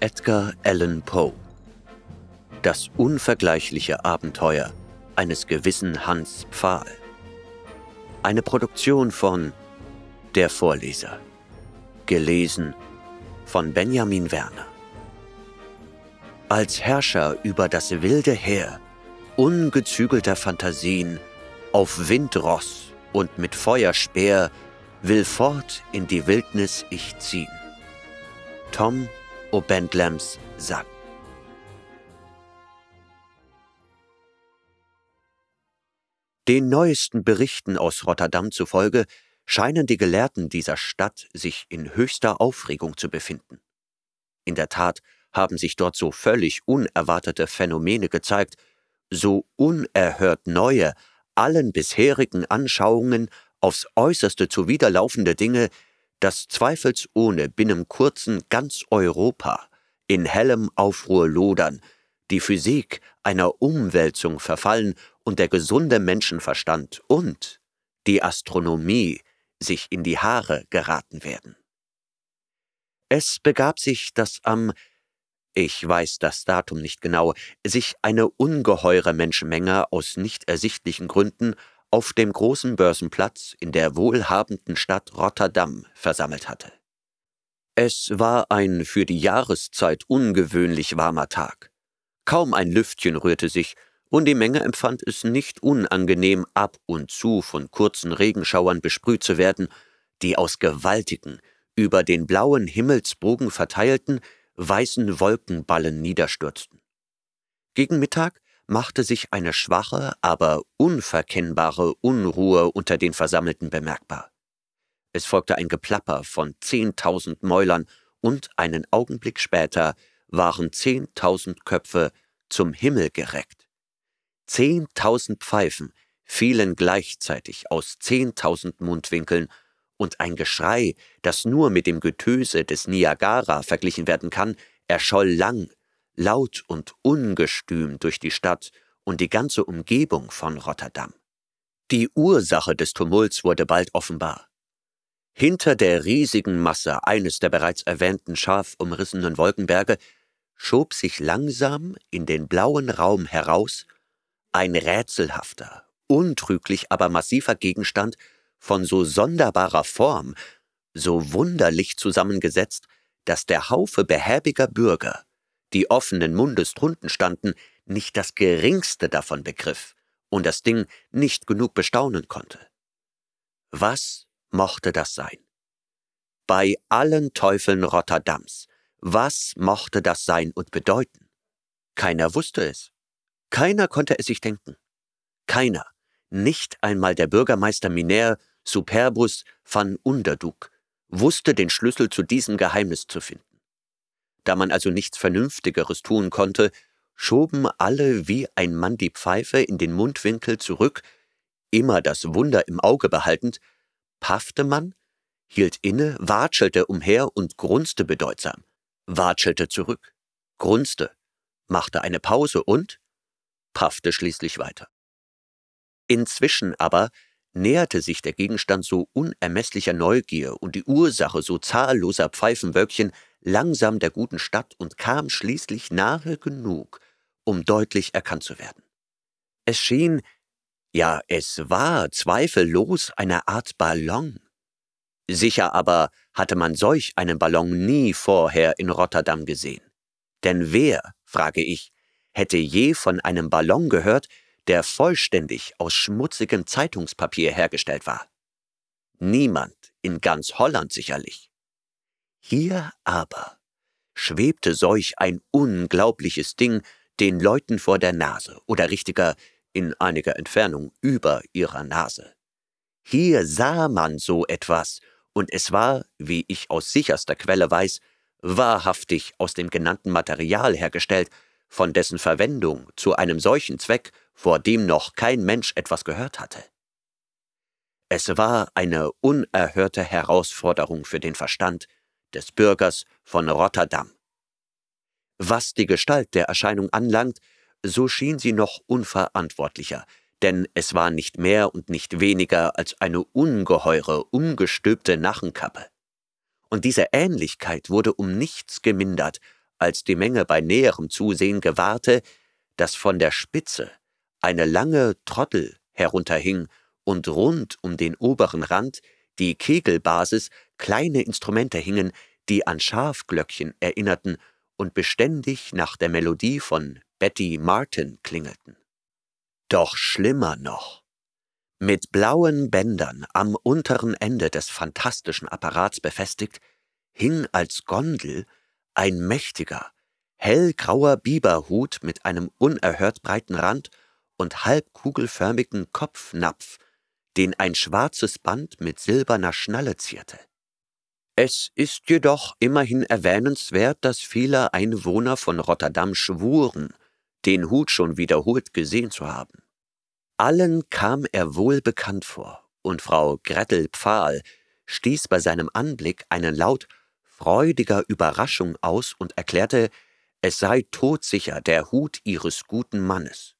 Edgar Allan Poe Das unvergleichliche Abenteuer eines gewissen Hans Pfahl Eine Produktion von Der Vorleser Gelesen von Benjamin Werner Als Herrscher über das wilde Heer ungezügelter Fantasien auf Windross und mit Feuerspeer will fort in die Wildnis ich ziehen. Tom Obendlems sagt. Den neuesten Berichten aus Rotterdam zufolge scheinen die Gelehrten dieser Stadt sich in höchster Aufregung zu befinden. In der Tat haben sich dort so völlig unerwartete Phänomene gezeigt, so unerhört neue, allen bisherigen Anschauungen aufs äußerste zuwiderlaufende Dinge, das zweifelsohne binnen kurzen ganz Europa in hellem Aufruhr lodern, die Physik einer Umwälzung verfallen und der gesunde Menschenverstand und die Astronomie sich in die Haare geraten werden. Es begab sich, dass am ich weiß das Datum nicht genau, sich eine ungeheure Menschenmenge aus nicht ersichtlichen Gründen auf dem großen Börsenplatz in der wohlhabenden Stadt Rotterdam versammelt hatte. Es war ein für die Jahreszeit ungewöhnlich warmer Tag. Kaum ein Lüftchen rührte sich, und die Menge empfand es nicht unangenehm, ab und zu von kurzen Regenschauern besprüht zu werden, die aus gewaltigen, über den blauen Himmelsbogen verteilten, weißen Wolkenballen niederstürzten. Gegen Mittag machte sich eine schwache, aber unverkennbare Unruhe unter den Versammelten bemerkbar. Es folgte ein Geplapper von zehntausend Mäulern, und einen Augenblick später waren zehntausend Köpfe zum Himmel gereckt. Zehntausend Pfeifen fielen gleichzeitig aus zehntausend Mundwinkeln, und ein Geschrei, das nur mit dem Getöse des Niagara verglichen werden kann, erscholl lang laut und ungestüm durch die Stadt und die ganze Umgebung von Rotterdam. Die Ursache des Tumults wurde bald offenbar. Hinter der riesigen Masse eines der bereits erwähnten scharf umrissenen Wolkenberge schob sich langsam in den blauen Raum heraus ein rätselhafter, untrüglich aber massiver Gegenstand von so sonderbarer Form, so wunderlich zusammengesetzt, dass der Haufe behäbiger Bürger die offenen Mundes drunten standen, nicht das geringste davon begriff und das Ding nicht genug bestaunen konnte. Was mochte das sein? Bei allen Teufeln Rotterdams, was mochte das sein und bedeuten? Keiner wusste es. Keiner konnte es sich denken. Keiner, nicht einmal der Bürgermeister Miner Superbus van Underdug, wusste den Schlüssel zu diesem Geheimnis zu finden. Da man also nichts Vernünftigeres tun konnte, schoben alle wie ein Mann die Pfeife in den Mundwinkel zurück, immer das Wunder im Auge behaltend, paffte man, hielt inne, watschelte umher und grunzte bedeutsam, watschelte zurück, grunzte, machte eine Pause und paffte schließlich weiter. Inzwischen aber näherte sich der Gegenstand so unermesslicher Neugier und die Ursache so zahlloser Pfeifenwölkchen, langsam der guten Stadt und kam schließlich nahe genug, um deutlich erkannt zu werden. Es schien, ja, es war zweifellos eine Art Ballon. Sicher aber hatte man solch einen Ballon nie vorher in Rotterdam gesehen. Denn wer, frage ich, hätte je von einem Ballon gehört, der vollständig aus schmutzigem Zeitungspapier hergestellt war? Niemand, in ganz Holland sicherlich. Hier aber schwebte solch ein unglaubliches Ding den Leuten vor der Nase oder richtiger in einiger Entfernung über ihrer Nase. Hier sah man so etwas, und es war, wie ich aus sicherster Quelle weiß, wahrhaftig aus dem genannten Material hergestellt, von dessen Verwendung zu einem solchen Zweck, vor dem noch kein Mensch etwas gehört hatte. Es war eine unerhörte Herausforderung für den Verstand, des Bürgers von Rotterdam. Was die Gestalt der Erscheinung anlangt, so schien sie noch unverantwortlicher, denn es war nicht mehr und nicht weniger als eine ungeheure, umgestülpte Nachenkappe. Und diese Ähnlichkeit wurde um nichts gemindert, als die Menge bei näherem Zusehen gewahrte, dass von der Spitze eine lange Trottel herunterhing und rund um den oberen Rand die Kegelbasis Kleine Instrumente hingen, die an Schafglöckchen erinnerten und beständig nach der Melodie von Betty Martin klingelten. Doch schlimmer noch. Mit blauen Bändern am unteren Ende des fantastischen Apparats befestigt, hing als Gondel ein mächtiger, hellgrauer Biberhut mit einem unerhört breiten Rand und halbkugelförmigen Kopfnapf, den ein schwarzes Band mit silberner Schnalle zierte. Es ist jedoch immerhin erwähnenswert, dass viele Einwohner von Rotterdam schwuren, den Hut schon wiederholt gesehen zu haben. Allen kam er wohl bekannt vor, und Frau Gretel Pfahl stieß bei seinem Anblick einen Laut freudiger Überraschung aus und erklärte, es sei todsicher der Hut ihres guten Mannes.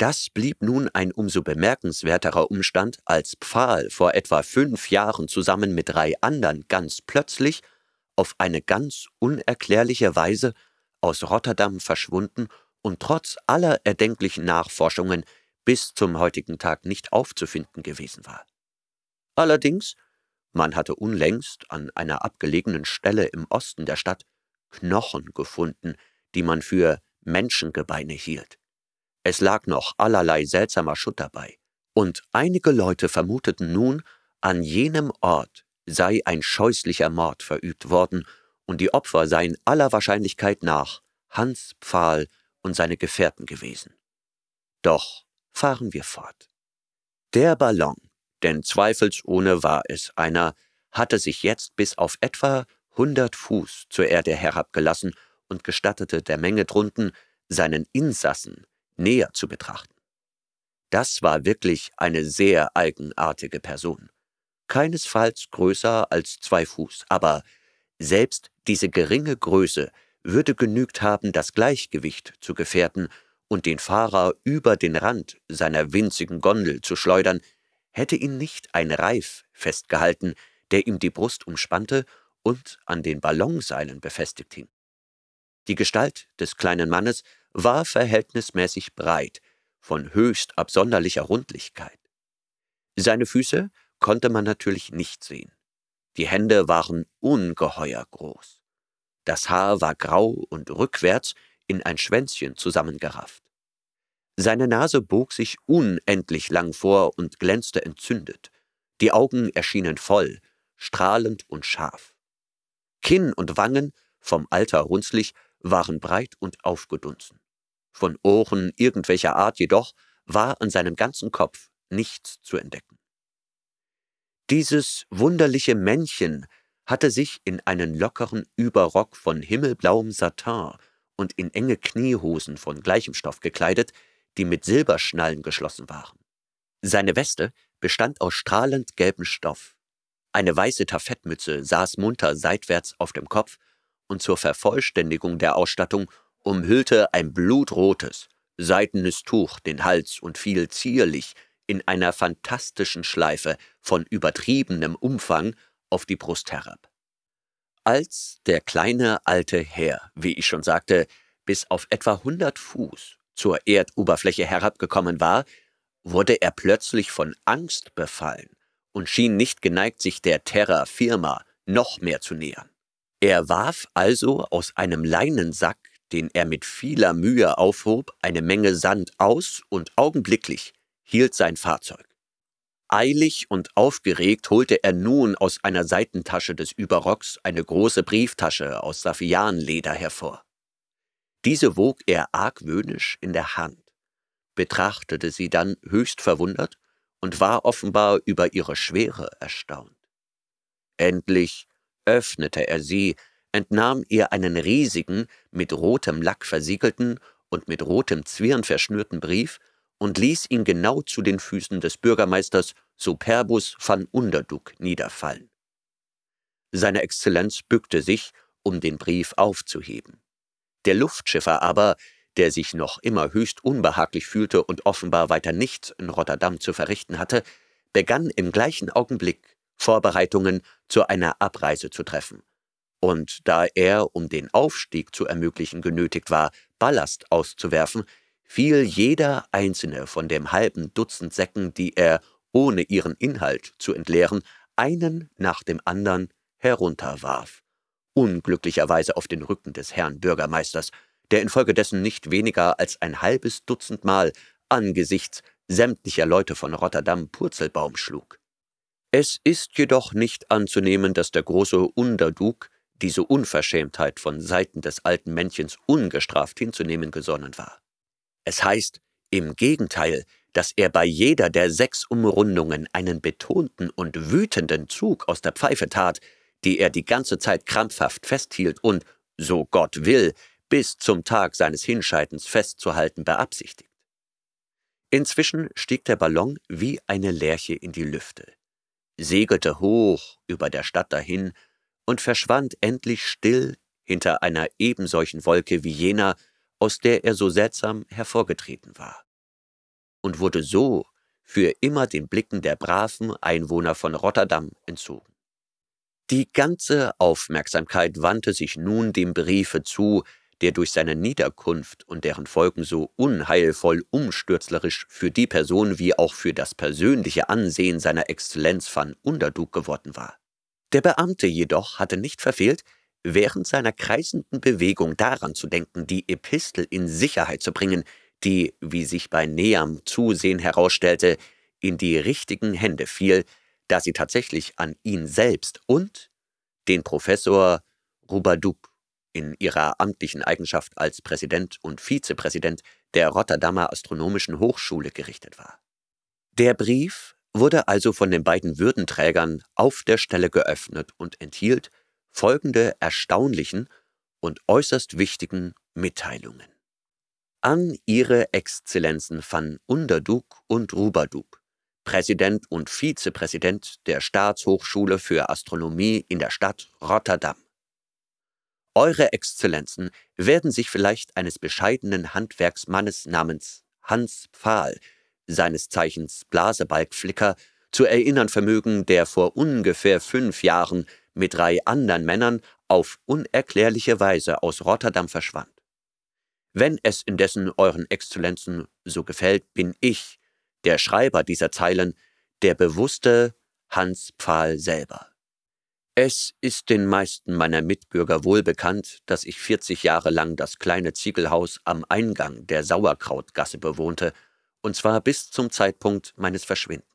Das blieb nun ein umso bemerkenswerterer Umstand, als Pfahl vor etwa fünf Jahren zusammen mit drei anderen ganz plötzlich, auf eine ganz unerklärliche Weise, aus Rotterdam verschwunden und trotz aller erdenklichen Nachforschungen bis zum heutigen Tag nicht aufzufinden gewesen war. Allerdings, man hatte unlängst an einer abgelegenen Stelle im Osten der Stadt Knochen gefunden, die man für Menschengebeine hielt. Es lag noch allerlei seltsamer Schutt dabei, und einige Leute vermuteten nun, an jenem Ort sei ein scheußlicher Mord verübt worden, und die Opfer seien aller Wahrscheinlichkeit nach Hans Pfahl und seine Gefährten gewesen. Doch fahren wir fort. Der Ballon, denn zweifelsohne war es einer, hatte sich jetzt bis auf etwa hundert Fuß zur Erde herabgelassen und gestattete der Menge drunten, seinen Insassen näher zu betrachten. Das war wirklich eine sehr eigenartige Person. Keinesfalls größer als zwei Fuß, aber selbst diese geringe Größe würde genügt haben, das Gleichgewicht zu gefährden und den Fahrer über den Rand seiner winzigen Gondel zu schleudern, hätte ihn nicht ein Reif festgehalten, der ihm die Brust umspannte und an den Ballonseilen befestigt hing. Die Gestalt des kleinen Mannes war verhältnismäßig breit, von höchst absonderlicher Rundlichkeit. Seine Füße konnte man natürlich nicht sehen. Die Hände waren ungeheuer groß. Das Haar war grau und rückwärts in ein Schwänzchen zusammengerafft. Seine Nase bog sich unendlich lang vor und glänzte entzündet. Die Augen erschienen voll, strahlend und scharf. Kinn und Wangen, vom Alter runzlig, waren breit und aufgedunsen von Ohren irgendwelcher Art jedoch, war an seinem ganzen Kopf nichts zu entdecken. Dieses wunderliche Männchen hatte sich in einen lockeren Überrock von himmelblauem Satin und in enge Kniehosen von gleichem Stoff gekleidet, die mit Silberschnallen geschlossen waren. Seine Weste bestand aus strahlend gelbem Stoff. Eine weiße Taffettmütze saß munter seitwärts auf dem Kopf, und zur Vervollständigung der Ausstattung umhüllte ein blutrotes, seidenes Tuch den Hals und fiel zierlich in einer fantastischen Schleife von übertriebenem Umfang auf die Brust herab. Als der kleine alte Herr, wie ich schon sagte, bis auf etwa 100 Fuß zur Erdoberfläche herabgekommen war, wurde er plötzlich von Angst befallen und schien nicht geneigt, sich der Terra Firma noch mehr zu nähern. Er warf also aus einem Leinensack den er mit vieler Mühe aufhob, eine Menge Sand aus und augenblicklich hielt sein Fahrzeug. Eilig und aufgeregt holte er nun aus einer Seitentasche des Überrocks eine große Brieftasche aus Saffianleder hervor. Diese wog er argwöhnisch in der Hand, betrachtete sie dann höchst verwundert und war offenbar über ihre Schwere erstaunt. Endlich öffnete er sie, entnahm ihr einen riesigen, mit rotem Lack versiegelten und mit rotem Zwirn verschnürten Brief und ließ ihn genau zu den Füßen des Bürgermeisters Superbus van Underduk niederfallen. Seine Exzellenz bückte sich, um den Brief aufzuheben. Der Luftschiffer aber, der sich noch immer höchst unbehaglich fühlte und offenbar weiter nichts in Rotterdam zu verrichten hatte, begann im gleichen Augenblick Vorbereitungen zu einer Abreise zu treffen und da er, um den Aufstieg zu ermöglichen, genötigt war, Ballast auszuwerfen, fiel jeder einzelne von dem halben Dutzend Säcken, die er, ohne ihren Inhalt zu entleeren, einen nach dem anderen herunterwarf, unglücklicherweise auf den Rücken des Herrn Bürgermeisters, der infolgedessen nicht weniger als ein halbes Dutzend Mal angesichts sämtlicher Leute von Rotterdam Purzelbaum schlug. Es ist jedoch nicht anzunehmen, dass der große Underdug diese Unverschämtheit von Seiten des alten Männchens ungestraft hinzunehmen gesonnen war. Es heißt im Gegenteil, dass er bei jeder der sechs Umrundungen einen betonten und wütenden Zug aus der Pfeife tat, die er die ganze Zeit krampfhaft festhielt und, so Gott will, bis zum Tag seines Hinscheidens festzuhalten beabsichtigt. Inzwischen stieg der Ballon wie eine Lerche in die Lüfte, segelte hoch über der Stadt dahin und verschwand endlich still hinter einer ebensolchen Wolke wie jener, aus der er so seltsam hervorgetreten war, und wurde so für immer den Blicken der braven Einwohner von Rotterdam entzogen. Die ganze Aufmerksamkeit wandte sich nun dem Briefe zu, der durch seine Niederkunft und deren Folgen so unheilvoll umstürzlerisch für die Person wie auch für das persönliche Ansehen seiner Exzellenz van Underduk geworden war. Der Beamte jedoch hatte nicht verfehlt, während seiner kreisenden Bewegung daran zu denken, die Epistel in Sicherheit zu bringen, die, wie sich bei näherem Zusehen herausstellte, in die richtigen Hände fiel, da sie tatsächlich an ihn selbst und den Professor Rubadoub in ihrer amtlichen Eigenschaft als Präsident und Vizepräsident der Rotterdamer Astronomischen Hochschule gerichtet war. Der Brief wurde also von den beiden Würdenträgern auf der Stelle geöffnet und enthielt folgende erstaunlichen und äußerst wichtigen Mitteilungen. An Ihre Exzellenzen van Underduk und Rubaduk, Präsident und Vizepräsident der Staatshochschule für Astronomie in der Stadt Rotterdam. Eure Exzellenzen werden sich vielleicht eines bescheidenen Handwerksmannes namens Hans Pfahl seines Zeichens Blasebalgflicker, zu erinnern vermögen, der vor ungefähr fünf Jahren mit drei anderen Männern auf unerklärliche Weise aus Rotterdam verschwand. Wenn es indessen Euren Exzellenzen so gefällt, bin ich, der Schreiber dieser Zeilen, der bewusste Hans Pfahl selber. Es ist den meisten meiner Mitbürger wohlbekannt, dass ich 40 Jahre lang das kleine Ziegelhaus am Eingang der Sauerkrautgasse bewohnte und zwar bis zum Zeitpunkt meines Verschwindens.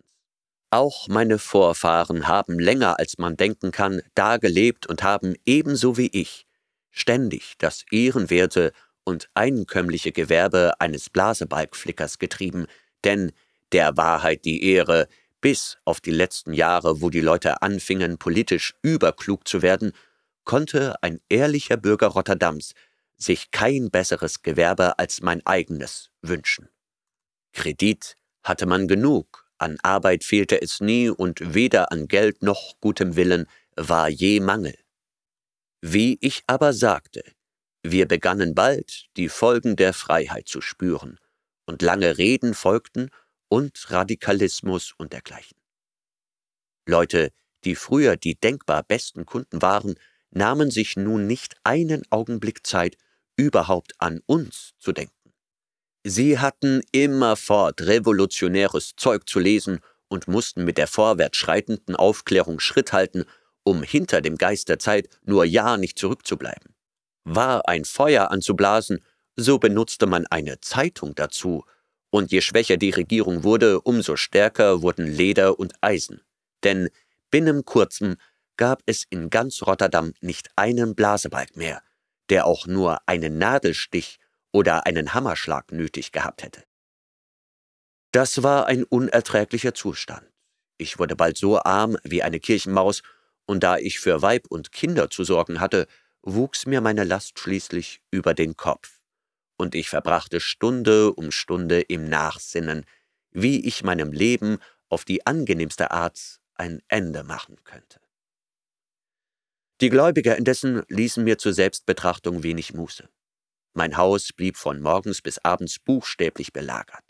Auch meine Vorfahren haben länger als man denken kann da gelebt und haben ebenso wie ich ständig das ehrenwerte und einkömmliche Gewerbe eines Blasebalgflickers getrieben, denn der Wahrheit die Ehre, bis auf die letzten Jahre, wo die Leute anfingen, politisch überklug zu werden, konnte ein ehrlicher Bürger Rotterdams sich kein besseres Gewerbe als mein eigenes wünschen. Kredit hatte man genug, an Arbeit fehlte es nie und weder an Geld noch gutem Willen war je Mangel. Wie ich aber sagte, wir begannen bald, die Folgen der Freiheit zu spüren, und lange Reden folgten und Radikalismus und dergleichen. Leute, die früher die denkbar besten Kunden waren, nahmen sich nun nicht einen Augenblick Zeit, überhaupt an uns zu denken. Sie hatten immerfort revolutionäres Zeug zu lesen und mussten mit der vorwärts schreitenden Aufklärung Schritt halten, um hinter dem Geist der Zeit nur ja nicht zurückzubleiben. War ein Feuer anzublasen, so benutzte man eine Zeitung dazu, und je schwächer die Regierung wurde, umso stärker wurden Leder und Eisen. Denn binnen kurzem gab es in ganz Rotterdam nicht einen Blasebalg mehr, der auch nur einen Nadelstich oder einen Hammerschlag nötig gehabt hätte. Das war ein unerträglicher Zustand. Ich wurde bald so arm wie eine Kirchenmaus, und da ich für Weib und Kinder zu sorgen hatte, wuchs mir meine Last schließlich über den Kopf, und ich verbrachte Stunde um Stunde im Nachsinnen, wie ich meinem Leben auf die angenehmste Art ein Ende machen könnte. Die Gläubiger indessen ließen mir zur Selbstbetrachtung wenig Muße. Mein Haus blieb von morgens bis abends buchstäblich belagert.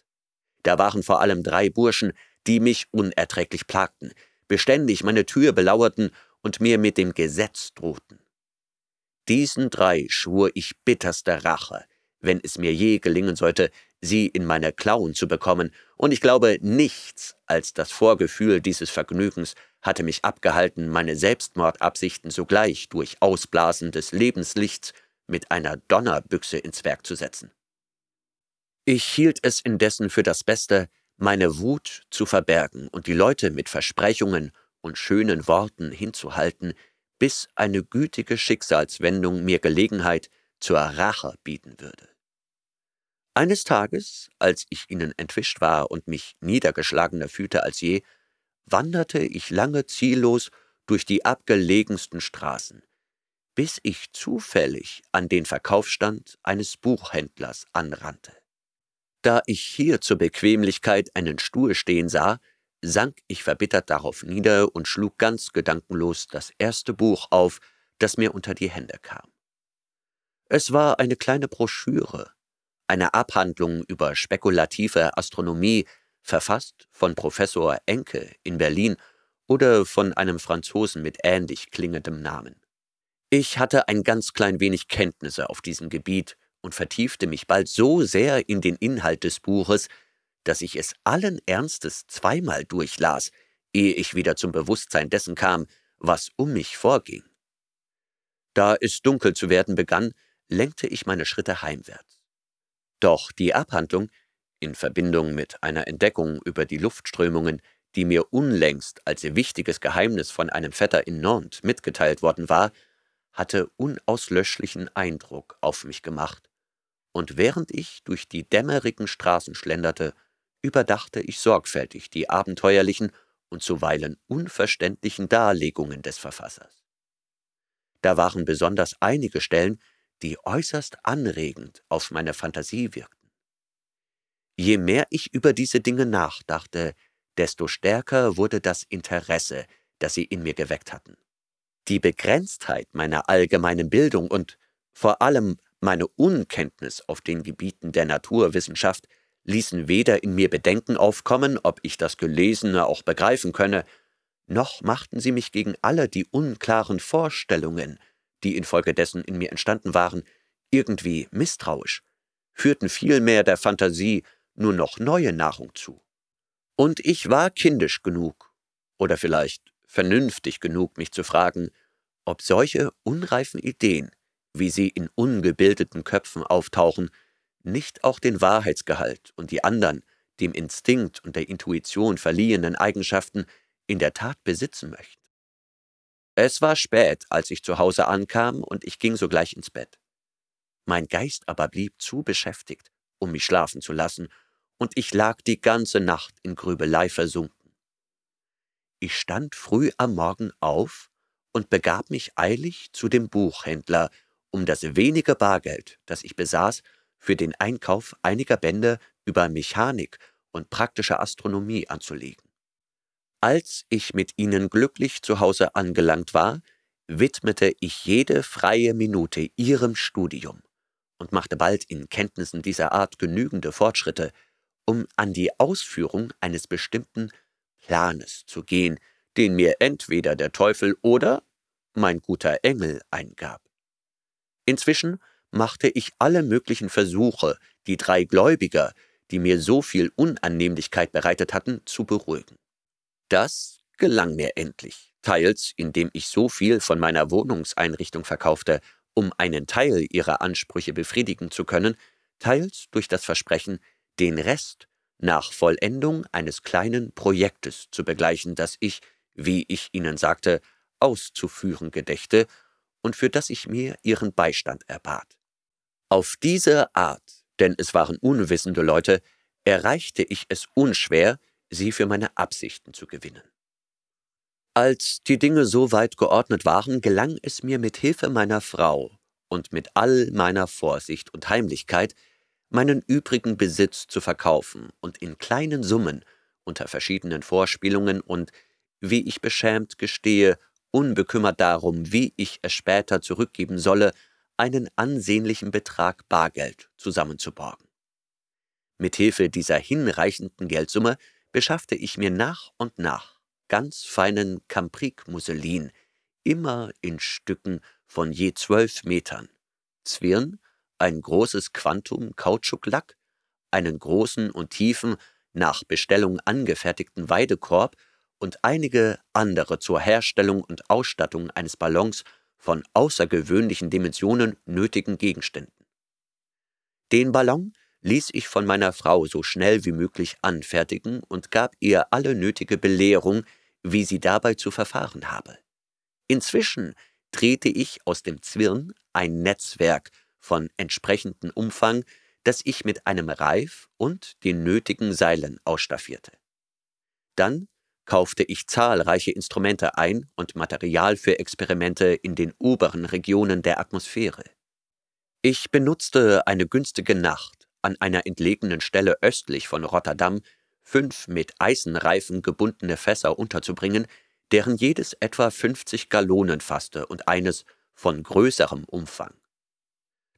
Da waren vor allem drei Burschen, die mich unerträglich plagten, beständig meine Tür belauerten und mir mit dem Gesetz drohten. Diesen drei schwur ich bitterste Rache, wenn es mir je gelingen sollte, sie in meine Klauen zu bekommen, und ich glaube, nichts als das Vorgefühl dieses Vergnügens hatte mich abgehalten, meine Selbstmordabsichten sogleich durch Ausblasen des Lebenslichts mit einer Donnerbüchse ins Werk zu setzen. Ich hielt es indessen für das Beste, meine Wut zu verbergen und die Leute mit Versprechungen und schönen Worten hinzuhalten, bis eine gütige Schicksalswendung mir Gelegenheit zur Rache bieten würde. Eines Tages, als ich ihnen entwischt war und mich niedergeschlagener fühlte als je, wanderte ich lange ziellos durch die abgelegensten Straßen, bis ich zufällig an den Verkaufsstand eines Buchhändlers anrannte. Da ich hier zur Bequemlichkeit einen Stuhl stehen sah, sank ich verbittert darauf nieder und schlug ganz gedankenlos das erste Buch auf, das mir unter die Hände kam. Es war eine kleine Broschüre, eine Abhandlung über spekulative Astronomie, verfasst von Professor Enke in Berlin oder von einem Franzosen mit ähnlich klingendem Namen. Ich hatte ein ganz klein wenig Kenntnisse auf diesem Gebiet und vertiefte mich bald so sehr in den Inhalt des Buches, dass ich es allen Ernstes zweimal durchlas, ehe ich wieder zum Bewusstsein dessen kam, was um mich vorging. Da es dunkel zu werden begann, lenkte ich meine Schritte heimwärts. Doch die Abhandlung, in Verbindung mit einer Entdeckung über die Luftströmungen, die mir unlängst als ihr wichtiges Geheimnis von einem Vetter in Nantes mitgeteilt worden war, hatte unauslöschlichen Eindruck auf mich gemacht, und während ich durch die dämmerigen Straßen schlenderte, überdachte ich sorgfältig die abenteuerlichen und zuweilen unverständlichen Darlegungen des Verfassers. Da waren besonders einige Stellen, die äußerst anregend auf meine Fantasie wirkten. Je mehr ich über diese Dinge nachdachte, desto stärker wurde das Interesse, das sie in mir geweckt hatten. Die Begrenztheit meiner allgemeinen Bildung und vor allem meine Unkenntnis auf den Gebieten der Naturwissenschaft ließen weder in mir Bedenken aufkommen, ob ich das Gelesene auch begreifen könne, noch machten sie mich gegen alle die unklaren Vorstellungen, die infolgedessen in mir entstanden waren, irgendwie misstrauisch, führten vielmehr der Fantasie nur noch neue Nahrung zu. Und ich war kindisch genug, oder vielleicht vernünftig genug, mich zu fragen, ob solche unreifen Ideen, wie sie in ungebildeten Köpfen auftauchen, nicht auch den Wahrheitsgehalt und die anderen, dem Instinkt und der Intuition verliehenen Eigenschaften in der Tat besitzen möchten. Es war spät, als ich zu Hause ankam, und ich ging sogleich ins Bett. Mein Geist aber blieb zu beschäftigt, um mich schlafen zu lassen, und ich lag die ganze Nacht in Grübelei versunken. Ich stand früh am Morgen auf und begab mich eilig zu dem Buchhändler, um das wenige Bargeld, das ich besaß, für den Einkauf einiger Bände über Mechanik und praktische Astronomie anzulegen. Als ich mit ihnen glücklich zu Hause angelangt war, widmete ich jede freie Minute ihrem Studium und machte bald in Kenntnissen dieser Art genügende Fortschritte, um an die Ausführung eines bestimmten Planes zu gehen, den mir entweder der Teufel oder mein guter Engel eingab. Inzwischen machte ich alle möglichen Versuche, die drei Gläubiger, die mir so viel Unannehmlichkeit bereitet hatten, zu beruhigen. Das gelang mir endlich, teils indem ich so viel von meiner Wohnungseinrichtung verkaufte, um einen Teil ihrer Ansprüche befriedigen zu können, teils durch das Versprechen, den Rest nach Vollendung eines kleinen Projektes zu begleichen, das ich, wie ich Ihnen sagte, auszuführen gedächte und für das ich mir Ihren Beistand erbat. Auf diese Art, denn es waren unwissende Leute, erreichte ich es unschwer, sie für meine Absichten zu gewinnen. Als die Dinge so weit geordnet waren, gelang es mir mit Hilfe meiner Frau und mit all meiner Vorsicht und Heimlichkeit, meinen übrigen Besitz zu verkaufen und in kleinen Summen, unter verschiedenen Vorspielungen und, wie ich beschämt gestehe, unbekümmert darum, wie ich es später zurückgeben solle, einen ansehnlichen Betrag Bargeld zusammenzuborgen. Mithilfe dieser hinreichenden Geldsumme beschaffte ich mir nach und nach ganz feinen Cambric-Musselin, immer in Stücken von je zwölf Metern, Zwirn ein großes Quantum Kautschuklack, einen großen und tiefen, nach Bestellung angefertigten Weidekorb und einige andere zur Herstellung und Ausstattung eines Ballons von außergewöhnlichen Dimensionen nötigen Gegenständen. Den Ballon ließ ich von meiner Frau so schnell wie möglich anfertigen und gab ihr alle nötige Belehrung, wie sie dabei zu verfahren habe. Inzwischen drehte ich aus dem Zwirn ein Netzwerk von entsprechendem Umfang, das ich mit einem Reif und den nötigen Seilen ausstaffierte. Dann kaufte ich zahlreiche Instrumente ein und Material für Experimente in den oberen Regionen der Atmosphäre. Ich benutzte eine günstige Nacht an einer entlegenen Stelle östlich von Rotterdam, fünf mit Eisenreifen gebundene Fässer unterzubringen, deren jedes etwa 50 Gallonen fasste und eines von größerem Umfang.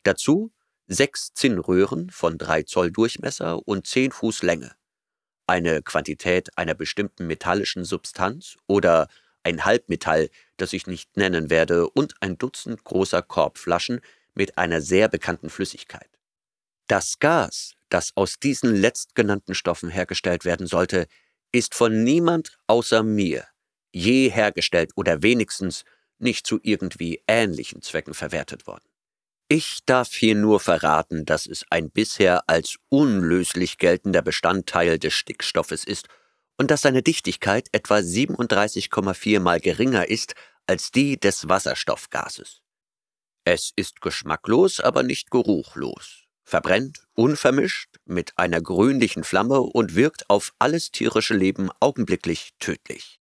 Dazu sechs Zinnröhren von drei Zoll Durchmesser und zehn Fuß Länge, eine Quantität einer bestimmten metallischen Substanz oder ein Halbmetall, das ich nicht nennen werde, und ein Dutzend großer Korbflaschen mit einer sehr bekannten Flüssigkeit. Das Gas, das aus diesen letztgenannten Stoffen hergestellt werden sollte, ist von niemand außer mir je hergestellt oder wenigstens nicht zu irgendwie ähnlichen Zwecken verwertet worden. Ich darf hier nur verraten, dass es ein bisher als unlöslich geltender Bestandteil des Stickstoffes ist und dass seine Dichtigkeit etwa 37,4 mal geringer ist als die des Wasserstoffgases. Es ist geschmacklos, aber nicht geruchlos, verbrennt unvermischt mit einer grünlichen Flamme und wirkt auf alles tierische Leben augenblicklich tödlich.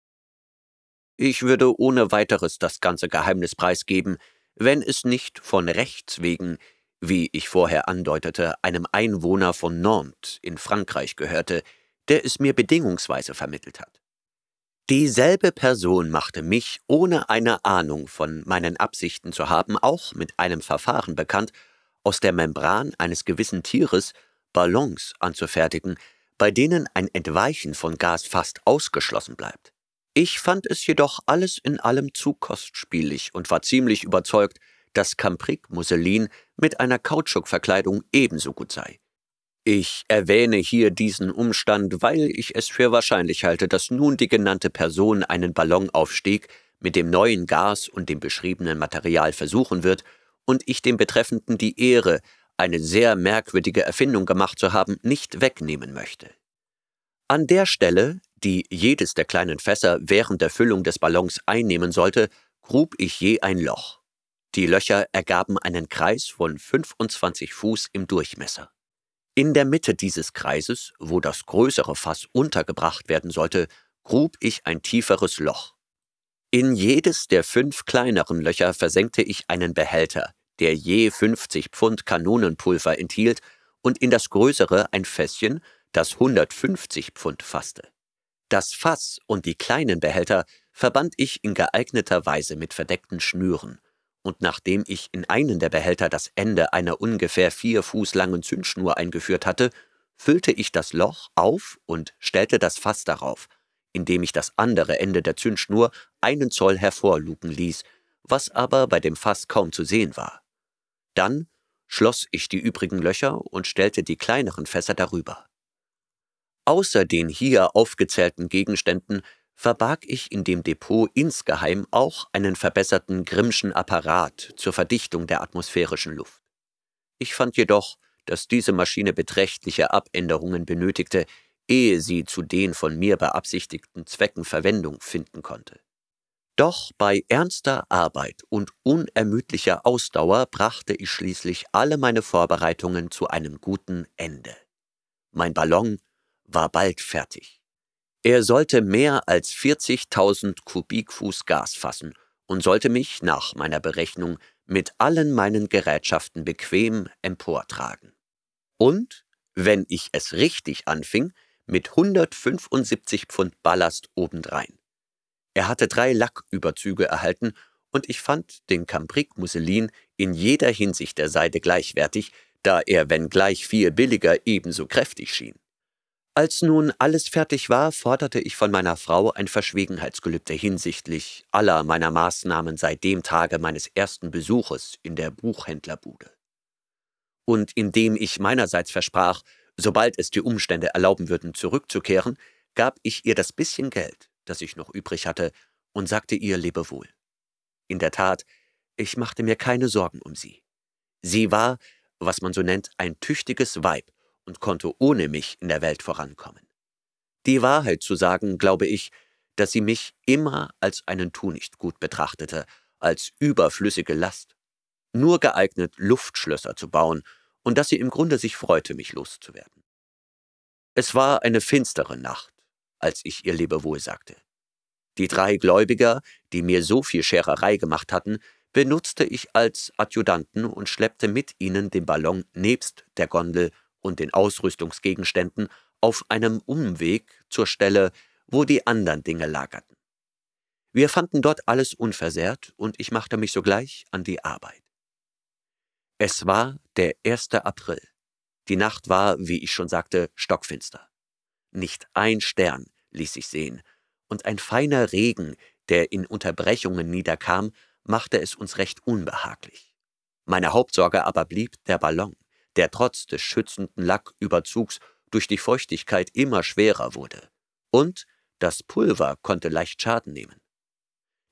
Ich würde ohne weiteres das ganze Geheimnis preisgeben, wenn es nicht von Rechts wegen, wie ich vorher andeutete, einem Einwohner von Nantes in Frankreich gehörte, der es mir bedingungsweise vermittelt hat. Dieselbe Person machte mich, ohne eine Ahnung von meinen Absichten zu haben, auch mit einem Verfahren bekannt, aus der Membran eines gewissen Tieres Ballons anzufertigen, bei denen ein Entweichen von Gas fast ausgeschlossen bleibt. Ich fand es jedoch alles in allem zu kostspielig und war ziemlich überzeugt, dass Camprik Musselin mit einer Kautschukverkleidung ebenso gut sei. Ich erwähne hier diesen Umstand, weil ich es für wahrscheinlich halte, dass nun die genannte Person einen Ballonaufstieg mit dem neuen Gas und dem beschriebenen Material versuchen wird und ich dem Betreffenden die Ehre, eine sehr merkwürdige Erfindung gemacht zu haben, nicht wegnehmen möchte. An der Stelle die jedes der kleinen Fässer während der Füllung des Ballons einnehmen sollte, grub ich je ein Loch. Die Löcher ergaben einen Kreis von 25 Fuß im Durchmesser. In der Mitte dieses Kreises, wo das größere Fass untergebracht werden sollte, grub ich ein tieferes Loch. In jedes der fünf kleineren Löcher versenkte ich einen Behälter, der je 50 Pfund Kanonenpulver enthielt, und in das größere ein Fässchen, das 150 Pfund fasste. Das Fass und die kleinen Behälter verband ich in geeigneter Weise mit verdeckten Schnüren, und nachdem ich in einen der Behälter das Ende einer ungefähr vier Fuß langen Zündschnur eingeführt hatte, füllte ich das Loch auf und stellte das Fass darauf, indem ich das andere Ende der Zündschnur einen Zoll hervorlugen ließ, was aber bei dem Fass kaum zu sehen war. Dann schloss ich die übrigen Löcher und stellte die kleineren Fässer darüber. Außer den hier aufgezählten Gegenständen verbarg ich in dem Depot insgeheim auch einen verbesserten Grimmschen Apparat zur Verdichtung der atmosphärischen Luft. Ich fand jedoch, dass diese Maschine beträchtliche Abänderungen benötigte, ehe sie zu den von mir beabsichtigten Zwecken Verwendung finden konnte. Doch bei ernster Arbeit und unermüdlicher Ausdauer brachte ich schließlich alle meine Vorbereitungen zu einem guten Ende. Mein Ballon war bald fertig. Er sollte mehr als 40.000 Kubikfuß Gas fassen und sollte mich nach meiner Berechnung mit allen meinen Gerätschaften bequem emportragen. Und, wenn ich es richtig anfing, mit 175 Pfund Ballast obendrein. Er hatte drei Lacküberzüge erhalten und ich fand den Cambric Mousselin in jeder Hinsicht der Seide gleichwertig, da er, wenn gleich viel billiger, ebenso kräftig schien. Als nun alles fertig war, forderte ich von meiner Frau ein Verschwiegenheitsgelübde hinsichtlich aller meiner Maßnahmen seit dem Tage meines ersten Besuches in der Buchhändlerbude. Und indem ich meinerseits versprach, sobald es die Umstände erlauben würden, zurückzukehren, gab ich ihr das bisschen Geld, das ich noch übrig hatte, und sagte ihr Lebewohl. In der Tat, ich machte mir keine Sorgen um sie. Sie war, was man so nennt, ein tüchtiges Weib, und konnte ohne mich in der Welt vorankommen. Die Wahrheit zu sagen, glaube ich, dass sie mich immer als einen Tunichtgut betrachtete, als überflüssige Last, nur geeignet, Luftschlösser zu bauen, und dass sie im Grunde sich freute, mich loszuwerden. Es war eine finstere Nacht, als ich ihr Lebewohl sagte. Die drei Gläubiger, die mir so viel Schererei gemacht hatten, benutzte ich als Adjutanten und schleppte mit ihnen den Ballon nebst der Gondel und den Ausrüstungsgegenständen auf einem Umweg zur Stelle, wo die anderen Dinge lagerten. Wir fanden dort alles unversehrt und ich machte mich sogleich an die Arbeit. Es war der 1. April. Die Nacht war, wie ich schon sagte, stockfinster. Nicht ein Stern ließ sich sehen, und ein feiner Regen, der in Unterbrechungen niederkam, machte es uns recht unbehaglich. Meine Hauptsorge aber blieb der Ballon der trotz des schützenden Lacküberzugs durch die Feuchtigkeit immer schwerer wurde. Und das Pulver konnte leicht Schaden nehmen.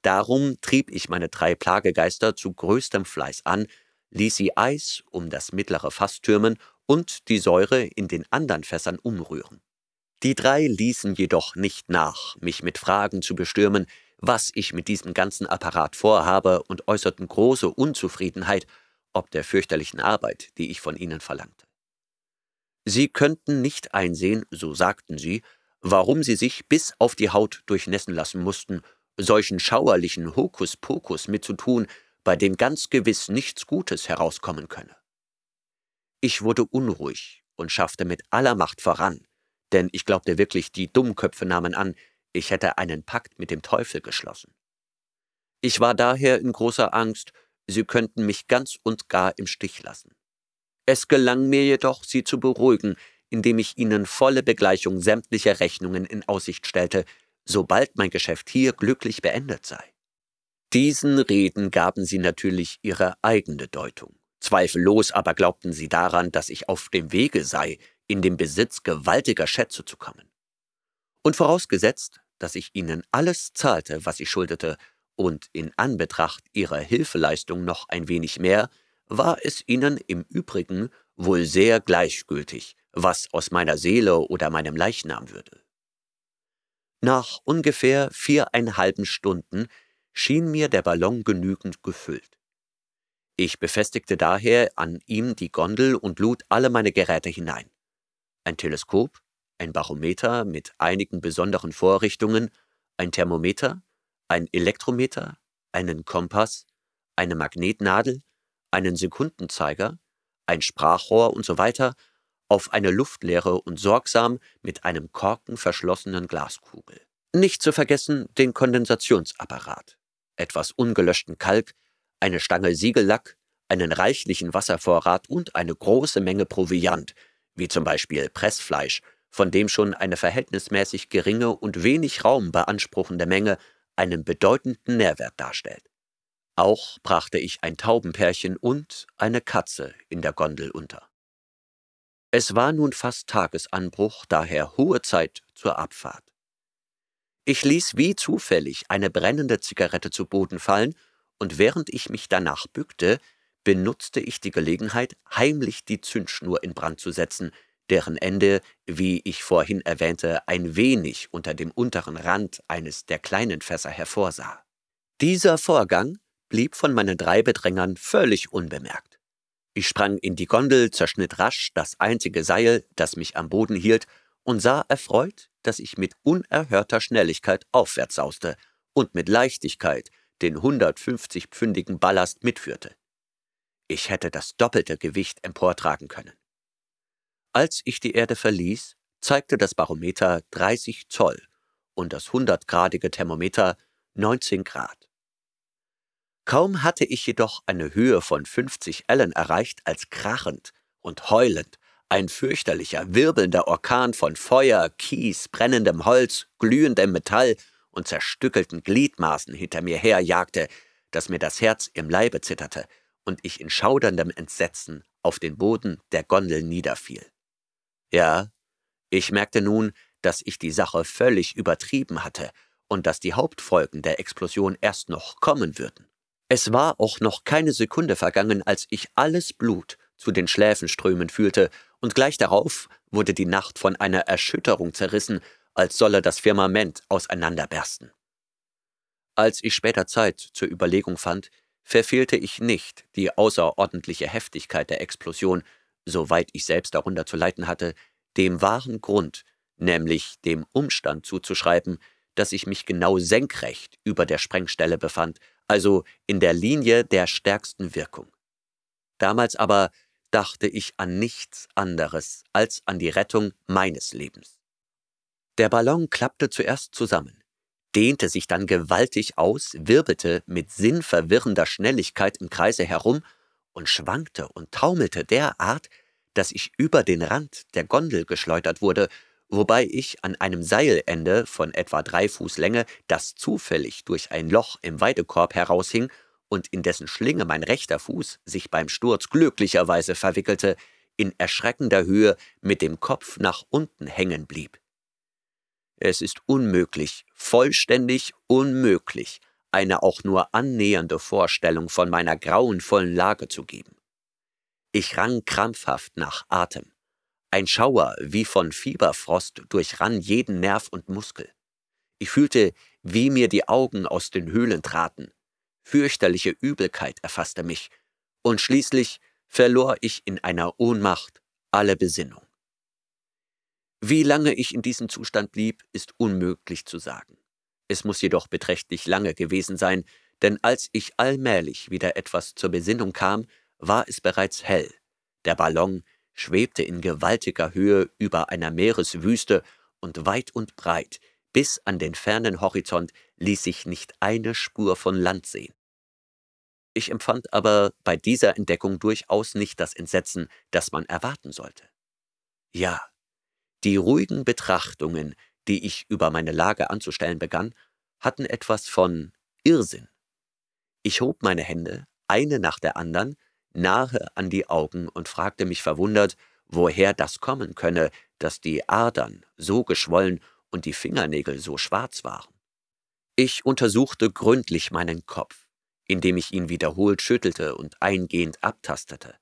Darum trieb ich meine drei Plagegeister zu größtem Fleiß an, ließ sie Eis um das mittlere Fass türmen und die Säure in den anderen Fässern umrühren. Die drei ließen jedoch nicht nach, mich mit Fragen zu bestürmen, was ich mit diesem ganzen Apparat vorhabe, und äußerten große Unzufriedenheit ob der fürchterlichen Arbeit, die ich von ihnen verlangte. Sie könnten nicht einsehen, so sagten sie, warum sie sich bis auf die Haut durchnässen lassen mussten, solchen schauerlichen Hokuspokus mitzutun, bei dem ganz gewiss nichts Gutes herauskommen könne. Ich wurde unruhig und schaffte mit aller Macht voran, denn ich glaubte wirklich, die Dummköpfe nahmen an, ich hätte einen Pakt mit dem Teufel geschlossen. Ich war daher in großer Angst, sie könnten mich ganz und gar im Stich lassen. Es gelang mir jedoch, sie zu beruhigen, indem ich ihnen volle Begleichung sämtlicher Rechnungen in Aussicht stellte, sobald mein Geschäft hier glücklich beendet sei. Diesen Reden gaben sie natürlich ihre eigene Deutung. Zweifellos aber glaubten sie daran, dass ich auf dem Wege sei, in den Besitz gewaltiger Schätze zu kommen. Und vorausgesetzt, dass ich ihnen alles zahlte, was ich schuldete, und in Anbetracht ihrer Hilfeleistung noch ein wenig mehr, war es ihnen im übrigen wohl sehr gleichgültig, was aus meiner Seele oder meinem Leichnam würde. Nach ungefähr viereinhalben Stunden schien mir der Ballon genügend gefüllt. Ich befestigte daher an ihm die Gondel und lud alle meine Geräte hinein. Ein Teleskop, ein Barometer mit einigen besonderen Vorrichtungen, ein Thermometer, ein Elektrometer, einen Kompass, eine Magnetnadel, einen Sekundenzeiger, ein Sprachrohr und so weiter auf eine luftleere und sorgsam mit einem Korken verschlossenen Glaskugel. Nicht zu vergessen den Kondensationsapparat, etwas ungelöschten Kalk, eine Stange Siegellack, einen reichlichen Wasservorrat und eine große Menge Proviant, wie zum Beispiel Pressfleisch, von dem schon eine verhältnismäßig geringe und wenig Raum beanspruchende Menge einen bedeutenden Nährwert darstellt. Auch brachte ich ein Taubenpärchen und eine Katze in der Gondel unter. Es war nun fast Tagesanbruch, daher hohe Zeit zur Abfahrt. Ich ließ wie zufällig eine brennende Zigarette zu Boden fallen, und während ich mich danach bückte, benutzte ich die Gelegenheit, heimlich die Zündschnur in Brand zu setzen, deren Ende, wie ich vorhin erwähnte, ein wenig unter dem unteren Rand eines der kleinen Fässer hervorsah. Dieser Vorgang blieb von meinen drei Bedrängern völlig unbemerkt. Ich sprang in die Gondel, zerschnitt rasch das einzige Seil, das mich am Boden hielt, und sah erfreut, dass ich mit unerhörter Schnelligkeit aufwärts sauste und mit Leichtigkeit den 150-pfündigen Ballast mitführte. Ich hätte das doppelte Gewicht emportragen können. Als ich die Erde verließ, zeigte das Barometer 30 Zoll und das 100-gradige Thermometer 19 Grad. Kaum hatte ich jedoch eine Höhe von 50 Ellen erreicht, als krachend und heulend ein fürchterlicher, wirbelnder Orkan von Feuer, Kies, brennendem Holz, glühendem Metall und zerstückelten Gliedmaßen hinter mir herjagte, dass mir das Herz im Leibe zitterte und ich in schauderndem Entsetzen auf den Boden der Gondel niederfiel. Ja, ich merkte nun, dass ich die Sache völlig übertrieben hatte und dass die Hauptfolgen der Explosion erst noch kommen würden. Es war auch noch keine Sekunde vergangen, als ich alles Blut zu den Schläfen strömen fühlte, und gleich darauf wurde die Nacht von einer Erschütterung zerrissen, als solle das Firmament auseinanderbersten. Als ich später Zeit zur Überlegung fand, verfehlte ich nicht die außerordentliche Heftigkeit der Explosion soweit ich selbst darunter zu leiten hatte, dem wahren Grund, nämlich dem Umstand zuzuschreiben, dass ich mich genau senkrecht über der Sprengstelle befand, also in der Linie der stärksten Wirkung. Damals aber dachte ich an nichts anderes als an die Rettung meines Lebens. Der Ballon klappte zuerst zusammen, dehnte sich dann gewaltig aus, wirbelte mit sinnverwirrender Schnelligkeit im Kreise herum und schwankte und taumelte derart, dass ich über den Rand der Gondel geschleudert wurde, wobei ich an einem Seilende von etwa drei Fuß Länge, das zufällig durch ein Loch im Weidekorb heraushing und in dessen Schlinge mein rechter Fuß sich beim Sturz glücklicherweise verwickelte, in erschreckender Höhe mit dem Kopf nach unten hängen blieb. Es ist unmöglich, vollständig unmöglich, eine auch nur annähernde Vorstellung von meiner grauenvollen Lage zu geben. Ich rang krampfhaft nach Atem. Ein Schauer wie von Fieberfrost durchrann jeden Nerv und Muskel. Ich fühlte, wie mir die Augen aus den Höhlen traten. Fürchterliche Übelkeit erfasste mich, und schließlich verlor ich in einer Ohnmacht alle Besinnung. Wie lange ich in diesem Zustand blieb, ist unmöglich zu sagen. Es muss jedoch beträchtlich lange gewesen sein, denn als ich allmählich wieder etwas zur Besinnung kam, war es bereits hell. Der Ballon schwebte in gewaltiger Höhe über einer Meereswüste und weit und breit, bis an den fernen Horizont ließ sich nicht eine Spur von Land sehen. Ich empfand aber bei dieser Entdeckung durchaus nicht das Entsetzen, das man erwarten sollte. Ja, die ruhigen Betrachtungen, die ich über meine Lage anzustellen begann, hatten etwas von Irrsinn. Ich hob meine Hände, eine nach der anderen, nahe an die Augen und fragte mich verwundert, woher das kommen könne, dass die Adern so geschwollen und die Fingernägel so schwarz waren. Ich untersuchte gründlich meinen Kopf, indem ich ihn wiederholt schüttelte und eingehend abtastete,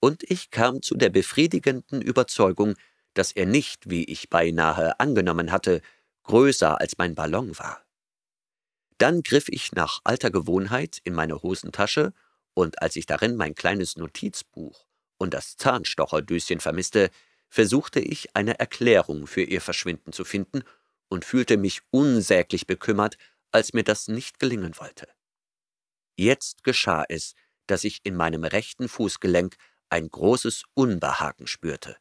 und ich kam zu der befriedigenden Überzeugung, dass er nicht, wie ich beinahe angenommen hatte, größer als mein Ballon war. Dann griff ich nach alter Gewohnheit in meine Hosentasche, und als ich darin mein kleines Notizbuch und das Zahnstocherdöschen vermisste, versuchte ich eine Erklärung für ihr Verschwinden zu finden und fühlte mich unsäglich bekümmert, als mir das nicht gelingen wollte. Jetzt geschah es, dass ich in meinem rechten Fußgelenk ein großes Unbehagen spürte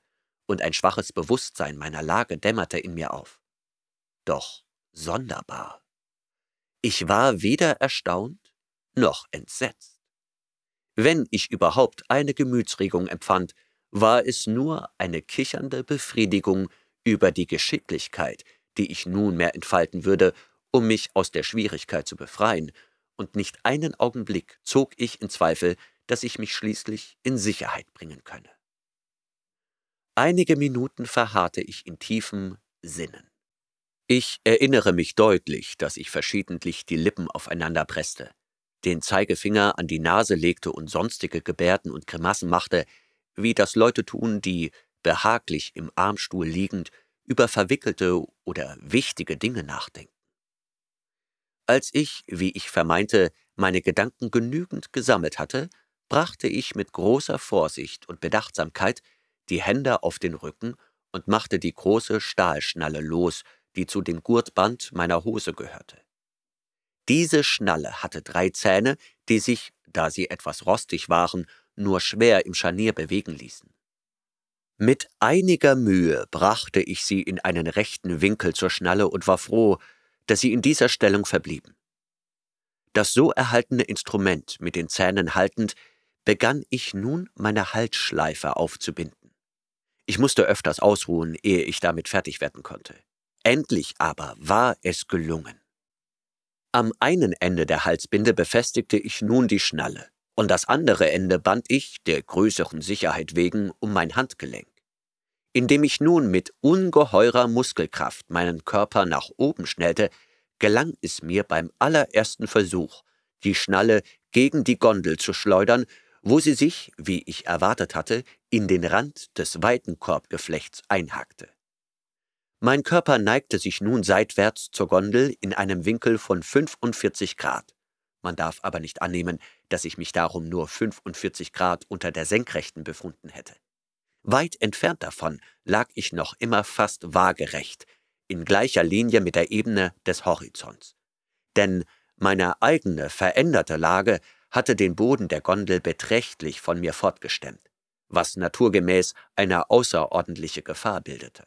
und ein schwaches Bewusstsein meiner Lage dämmerte in mir auf. Doch sonderbar. Ich war weder erstaunt noch entsetzt. Wenn ich überhaupt eine Gemütsregung empfand, war es nur eine kichernde Befriedigung über die Geschicklichkeit, die ich nunmehr entfalten würde, um mich aus der Schwierigkeit zu befreien, und nicht einen Augenblick zog ich in Zweifel, dass ich mich schließlich in Sicherheit bringen könne. Einige Minuten verharrte ich in tiefem Sinnen. Ich erinnere mich deutlich, dass ich verschiedentlich die Lippen aufeinander presste, den Zeigefinger an die Nase legte und sonstige Gebärden und Grimassen machte, wie das Leute tun, die, behaglich im Armstuhl liegend, über verwickelte oder wichtige Dinge nachdenken. Als ich, wie ich vermeinte, meine Gedanken genügend gesammelt hatte, brachte ich mit großer Vorsicht und Bedachtsamkeit die Hände auf den Rücken und machte die große Stahlschnalle los, die zu dem Gurtband meiner Hose gehörte. Diese Schnalle hatte drei Zähne, die sich, da sie etwas rostig waren, nur schwer im Scharnier bewegen ließen. Mit einiger Mühe brachte ich sie in einen rechten Winkel zur Schnalle und war froh, dass sie in dieser Stellung verblieben. Das so erhaltene Instrument mit den Zähnen haltend, begann ich nun meine Halsschleife aufzubinden. Ich musste öfters ausruhen, ehe ich damit fertig werden konnte. Endlich aber war es gelungen. Am einen Ende der Halsbinde befestigte ich nun die Schnalle, und das andere Ende band ich, der größeren Sicherheit wegen, um mein Handgelenk. Indem ich nun mit ungeheurer Muskelkraft meinen Körper nach oben schnellte, gelang es mir beim allerersten Versuch, die Schnalle gegen die Gondel zu schleudern wo sie sich, wie ich erwartet hatte, in den Rand des weiten Korbgeflechts einhackte. Mein Körper neigte sich nun seitwärts zur Gondel in einem Winkel von 45 Grad. Man darf aber nicht annehmen, dass ich mich darum nur 45 Grad unter der Senkrechten befunden hätte. Weit entfernt davon lag ich noch immer fast waagerecht, in gleicher Linie mit der Ebene des Horizonts. Denn meine eigene veränderte Lage hatte den Boden der Gondel beträchtlich von mir fortgestemmt, was naturgemäß eine außerordentliche Gefahr bildete.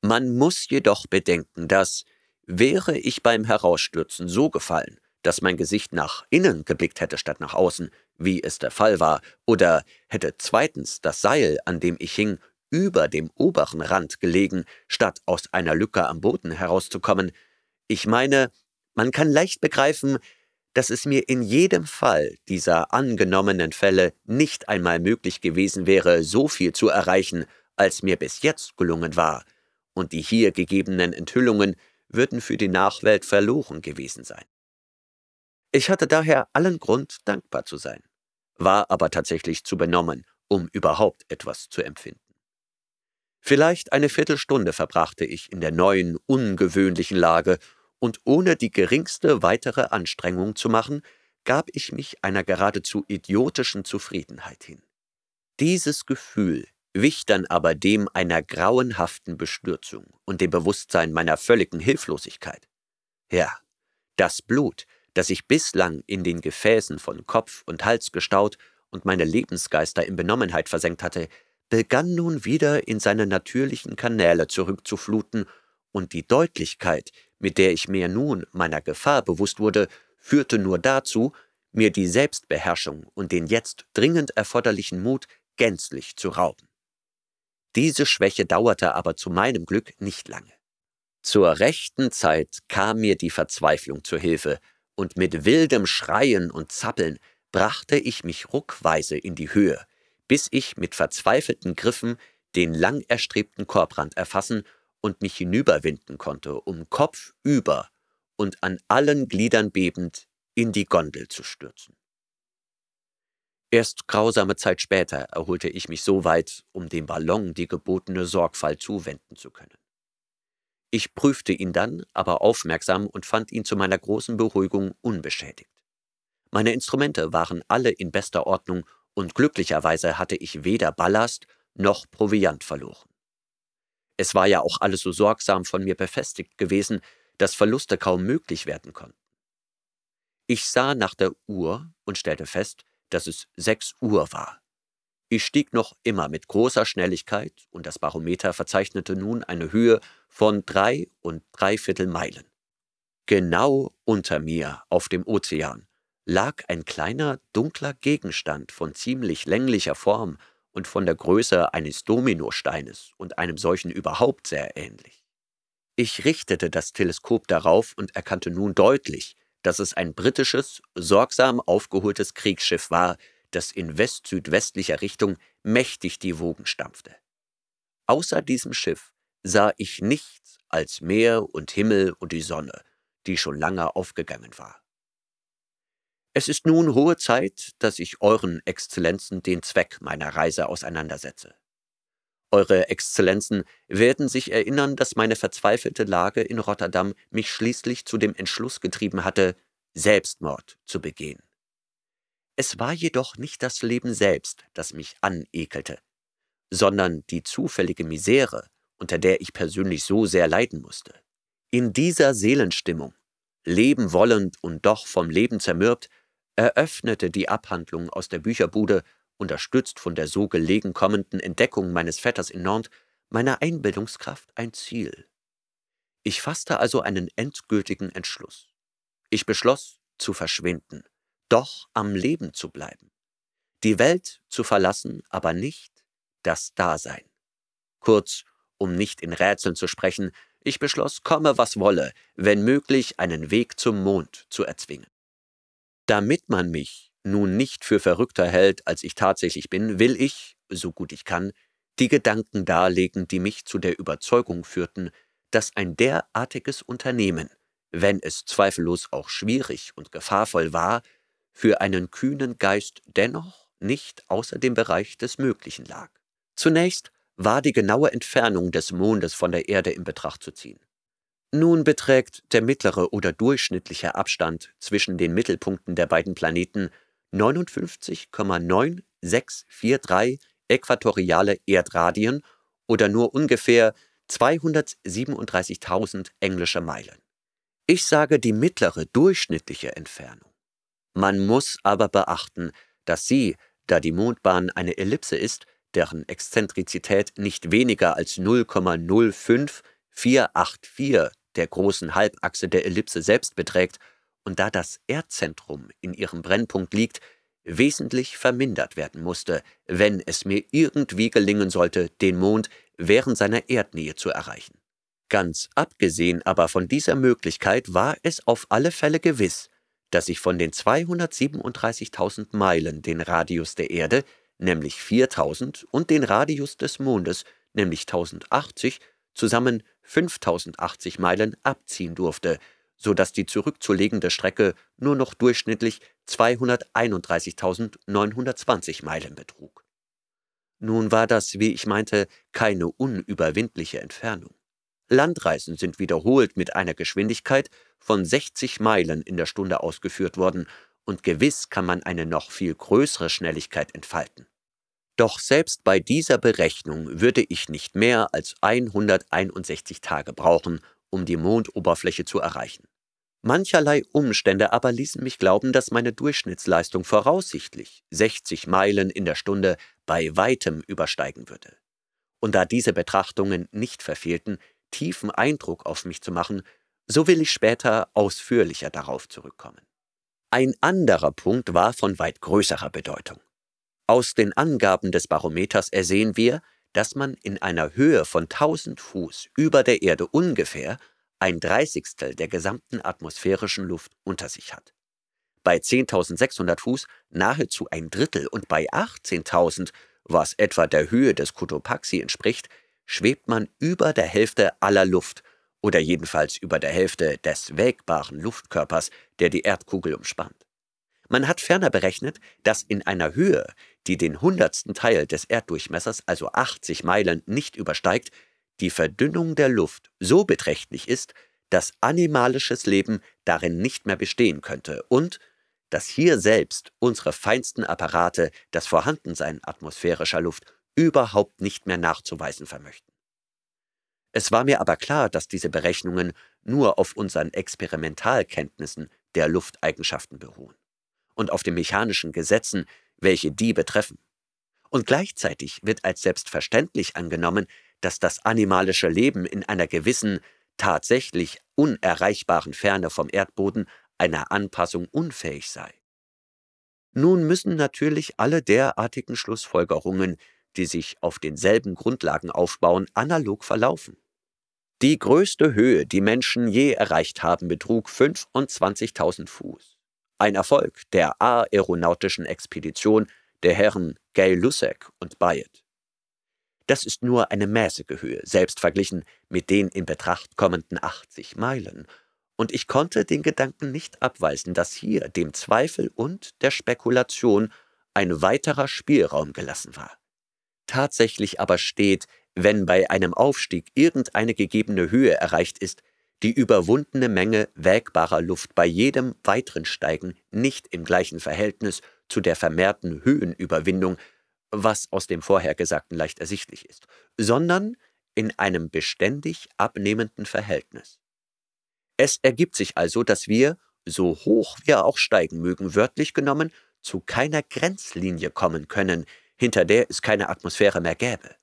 Man muss jedoch bedenken, dass, wäre ich beim Herausstürzen so gefallen, dass mein Gesicht nach innen geblickt hätte statt nach außen, wie es der Fall war, oder hätte zweitens das Seil, an dem ich hing, über dem oberen Rand gelegen, statt aus einer Lücke am Boden herauszukommen. Ich meine, man kann leicht begreifen, dass es mir in jedem Fall dieser angenommenen Fälle nicht einmal möglich gewesen wäre, so viel zu erreichen, als mir bis jetzt gelungen war, und die hier gegebenen Enthüllungen würden für die Nachwelt verloren gewesen sein. Ich hatte daher allen Grund, dankbar zu sein, war aber tatsächlich zu benommen, um überhaupt etwas zu empfinden. Vielleicht eine Viertelstunde verbrachte ich in der neuen, ungewöhnlichen Lage und ohne die geringste weitere Anstrengung zu machen, gab ich mich einer geradezu idiotischen Zufriedenheit hin. Dieses Gefühl wich dann aber dem einer grauenhaften Bestürzung und dem Bewusstsein meiner völligen Hilflosigkeit. Ja, das Blut, das ich bislang in den Gefäßen von Kopf und Hals gestaut und meine Lebensgeister in Benommenheit versenkt hatte, begann nun wieder in seine natürlichen Kanäle zurückzufluten, und die Deutlichkeit, mit der ich mir nun meiner Gefahr bewusst wurde, führte nur dazu, mir die Selbstbeherrschung und den jetzt dringend erforderlichen Mut gänzlich zu rauben. Diese Schwäche dauerte aber zu meinem Glück nicht lange. Zur rechten Zeit kam mir die Verzweiflung zu Hilfe, und mit wildem Schreien und Zappeln brachte ich mich ruckweise in die Höhe, bis ich mit verzweifelten Griffen den lang erstrebten Korbrand erfassen und mich hinüberwinden konnte, um Kopf über und an allen Gliedern bebend in die Gondel zu stürzen. Erst grausame Zeit später erholte ich mich so weit, um dem Ballon die gebotene Sorgfalt zuwenden zu können. Ich prüfte ihn dann aber aufmerksam und fand ihn zu meiner großen Beruhigung unbeschädigt. Meine Instrumente waren alle in bester Ordnung und glücklicherweise hatte ich weder Ballast noch Proviant verloren. Es war ja auch alles so sorgsam von mir befestigt gewesen, dass Verluste kaum möglich werden konnten. Ich sah nach der Uhr und stellte fest, dass es sechs Uhr war. Ich stieg noch immer mit großer Schnelligkeit und das Barometer verzeichnete nun eine Höhe von drei und dreiviertel Meilen. Genau unter mir auf dem Ozean lag ein kleiner, dunkler Gegenstand von ziemlich länglicher Form und von der Größe eines Dominosteines und einem solchen überhaupt sehr ähnlich. Ich richtete das Teleskop darauf und erkannte nun deutlich, dass es ein britisches, sorgsam aufgeholtes Kriegsschiff war, das in west-südwestlicher Richtung mächtig die Wogen stampfte. Außer diesem Schiff sah ich nichts als Meer und Himmel und die Sonne, die schon lange aufgegangen war. Es ist nun hohe Zeit, dass ich euren Exzellenzen den Zweck meiner Reise auseinandersetze. Eure Exzellenzen werden sich erinnern, dass meine verzweifelte Lage in Rotterdam mich schließlich zu dem Entschluss getrieben hatte, Selbstmord zu begehen. Es war jedoch nicht das Leben selbst, das mich anekelte, sondern die zufällige Misere, unter der ich persönlich so sehr leiden musste. In dieser Seelenstimmung, leben wollend und doch vom Leben zermürbt, eröffnete die Abhandlung aus der Bücherbude, unterstützt von der so gelegen kommenden Entdeckung meines Vetters in Nantes, meiner Einbildungskraft ein Ziel. Ich fasste also einen endgültigen Entschluss. Ich beschloss, zu verschwinden, doch am Leben zu bleiben. Die Welt zu verlassen, aber nicht das Dasein. Kurz, um nicht in Rätseln zu sprechen, ich beschloss, komme was wolle, wenn möglich, einen Weg zum Mond zu erzwingen. Damit man mich nun nicht für verrückter hält, als ich tatsächlich bin, will ich, so gut ich kann, die Gedanken darlegen, die mich zu der Überzeugung führten, dass ein derartiges Unternehmen, wenn es zweifellos auch schwierig und gefahrvoll war, für einen kühnen Geist dennoch nicht außer dem Bereich des Möglichen lag. Zunächst war die genaue Entfernung des Mondes von der Erde in Betracht zu ziehen. Nun beträgt der mittlere oder durchschnittliche Abstand zwischen den Mittelpunkten der beiden Planeten 59,9643 äquatoriale Erdradien oder nur ungefähr 237.000 englische Meilen. Ich sage die mittlere durchschnittliche Entfernung. Man muss aber beachten, dass sie, da die Mondbahn eine Ellipse ist, deren Exzentrizität nicht weniger als 0,05484 der großen Halbachse der Ellipse selbst beträgt und da das Erdzentrum in ihrem Brennpunkt liegt, wesentlich vermindert werden musste, wenn es mir irgendwie gelingen sollte, den Mond während seiner Erdnähe zu erreichen. Ganz abgesehen aber von dieser Möglichkeit war es auf alle Fälle gewiss, dass ich von den 237.000 Meilen den Radius der Erde, nämlich 4000, und den Radius des Mondes, nämlich 1080, zusammen 5080 Meilen abziehen durfte, sodass die zurückzulegende Strecke nur noch durchschnittlich 231.920 Meilen betrug. Nun war das, wie ich meinte, keine unüberwindliche Entfernung. Landreisen sind wiederholt mit einer Geschwindigkeit von 60 Meilen in der Stunde ausgeführt worden, und gewiss kann man eine noch viel größere Schnelligkeit entfalten. Doch selbst bei dieser Berechnung würde ich nicht mehr als 161 Tage brauchen, um die Mondoberfläche zu erreichen. Mancherlei Umstände aber ließen mich glauben, dass meine Durchschnittsleistung voraussichtlich 60 Meilen in der Stunde bei weitem übersteigen würde. Und da diese Betrachtungen nicht verfehlten, tiefen Eindruck auf mich zu machen, so will ich später ausführlicher darauf zurückkommen. Ein anderer Punkt war von weit größerer Bedeutung. Aus den Angaben des Barometers ersehen wir, dass man in einer Höhe von 1000 Fuß über der Erde ungefähr ein Dreißigstel der gesamten atmosphärischen Luft unter sich hat. Bei 10.600 Fuß nahezu ein Drittel und bei 18.000, was etwa der Höhe des Kutopaxi entspricht, schwebt man über der Hälfte aller Luft oder jedenfalls über der Hälfte des wägbaren Luftkörpers, der die Erdkugel umspannt. Man hat ferner berechnet, dass in einer Höhe, die den hundertsten Teil des Erddurchmessers, also 80 Meilen, nicht übersteigt, die Verdünnung der Luft so beträchtlich ist, dass animalisches Leben darin nicht mehr bestehen könnte und dass hier selbst unsere feinsten Apparate das Vorhandensein atmosphärischer Luft überhaupt nicht mehr nachzuweisen vermöchten. Es war mir aber klar, dass diese Berechnungen nur auf unseren Experimentalkenntnissen der Lufteigenschaften beruhen und auf den mechanischen Gesetzen, welche die betreffen. Und gleichzeitig wird als selbstverständlich angenommen, dass das animalische Leben in einer gewissen, tatsächlich unerreichbaren Ferne vom Erdboden einer Anpassung unfähig sei. Nun müssen natürlich alle derartigen Schlussfolgerungen, die sich auf denselben Grundlagen aufbauen, analog verlaufen. Die größte Höhe, die Menschen je erreicht haben, betrug 25.000 Fuß. Ein Erfolg der aeronautischen Expedition der Herren Gay Lussek und Bayet. Das ist nur eine mäßige Höhe, selbst verglichen mit den in Betracht kommenden 80 Meilen, und ich konnte den Gedanken nicht abweisen, dass hier dem Zweifel und der Spekulation ein weiterer Spielraum gelassen war. Tatsächlich aber steht, wenn bei einem Aufstieg irgendeine gegebene Höhe erreicht ist, die überwundene Menge wägbarer Luft bei jedem weiteren Steigen nicht im gleichen Verhältnis zu der vermehrten Höhenüberwindung, was aus dem vorhergesagten leicht ersichtlich ist, sondern in einem beständig abnehmenden Verhältnis. Es ergibt sich also, dass wir, so hoch wir auch steigen mögen, wörtlich genommen, zu keiner Grenzlinie kommen können, hinter der es keine Atmosphäre mehr gäbe.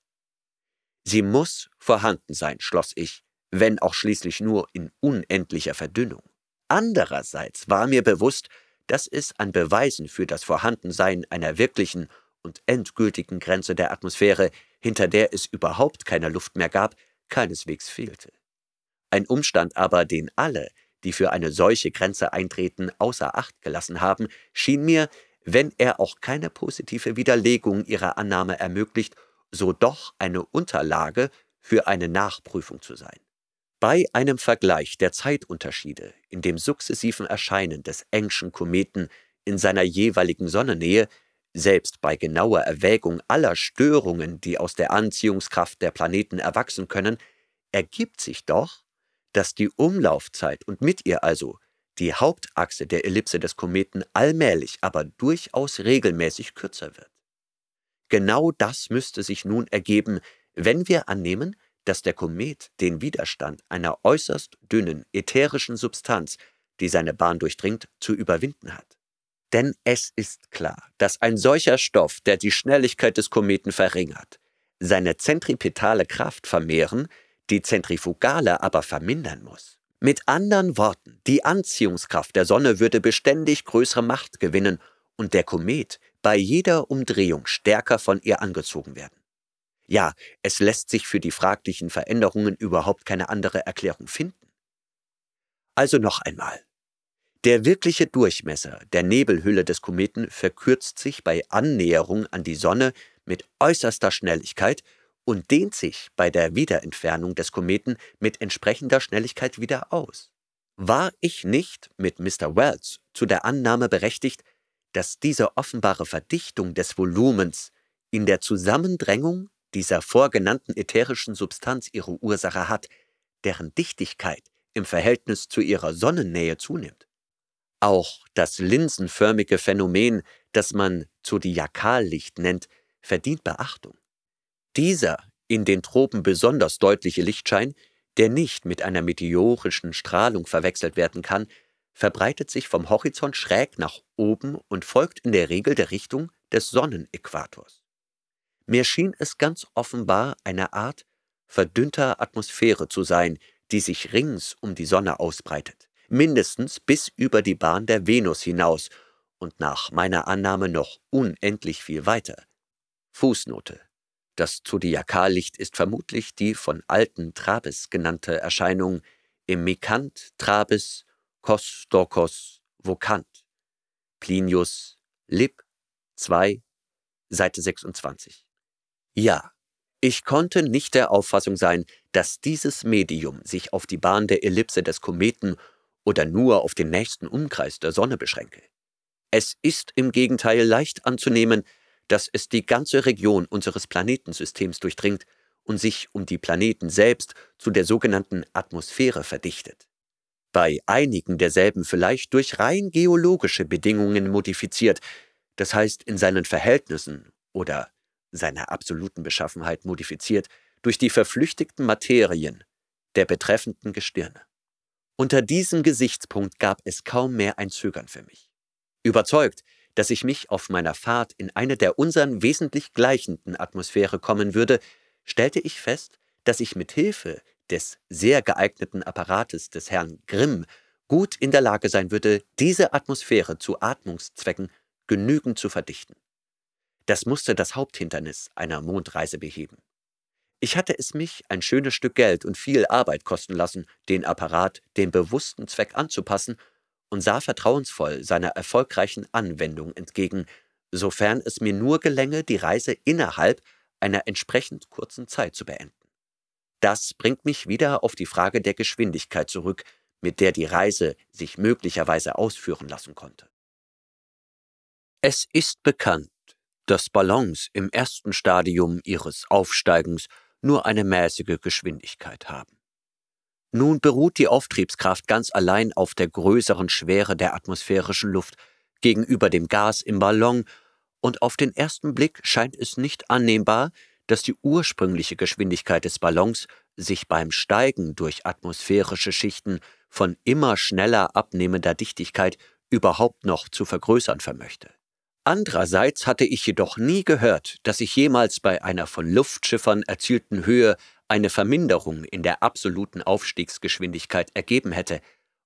Sie muss vorhanden sein, schloss ich, wenn auch schließlich nur in unendlicher Verdünnung. Andererseits war mir bewusst, dass es an Beweisen für das Vorhandensein einer wirklichen und endgültigen Grenze der Atmosphäre, hinter der es überhaupt keine Luft mehr gab, keineswegs fehlte. Ein Umstand aber, den alle, die für eine solche Grenze eintreten, außer Acht gelassen haben, schien mir, wenn er auch keine positive Widerlegung ihrer Annahme ermöglicht, so doch eine Unterlage für eine Nachprüfung zu sein. Bei einem Vergleich der Zeitunterschiede in dem sukzessiven Erscheinen des Engschen Kometen in seiner jeweiligen Sonnennähe, selbst bei genauer Erwägung aller Störungen, die aus der Anziehungskraft der Planeten erwachsen können, ergibt sich doch, dass die Umlaufzeit und mit ihr also die Hauptachse der Ellipse des Kometen allmählich, aber durchaus regelmäßig kürzer wird. Genau das müsste sich nun ergeben, wenn wir annehmen, dass der Komet den Widerstand einer äußerst dünnen ätherischen Substanz, die seine Bahn durchdringt, zu überwinden hat. Denn es ist klar, dass ein solcher Stoff, der die Schnelligkeit des Kometen verringert, seine zentripetale Kraft vermehren, die zentrifugale aber vermindern muss. Mit anderen Worten, die Anziehungskraft der Sonne würde beständig größere Macht gewinnen und der Komet bei jeder Umdrehung stärker von ihr angezogen werden. Ja, es lässt sich für die fraglichen Veränderungen überhaupt keine andere Erklärung finden. Also noch einmal. Der wirkliche Durchmesser der Nebelhülle des Kometen verkürzt sich bei Annäherung an die Sonne mit äußerster Schnelligkeit und dehnt sich bei der Wiederentfernung des Kometen mit entsprechender Schnelligkeit wieder aus. War ich nicht mit Mr. Wells zu der Annahme berechtigt, dass diese offenbare Verdichtung des Volumens in der Zusammendrängung dieser vorgenannten ätherischen Substanz ihre Ursache hat, deren Dichtigkeit im Verhältnis zu ihrer Sonnennähe zunimmt. Auch das linsenförmige Phänomen, das man Zodiakallicht nennt, verdient Beachtung. Dieser in den Tropen besonders deutliche Lichtschein, der nicht mit einer meteorischen Strahlung verwechselt werden kann, verbreitet sich vom Horizont schräg nach oben und folgt in der Regel der Richtung des Sonnenäquators. Mir schien es ganz offenbar eine Art verdünnter Atmosphäre zu sein, die sich rings um die Sonne ausbreitet, mindestens bis über die Bahn der Venus hinaus und nach meiner Annahme noch unendlich viel weiter. Fußnote. Das Zodiakallicht ist vermutlich die von alten Trabes genannte Erscheinung im Mikant Trabes Kos Dokos Vokant. Plinius Lib 2, Seite 26. Ja, ich konnte nicht der Auffassung sein, dass dieses Medium sich auf die Bahn der Ellipse des Kometen oder nur auf den nächsten Umkreis der Sonne beschränke. Es ist im Gegenteil leicht anzunehmen, dass es die ganze Region unseres Planetensystems durchdringt und sich um die Planeten selbst zu der sogenannten Atmosphäre verdichtet. Bei einigen derselben vielleicht durch rein geologische Bedingungen modifiziert, das heißt in seinen Verhältnissen oder seiner absoluten Beschaffenheit modifiziert, durch die verflüchtigten Materien der betreffenden Gestirne. Unter diesem Gesichtspunkt gab es kaum mehr ein Zögern für mich. Überzeugt, dass ich mich auf meiner Fahrt in eine der unseren wesentlich gleichenden Atmosphäre kommen würde, stellte ich fest, dass ich mit Hilfe des sehr geeigneten Apparates des Herrn Grimm gut in der Lage sein würde, diese Atmosphäre zu Atmungszwecken genügend zu verdichten. Das musste das Haupthindernis einer Mondreise beheben. Ich hatte es mich ein schönes Stück Geld und viel Arbeit kosten lassen, den Apparat dem bewussten Zweck anzupassen und sah vertrauensvoll seiner erfolgreichen Anwendung entgegen, sofern es mir nur gelänge, die Reise innerhalb einer entsprechend kurzen Zeit zu beenden. Das bringt mich wieder auf die Frage der Geschwindigkeit zurück, mit der die Reise sich möglicherweise ausführen lassen konnte. Es ist bekannt, dass Ballons im ersten Stadium ihres Aufsteigens nur eine mäßige Geschwindigkeit haben. Nun beruht die Auftriebskraft ganz allein auf der größeren Schwere der atmosphärischen Luft gegenüber dem Gas im Ballon, und auf den ersten Blick scheint es nicht annehmbar, dass die ursprüngliche Geschwindigkeit des Ballons sich beim Steigen durch atmosphärische Schichten von immer schneller abnehmender Dichtigkeit überhaupt noch zu vergrößern vermöchte. Andererseits hatte ich jedoch nie gehört, dass ich jemals bei einer von Luftschiffern erzielten Höhe eine Verminderung in der absoluten Aufstiegsgeschwindigkeit ergeben hätte,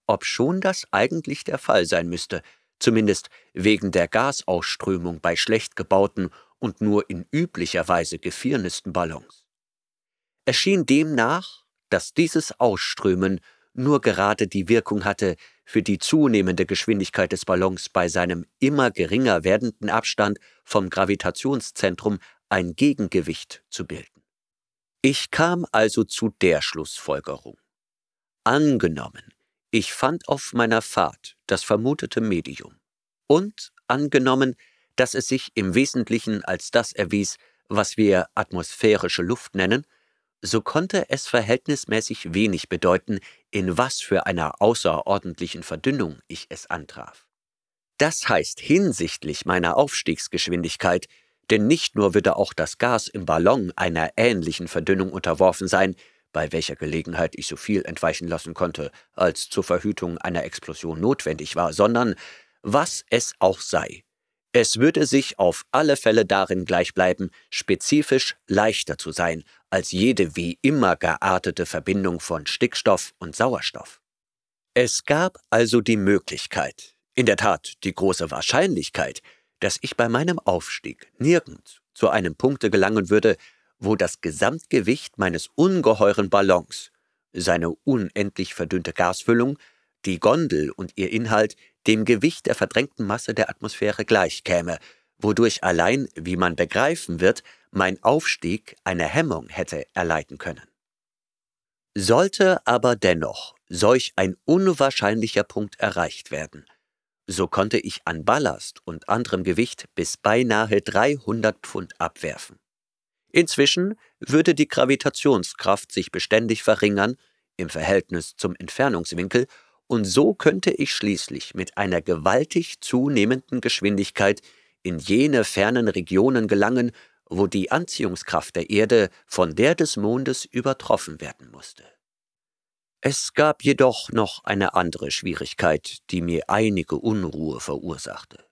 obschon das eigentlich der Fall sein müsste, zumindest wegen der Gasausströmung bei schlecht gebauten und nur in üblicher Weise gefirnisten Ballons. Es schien demnach, dass dieses Ausströmen nur gerade die Wirkung hatte, für die zunehmende Geschwindigkeit des Ballons bei seinem immer geringer werdenden Abstand vom Gravitationszentrum ein Gegengewicht zu bilden. Ich kam also zu der Schlussfolgerung. Angenommen, ich fand auf meiner Fahrt das vermutete Medium und angenommen, dass es sich im Wesentlichen als das erwies, was wir atmosphärische Luft nennen, so konnte es verhältnismäßig wenig bedeuten, in was für einer außerordentlichen Verdünnung ich es antraf. Das heißt hinsichtlich meiner Aufstiegsgeschwindigkeit, denn nicht nur würde auch das Gas im Ballon einer ähnlichen Verdünnung unterworfen sein, bei welcher Gelegenheit ich so viel entweichen lassen konnte, als zur Verhütung einer Explosion notwendig war, sondern was es auch sei. Es würde sich auf alle Fälle darin gleichbleiben, spezifisch leichter zu sein als jede wie immer geartete Verbindung von Stickstoff und Sauerstoff. Es gab also die Möglichkeit, in der Tat die große Wahrscheinlichkeit, dass ich bei meinem Aufstieg nirgends zu einem Punkte gelangen würde, wo das Gesamtgewicht meines ungeheuren Ballons, seine unendlich verdünnte Gasfüllung, die Gondel und ihr Inhalt dem Gewicht der verdrängten Masse der Atmosphäre gleichkäme, wodurch allein, wie man begreifen wird, mein Aufstieg eine Hemmung hätte erleiden können. Sollte aber dennoch solch ein unwahrscheinlicher Punkt erreicht werden, so konnte ich an Ballast und anderem Gewicht bis beinahe 300 Pfund abwerfen. Inzwischen würde die Gravitationskraft sich beständig verringern im Verhältnis zum Entfernungswinkel, und so könnte ich schließlich mit einer gewaltig zunehmenden Geschwindigkeit in jene fernen Regionen gelangen, wo die Anziehungskraft der Erde von der des Mondes übertroffen werden musste. Es gab jedoch noch eine andere Schwierigkeit, die mir einige Unruhe verursachte.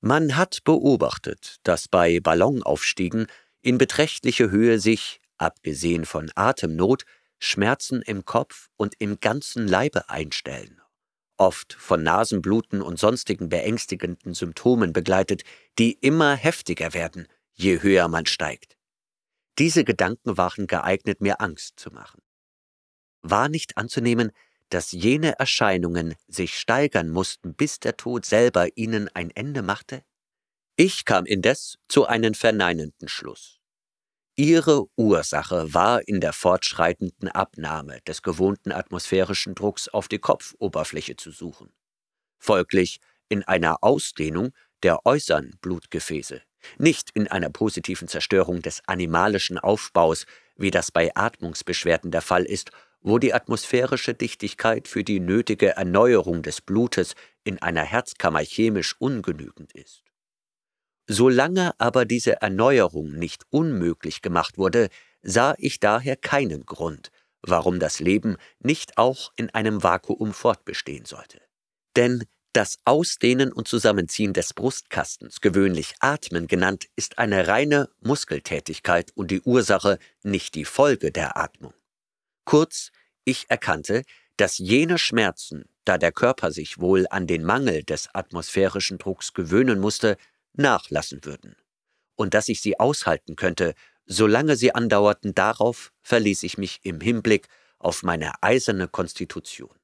Man hat beobachtet, dass bei Ballonaufstiegen in beträchtliche Höhe sich, abgesehen von Atemnot, Schmerzen im Kopf und im ganzen Leibe einstellen, oft von Nasenbluten und sonstigen beängstigenden Symptomen begleitet, die immer heftiger werden – je höher man steigt. Diese Gedanken waren geeignet, mir Angst zu machen. War nicht anzunehmen, dass jene Erscheinungen sich steigern mussten, bis der Tod selber ihnen ein Ende machte? Ich kam indes zu einem verneinenden Schluss. Ihre Ursache war in der fortschreitenden Abnahme des gewohnten atmosphärischen Drucks auf die Kopfoberfläche zu suchen, folglich in einer Ausdehnung der äußeren Blutgefäße nicht in einer positiven Zerstörung des animalischen Aufbaus, wie das bei Atmungsbeschwerden der Fall ist, wo die atmosphärische Dichtigkeit für die nötige Erneuerung des Blutes in einer Herzkammer chemisch ungenügend ist. Solange aber diese Erneuerung nicht unmöglich gemacht wurde, sah ich daher keinen Grund, warum das Leben nicht auch in einem Vakuum fortbestehen sollte. Denn das Ausdehnen und Zusammenziehen des Brustkastens, gewöhnlich Atmen genannt, ist eine reine Muskeltätigkeit und die Ursache, nicht die Folge der Atmung. Kurz, ich erkannte, dass jene Schmerzen, da der Körper sich wohl an den Mangel des atmosphärischen Drucks gewöhnen musste, nachlassen würden. Und dass ich sie aushalten könnte, solange sie andauerten, darauf verließ ich mich im Hinblick auf meine eiserne Konstitution.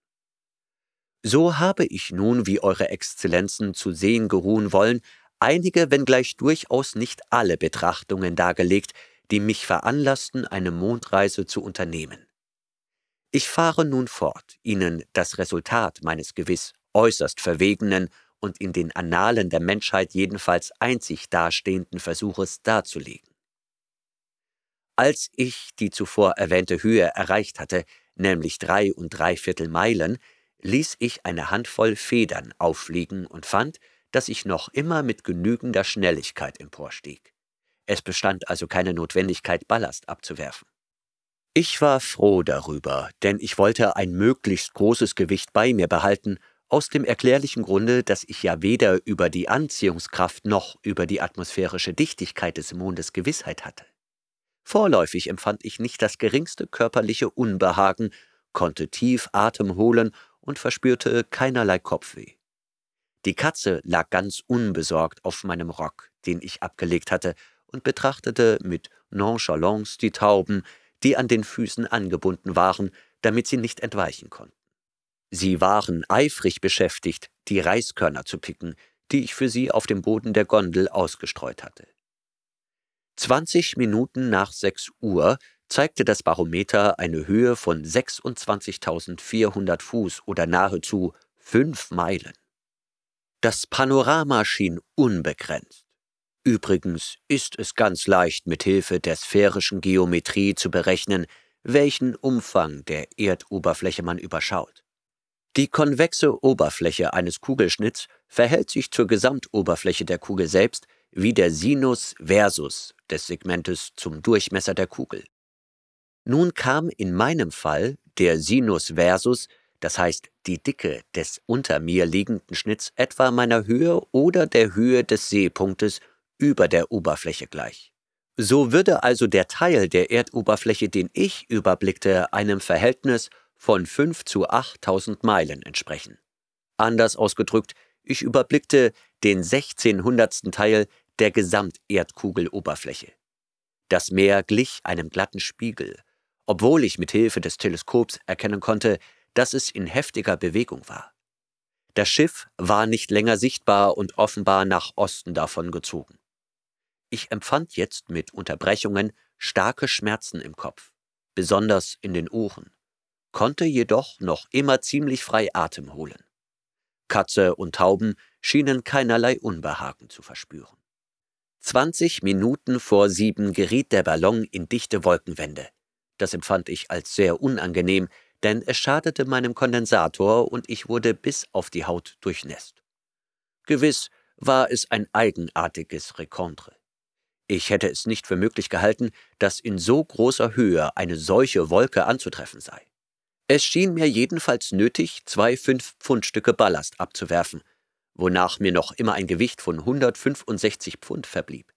So habe ich nun, wie Eure Exzellenzen zu sehen geruhen wollen, einige, wenngleich durchaus nicht alle Betrachtungen dargelegt, die mich veranlassten, eine Mondreise zu unternehmen. Ich fahre nun fort, Ihnen das Resultat meines gewiss äußerst verwegenen und in den Annalen der Menschheit jedenfalls einzig dastehenden Versuches darzulegen. Als ich die zuvor erwähnte Höhe erreicht hatte, nämlich drei und dreiviertel Meilen, ließ ich eine Handvoll Federn auffliegen und fand, dass ich noch immer mit genügender Schnelligkeit emporstieg. Es bestand also keine Notwendigkeit, Ballast abzuwerfen. Ich war froh darüber, denn ich wollte ein möglichst großes Gewicht bei mir behalten, aus dem erklärlichen Grunde, dass ich ja weder über die Anziehungskraft noch über die atmosphärische Dichtigkeit des Mondes Gewissheit hatte. Vorläufig empfand ich nicht das geringste körperliche Unbehagen, konnte tief Atem holen und verspürte keinerlei Kopfweh. Die Katze lag ganz unbesorgt auf meinem Rock, den ich abgelegt hatte, und betrachtete mit Nonchalance die Tauben, die an den Füßen angebunden waren, damit sie nicht entweichen konnten. Sie waren eifrig beschäftigt, die Reiskörner zu picken, die ich für sie auf dem Boden der Gondel ausgestreut hatte. Zwanzig Minuten nach sechs Uhr zeigte das Barometer eine Höhe von 26.400 Fuß oder nahezu fünf Meilen. Das Panorama schien unbegrenzt. Übrigens ist es ganz leicht, mit Hilfe der sphärischen Geometrie zu berechnen, welchen Umfang der Erdoberfläche man überschaut. Die konvexe Oberfläche eines Kugelschnitts verhält sich zur Gesamtoberfläche der Kugel selbst wie der Sinus versus des Segmentes zum Durchmesser der Kugel. Nun kam in meinem Fall der Sinus versus, das heißt die Dicke des unter mir liegenden Schnitts etwa meiner Höhe oder der Höhe des Seepunktes über der Oberfläche gleich. So würde also der Teil der Erdoberfläche, den ich überblickte, einem Verhältnis von 5 zu 8000 Meilen entsprechen. Anders ausgedrückt, ich überblickte den 1600. Teil der Gesamterdkugeloberfläche. Das Meer glich einem glatten Spiegel, obwohl ich mit Hilfe des Teleskops erkennen konnte, dass es in heftiger Bewegung war. Das Schiff war nicht länger sichtbar und offenbar nach Osten davon gezogen. Ich empfand jetzt mit Unterbrechungen starke Schmerzen im Kopf, besonders in den Ohren, konnte jedoch noch immer ziemlich frei Atem holen. Katze und Tauben schienen keinerlei Unbehagen zu verspüren. 20 Minuten vor sieben geriet der Ballon in dichte Wolkenwände, das empfand ich als sehr unangenehm, denn es schadete meinem Kondensator und ich wurde bis auf die Haut durchnässt. Gewiss war es ein eigenartiges Rekontre. Ich hätte es nicht für möglich gehalten, dass in so großer Höhe eine solche Wolke anzutreffen sei. Es schien mir jedenfalls nötig, zwei fünf Pfundstücke Ballast abzuwerfen, wonach mir noch immer ein Gewicht von 165 Pfund verblieb.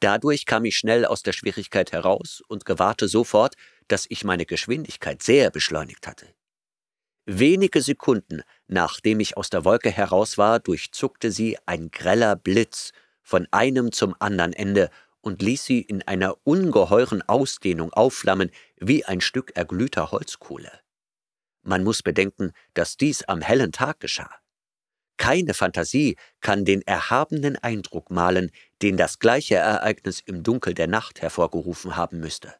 Dadurch kam ich schnell aus der Schwierigkeit heraus und gewahrte sofort, dass ich meine Geschwindigkeit sehr beschleunigt hatte. Wenige Sekunden, nachdem ich aus der Wolke heraus war, durchzuckte sie ein greller Blitz von einem zum anderen Ende und ließ sie in einer ungeheuren Ausdehnung aufflammen wie ein Stück erglühter Holzkohle. Man muss bedenken, dass dies am hellen Tag geschah. Keine Fantasie kann den erhabenen Eindruck malen, den das gleiche Ereignis im Dunkel der Nacht hervorgerufen haben müsste.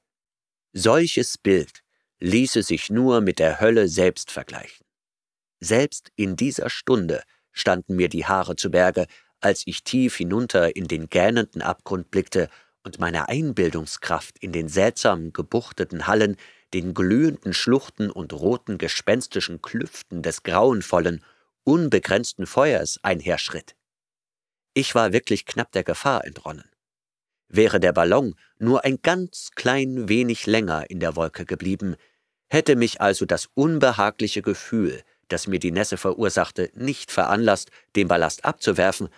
Solches Bild ließe sich nur mit der Hölle selbst vergleichen. Selbst in dieser Stunde standen mir die Haare zu Berge, als ich tief hinunter in den gähnenden Abgrund blickte und meine Einbildungskraft in den seltsam gebuchteten Hallen, den glühenden Schluchten und roten gespenstischen Klüften des grauenvollen unbegrenzten Feuers einherschritt. Ich war wirklich knapp der Gefahr entronnen. Wäre der Ballon nur ein ganz klein wenig länger in der Wolke geblieben, hätte mich also das unbehagliche Gefühl, das mir die Nässe verursachte, nicht veranlasst, den Ballast abzuwerfen,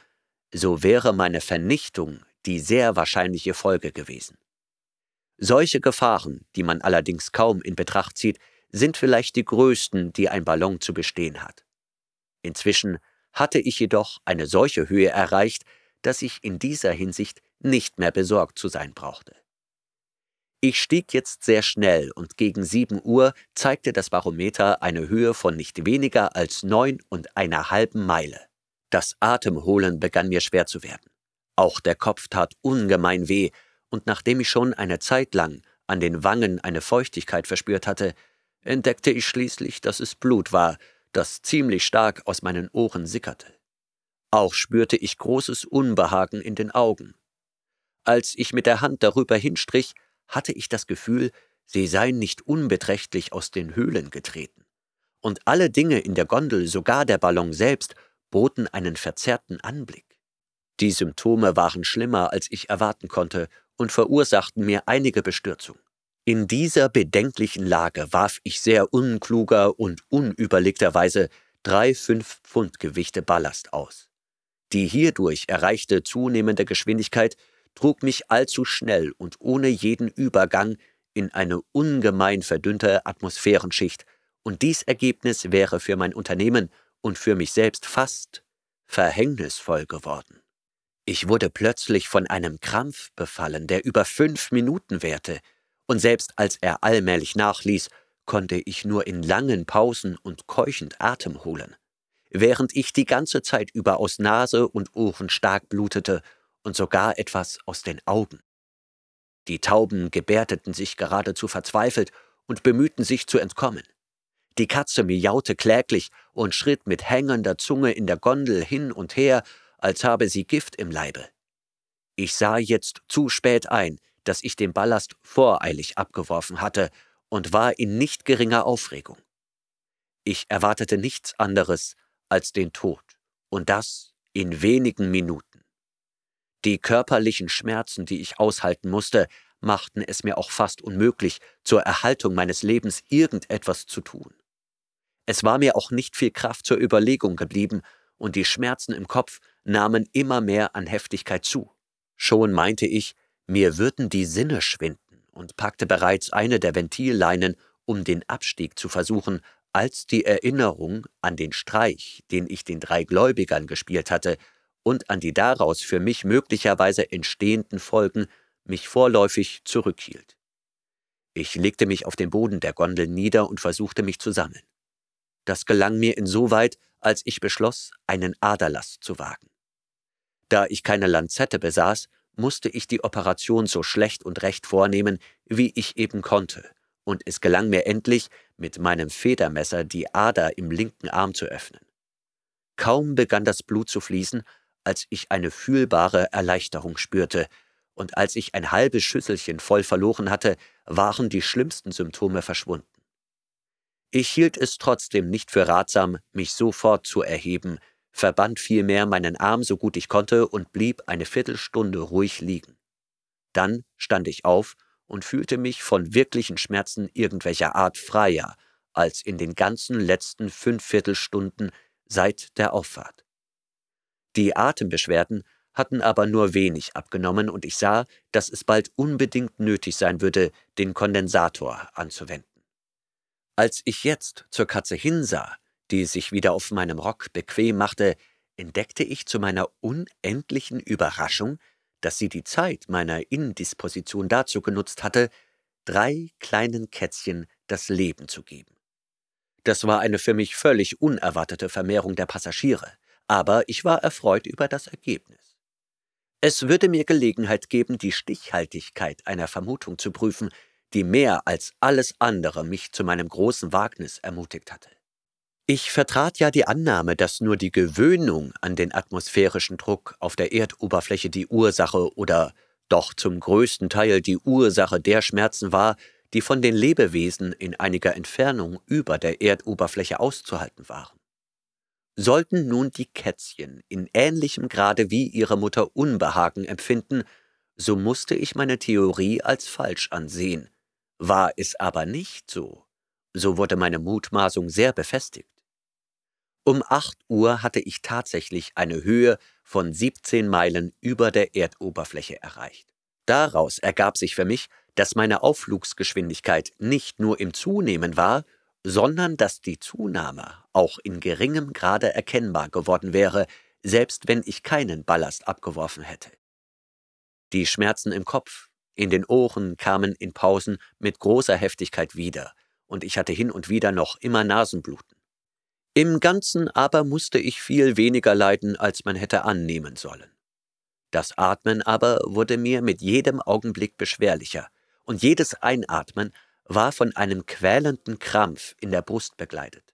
so wäre meine Vernichtung die sehr wahrscheinliche Folge gewesen. Solche Gefahren, die man allerdings kaum in Betracht zieht, sind vielleicht die größten, die ein Ballon zu bestehen hat. Inzwischen hatte ich jedoch eine solche Höhe erreicht, dass ich in dieser Hinsicht nicht mehr besorgt zu sein brauchte. Ich stieg jetzt sehr schnell und gegen 7 Uhr zeigte das Barometer eine Höhe von nicht weniger als neun und einer halben Meile. Das Atemholen begann mir schwer zu werden. Auch der Kopf tat ungemein weh, und nachdem ich schon eine Zeit lang an den Wangen eine Feuchtigkeit verspürt hatte, entdeckte ich schließlich, dass es Blut war, das ziemlich stark aus meinen Ohren sickerte. Auch spürte ich großes Unbehagen in den Augen. Als ich mit der Hand darüber hinstrich, hatte ich das Gefühl, sie seien nicht unbeträchtlich aus den Höhlen getreten. Und alle Dinge in der Gondel, sogar der Ballon selbst, boten einen verzerrten Anblick. Die Symptome waren schlimmer, als ich erwarten konnte, und verursachten mir einige Bestürzung. In dieser bedenklichen Lage warf ich sehr unkluger und unüberlegterweise drei fünf Pfund Gewichte Ballast aus. Die hierdurch erreichte zunehmende Geschwindigkeit trug mich allzu schnell und ohne jeden Übergang in eine ungemein verdünnte Atmosphärenschicht, und dies Ergebnis wäre für mein Unternehmen und für mich selbst fast verhängnisvoll geworden. Ich wurde plötzlich von einem Krampf befallen, der über fünf Minuten währte, und selbst als er allmählich nachließ, konnte ich nur in langen Pausen und keuchend Atem holen, während ich die ganze Zeit über aus Nase und Ohren stark blutete und sogar etwas aus den Augen. Die Tauben gebärdeten sich geradezu verzweifelt und bemühten sich zu entkommen. Die Katze miaute kläglich und schritt mit hängender Zunge in der Gondel hin und her, als habe sie Gift im Leibe. Ich sah jetzt zu spät ein, dass ich den Ballast voreilig abgeworfen hatte und war in nicht geringer Aufregung. Ich erwartete nichts anderes als den Tod, und das in wenigen Minuten. Die körperlichen Schmerzen, die ich aushalten musste, machten es mir auch fast unmöglich, zur Erhaltung meines Lebens irgendetwas zu tun. Es war mir auch nicht viel Kraft zur Überlegung geblieben, und die Schmerzen im Kopf nahmen immer mehr an Heftigkeit zu. Schon meinte ich, mir würden die Sinne schwinden und packte bereits eine der Ventilleinen, um den Abstieg zu versuchen, als die Erinnerung an den Streich, den ich den drei Gläubigern gespielt hatte, und an die daraus für mich möglicherweise entstehenden Folgen mich vorläufig zurückhielt. Ich legte mich auf den Boden der Gondel nieder und versuchte mich zu sammeln. Das gelang mir insoweit, als ich beschloss, einen Aderlass zu wagen. Da ich keine Lanzette besaß, musste ich die Operation so schlecht und recht vornehmen, wie ich eben konnte, und es gelang mir endlich, mit meinem Federmesser die Ader im linken Arm zu öffnen. Kaum begann das Blut zu fließen, als ich eine fühlbare Erleichterung spürte, und als ich ein halbes Schüsselchen voll verloren hatte, waren die schlimmsten Symptome verschwunden. Ich hielt es trotzdem nicht für ratsam, mich sofort zu erheben, verband vielmehr meinen Arm so gut ich konnte und blieb eine Viertelstunde ruhig liegen. Dann stand ich auf und fühlte mich von wirklichen Schmerzen irgendwelcher Art freier als in den ganzen letzten fünf Viertelstunden seit der Auffahrt. Die Atembeschwerden hatten aber nur wenig abgenommen und ich sah, dass es bald unbedingt nötig sein würde, den Kondensator anzuwenden. Als ich jetzt zur Katze hinsah, die sich wieder auf meinem Rock bequem machte, entdeckte ich zu meiner unendlichen Überraschung, dass sie die Zeit meiner Indisposition dazu genutzt hatte, drei kleinen Kätzchen das Leben zu geben. Das war eine für mich völlig unerwartete Vermehrung der Passagiere, aber ich war erfreut über das Ergebnis. Es würde mir Gelegenheit geben, die Stichhaltigkeit einer Vermutung zu prüfen, die mehr als alles andere mich zu meinem großen Wagnis ermutigt hatte. Ich vertrat ja die Annahme, dass nur die Gewöhnung an den atmosphärischen Druck auf der Erdoberfläche die Ursache oder doch zum größten Teil die Ursache der Schmerzen war, die von den Lebewesen in einiger Entfernung über der Erdoberfläche auszuhalten waren. Sollten nun die Kätzchen in ähnlichem Grade wie ihre Mutter Unbehagen empfinden, so musste ich meine Theorie als falsch ansehen. War es aber nicht so, so wurde meine Mutmaßung sehr befestigt. Um 8 Uhr hatte ich tatsächlich eine Höhe von 17 Meilen über der Erdoberfläche erreicht. Daraus ergab sich für mich, dass meine Aufflugsgeschwindigkeit nicht nur im Zunehmen war, sondern dass die Zunahme auch in geringem Grade erkennbar geworden wäre, selbst wenn ich keinen Ballast abgeworfen hätte. Die Schmerzen im Kopf, in den Ohren kamen in Pausen mit großer Heftigkeit wieder, und ich hatte hin und wieder noch immer Nasenbluten. Im Ganzen aber musste ich viel weniger leiden, als man hätte annehmen sollen. Das Atmen aber wurde mir mit jedem Augenblick beschwerlicher, und jedes Einatmen war von einem quälenden Krampf in der Brust begleitet.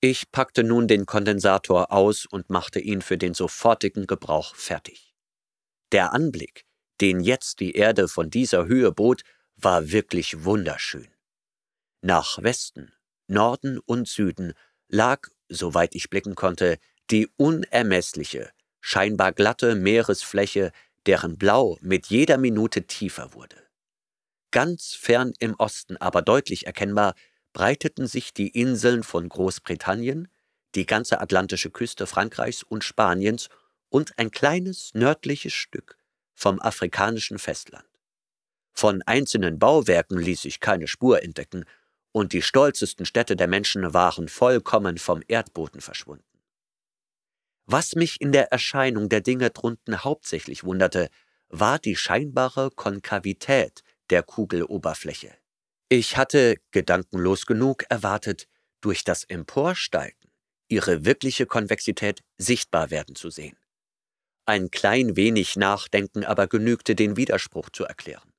Ich packte nun den Kondensator aus und machte ihn für den sofortigen Gebrauch fertig. Der Anblick, den jetzt die Erde von dieser Höhe bot, war wirklich wunderschön. Nach Westen, Norden und Süden lag, soweit ich blicken konnte, die unermessliche, scheinbar glatte Meeresfläche, deren Blau mit jeder Minute tiefer wurde. Ganz fern im Osten, aber deutlich erkennbar, breiteten sich die Inseln von Großbritannien, die ganze atlantische Küste Frankreichs und Spaniens und ein kleines nördliches Stück vom afrikanischen Festland. Von einzelnen Bauwerken ließ sich keine Spur entdecken, und die stolzesten Städte der Menschen waren vollkommen vom Erdboden verschwunden. Was mich in der Erscheinung der Dinge drunten hauptsächlich wunderte, war die scheinbare Konkavität der Kugeloberfläche. Ich hatte, gedankenlos genug, erwartet, durch das Emporsteigen ihre wirkliche Konvexität sichtbar werden zu sehen. Ein klein wenig Nachdenken aber genügte, den Widerspruch zu erklären.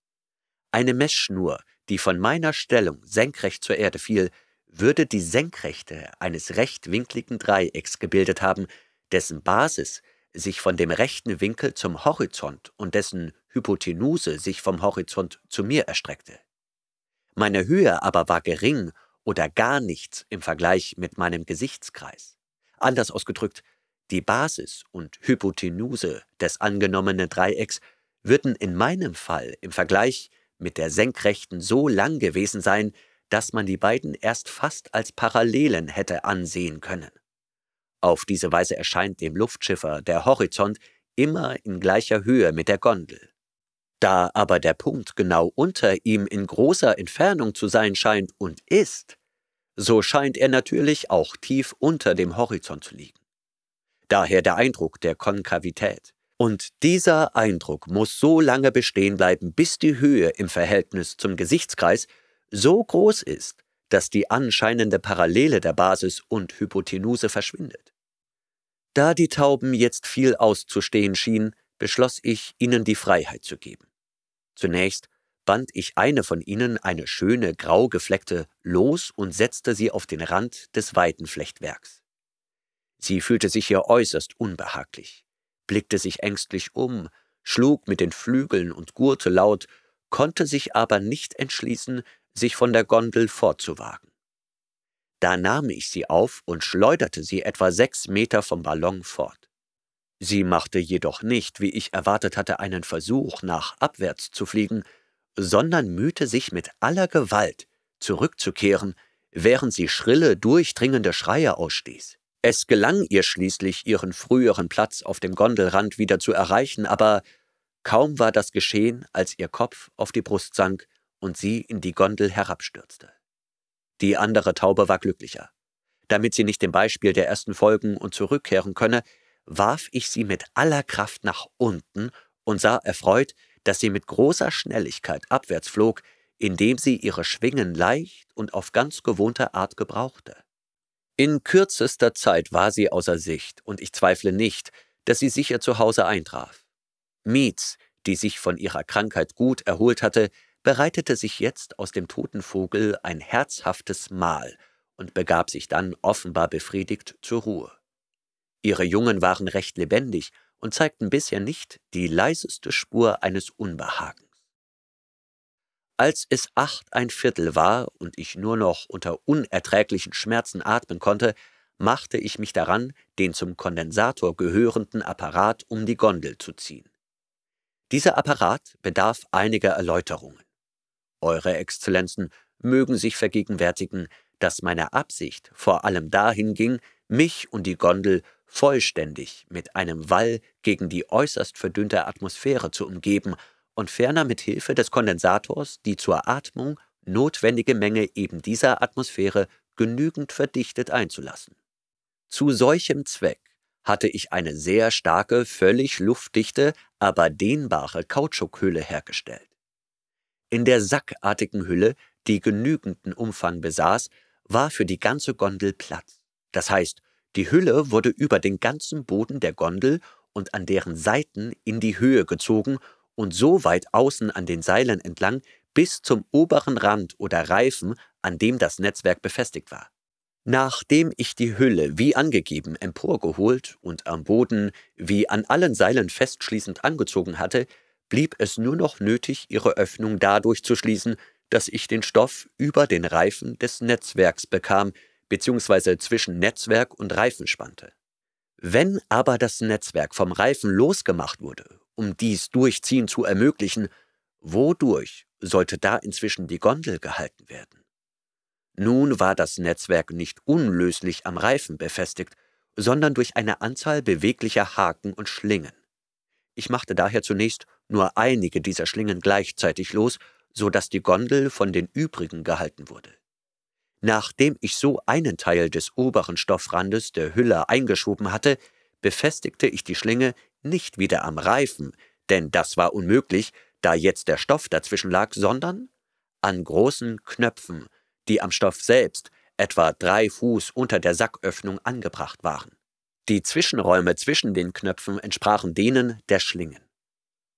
Eine Messschnur, die von meiner Stellung senkrecht zur Erde fiel, würde die Senkrechte eines rechtwinkligen Dreiecks gebildet haben, dessen Basis sich von dem rechten Winkel zum Horizont und dessen Hypotenuse sich vom Horizont zu mir erstreckte. Meine Höhe aber war gering oder gar nichts im Vergleich mit meinem Gesichtskreis. Anders ausgedrückt, die Basis und Hypotenuse des angenommenen Dreiecks würden in meinem Fall im Vergleich mit der Senkrechten so lang gewesen sein, dass man die beiden erst fast als Parallelen hätte ansehen können. Auf diese Weise erscheint dem Luftschiffer der Horizont immer in gleicher Höhe mit der Gondel. Da aber der Punkt genau unter ihm in großer Entfernung zu sein scheint und ist, so scheint er natürlich auch tief unter dem Horizont zu liegen. Daher der Eindruck der Konkavität. Und dieser Eindruck muss so lange bestehen bleiben, bis die Höhe im Verhältnis zum Gesichtskreis so groß ist, dass die anscheinende Parallele der Basis und Hypotenuse verschwindet. Da die Tauben jetzt viel auszustehen schienen, beschloss ich, ihnen die Freiheit zu geben. Zunächst band ich eine von ihnen, eine schöne, grau gefleckte, los und setzte sie auf den Rand des weiten Flechtwerks. Sie fühlte sich hier äußerst unbehaglich blickte sich ängstlich um, schlug mit den Flügeln und gurte laut, konnte sich aber nicht entschließen, sich von der Gondel fortzuwagen. Da nahm ich sie auf und schleuderte sie etwa sechs Meter vom Ballon fort. Sie machte jedoch nicht, wie ich erwartet hatte, einen Versuch, nach abwärts zu fliegen, sondern mühte sich mit aller Gewalt, zurückzukehren, während sie schrille, durchdringende Schreie ausstieß. Es gelang ihr schließlich, ihren früheren Platz auf dem Gondelrand wieder zu erreichen, aber kaum war das geschehen, als ihr Kopf auf die Brust sank und sie in die Gondel herabstürzte. Die andere Taube war glücklicher. Damit sie nicht dem Beispiel der ersten Folgen und zurückkehren könne, warf ich sie mit aller Kraft nach unten und sah erfreut, dass sie mit großer Schnelligkeit abwärts flog, indem sie ihre Schwingen leicht und auf ganz gewohnte Art gebrauchte. In kürzester Zeit war sie außer Sicht, und ich zweifle nicht, dass sie sicher zu Hause eintraf. Mietz, die sich von ihrer Krankheit gut erholt hatte, bereitete sich jetzt aus dem toten Vogel ein herzhaftes Mahl und begab sich dann offenbar befriedigt zur Ruhe. Ihre Jungen waren recht lebendig und zeigten bisher nicht die leiseste Spur eines Unbehagens. Als es acht ein Viertel war und ich nur noch unter unerträglichen Schmerzen atmen konnte, machte ich mich daran, den zum Kondensator gehörenden Apparat um die Gondel zu ziehen. Dieser Apparat bedarf einiger Erläuterungen. Eure Exzellenzen mögen sich vergegenwärtigen, dass meine Absicht vor allem dahin ging, mich und die Gondel vollständig mit einem Wall gegen die äußerst verdünnte Atmosphäre zu umgeben und ferner mit Hilfe des Kondensators die zur Atmung notwendige Menge eben dieser Atmosphäre genügend verdichtet einzulassen. Zu solchem Zweck hatte ich eine sehr starke, völlig luftdichte, aber dehnbare Kautschukhülle hergestellt. In der sackartigen Hülle, die genügenden Umfang besaß, war für die ganze Gondel Platz. Das heißt, die Hülle wurde über den ganzen Boden der Gondel und an deren Seiten in die Höhe gezogen und so weit außen an den Seilen entlang bis zum oberen Rand oder Reifen, an dem das Netzwerk befestigt war. Nachdem ich die Hülle wie angegeben emporgeholt und am Boden wie an allen Seilen festschließend angezogen hatte, blieb es nur noch nötig, ihre Öffnung dadurch zu schließen, dass ich den Stoff über den Reifen des Netzwerks bekam, beziehungsweise zwischen Netzwerk und Reifen spannte. Wenn aber das Netzwerk vom Reifen losgemacht wurde, um dies durchziehen zu ermöglichen, wodurch sollte da inzwischen die Gondel gehalten werden? Nun war das Netzwerk nicht unlöslich am Reifen befestigt, sondern durch eine Anzahl beweglicher Haken und Schlingen. Ich machte daher zunächst nur einige dieser Schlingen gleichzeitig los, so dass die Gondel von den übrigen gehalten wurde. Nachdem ich so einen Teil des oberen Stoffrandes der Hülle eingeschoben hatte, befestigte ich die Schlinge nicht wieder am Reifen, denn das war unmöglich, da jetzt der Stoff dazwischen lag, sondern an großen Knöpfen, die am Stoff selbst etwa drei Fuß unter der Sacköffnung angebracht waren. Die Zwischenräume zwischen den Knöpfen entsprachen denen der Schlingen.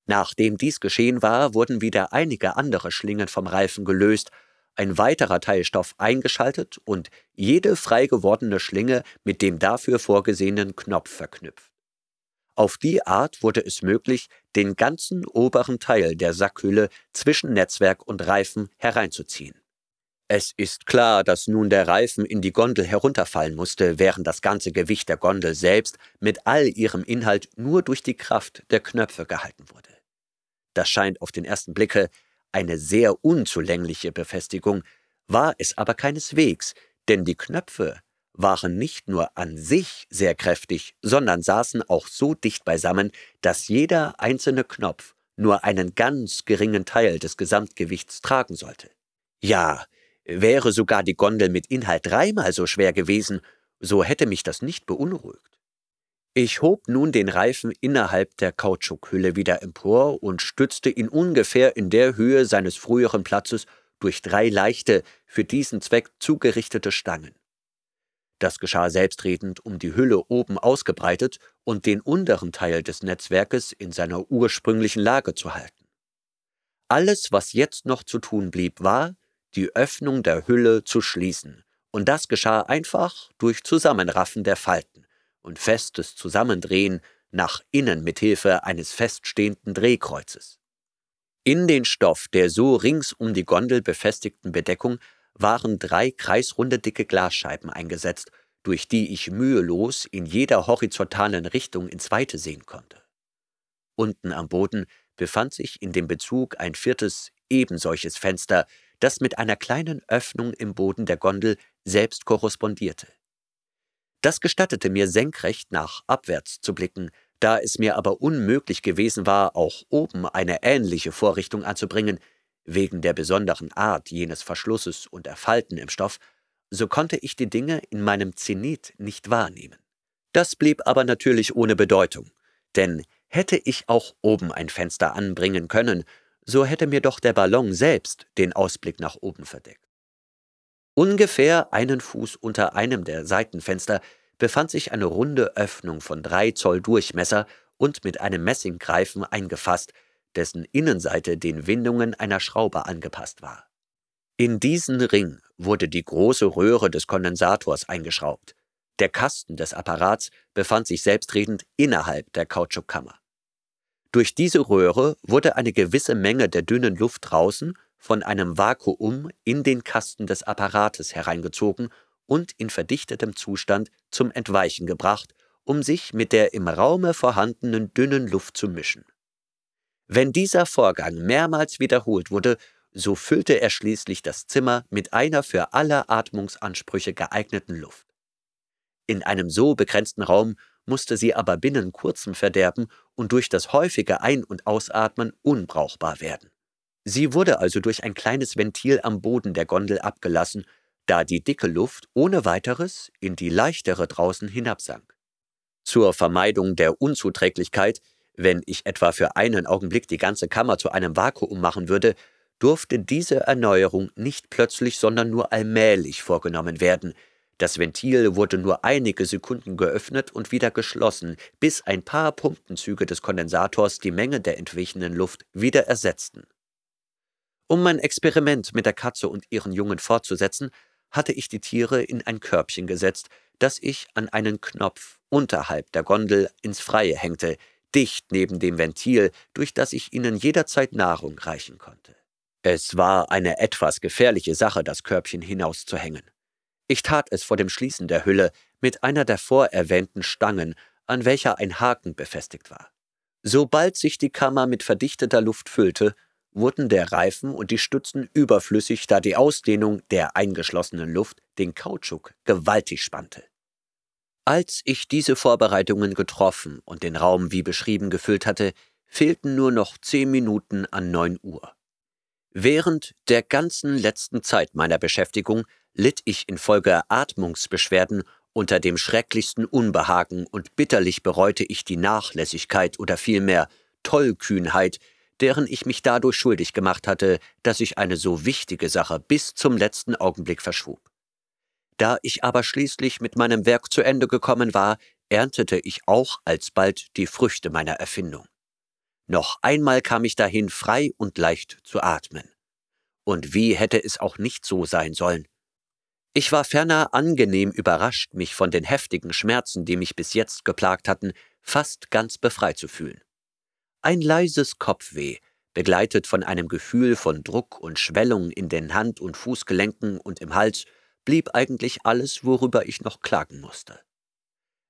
Nachdem dies geschehen war, wurden wieder einige andere Schlingen vom Reifen gelöst ein weiterer Teilstoff eingeschaltet und jede frei gewordene Schlinge mit dem dafür vorgesehenen Knopf verknüpft. Auf die Art wurde es möglich, den ganzen oberen Teil der Sackhülle zwischen Netzwerk und Reifen hereinzuziehen. Es ist klar, dass nun der Reifen in die Gondel herunterfallen musste, während das ganze Gewicht der Gondel selbst mit all ihrem Inhalt nur durch die Kraft der Knöpfe gehalten wurde. Das scheint auf den ersten Blicke eine sehr unzulängliche Befestigung, war es aber keineswegs, denn die Knöpfe waren nicht nur an sich sehr kräftig, sondern saßen auch so dicht beisammen, dass jeder einzelne Knopf nur einen ganz geringen Teil des Gesamtgewichts tragen sollte. Ja, wäre sogar die Gondel mit Inhalt dreimal so schwer gewesen, so hätte mich das nicht beunruhigt. Ich hob nun den Reifen innerhalb der Kautschukhülle wieder empor und stützte ihn ungefähr in der Höhe seines früheren Platzes durch drei leichte, für diesen Zweck zugerichtete Stangen. Das geschah selbstredend, um die Hülle oben ausgebreitet und den unteren Teil des Netzwerkes in seiner ursprünglichen Lage zu halten. Alles, was jetzt noch zu tun blieb, war, die Öffnung der Hülle zu schließen, und das geschah einfach durch Zusammenraffen der Falten und festes Zusammendrehen nach innen mit Hilfe eines feststehenden Drehkreuzes. In den Stoff der so rings um die Gondel befestigten Bedeckung waren drei kreisrunde dicke Glasscheiben eingesetzt, durch die ich mühelos in jeder horizontalen Richtung ins Weite sehen konnte. Unten am Boden befand sich in dem Bezug ein viertes ebensolches Fenster, das mit einer kleinen Öffnung im Boden der Gondel selbst korrespondierte. Das gestattete mir senkrecht nach abwärts zu blicken, da es mir aber unmöglich gewesen war, auch oben eine ähnliche Vorrichtung anzubringen, wegen der besonderen Art jenes Verschlusses und der Falten im Stoff, so konnte ich die Dinge in meinem Zenit nicht wahrnehmen. Das blieb aber natürlich ohne Bedeutung, denn hätte ich auch oben ein Fenster anbringen können, so hätte mir doch der Ballon selbst den Ausblick nach oben verdeckt. Ungefähr einen Fuß unter einem der Seitenfenster befand sich eine runde Öffnung von drei Zoll Durchmesser und mit einem Messinggreifen eingefasst, dessen Innenseite den Windungen einer Schraube angepasst war. In diesen Ring wurde die große Röhre des Kondensators eingeschraubt. Der Kasten des Apparats befand sich selbstredend innerhalb der Kautschukkammer. Durch diese Röhre wurde eine gewisse Menge der dünnen Luft draußen von einem Vakuum in den Kasten des Apparates hereingezogen und in verdichtetem Zustand zum Entweichen gebracht, um sich mit der im Raume vorhandenen dünnen Luft zu mischen. Wenn dieser Vorgang mehrmals wiederholt wurde, so füllte er schließlich das Zimmer mit einer für alle Atmungsansprüche geeigneten Luft. In einem so begrenzten Raum musste sie aber binnen kurzem Verderben und durch das häufige Ein- und Ausatmen unbrauchbar werden. Sie wurde also durch ein kleines Ventil am Boden der Gondel abgelassen, da die dicke Luft ohne weiteres in die leichtere draußen hinabsank. Zur Vermeidung der Unzuträglichkeit, wenn ich etwa für einen Augenblick die ganze Kammer zu einem Vakuum machen würde, durfte diese Erneuerung nicht plötzlich, sondern nur allmählich vorgenommen werden. Das Ventil wurde nur einige Sekunden geöffnet und wieder geschlossen, bis ein paar Pumpenzüge des Kondensators die Menge der entwichenen Luft wieder ersetzten. Um mein Experiment mit der Katze und ihren Jungen fortzusetzen, hatte ich die Tiere in ein Körbchen gesetzt, das ich an einen Knopf unterhalb der Gondel ins Freie hängte, dicht neben dem Ventil, durch das ich ihnen jederzeit Nahrung reichen konnte. Es war eine etwas gefährliche Sache, das Körbchen hinauszuhängen. Ich tat es vor dem Schließen der Hülle mit einer der vorerwähnten Stangen, an welcher ein Haken befestigt war. Sobald sich die Kammer mit verdichteter Luft füllte, wurden der Reifen und die Stützen überflüssig, da die Ausdehnung der eingeschlossenen Luft den Kautschuk gewaltig spannte. Als ich diese Vorbereitungen getroffen und den Raum wie beschrieben gefüllt hatte, fehlten nur noch zehn Minuten an neun Uhr. Während der ganzen letzten Zeit meiner Beschäftigung litt ich infolge Atmungsbeschwerden unter dem schrecklichsten Unbehagen und bitterlich bereute ich die Nachlässigkeit oder vielmehr Tollkühnheit, deren ich mich dadurch schuldig gemacht hatte, dass ich eine so wichtige Sache bis zum letzten Augenblick verschob. Da ich aber schließlich mit meinem Werk zu Ende gekommen war, erntete ich auch alsbald die Früchte meiner Erfindung. Noch einmal kam ich dahin, frei und leicht zu atmen. Und wie hätte es auch nicht so sein sollen? Ich war ferner angenehm überrascht, mich von den heftigen Schmerzen, die mich bis jetzt geplagt hatten, fast ganz befreit zu fühlen ein leises Kopfweh, begleitet von einem Gefühl von Druck und Schwellung in den Hand- und Fußgelenken und im Hals, blieb eigentlich alles, worüber ich noch klagen musste.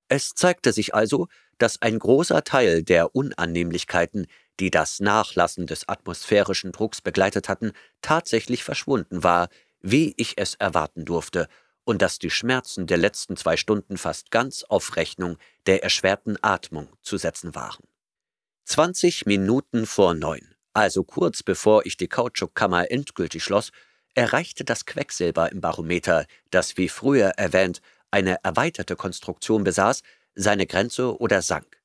Es zeigte sich also, dass ein großer Teil der Unannehmlichkeiten, die das Nachlassen des atmosphärischen Drucks begleitet hatten, tatsächlich verschwunden war, wie ich es erwarten durfte, und dass die Schmerzen der letzten zwei Stunden fast ganz auf Rechnung der erschwerten Atmung zu setzen waren. 20 Minuten vor neun, also kurz bevor ich die Kautschukkammer endgültig schloss, erreichte das Quecksilber im Barometer, das wie früher erwähnt eine erweiterte Konstruktion besaß, seine Grenze oder sank.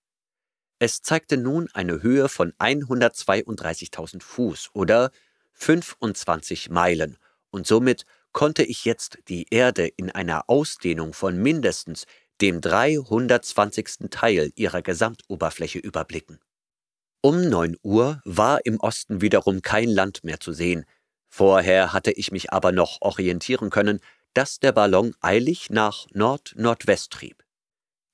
Es zeigte nun eine Höhe von 132.000 Fuß oder 25 Meilen und somit konnte ich jetzt die Erde in einer Ausdehnung von mindestens dem 320. Teil ihrer Gesamtoberfläche überblicken. Um neun Uhr war im Osten wiederum kein Land mehr zu sehen. Vorher hatte ich mich aber noch orientieren können, dass der Ballon eilig nach Nord-Nordwest trieb.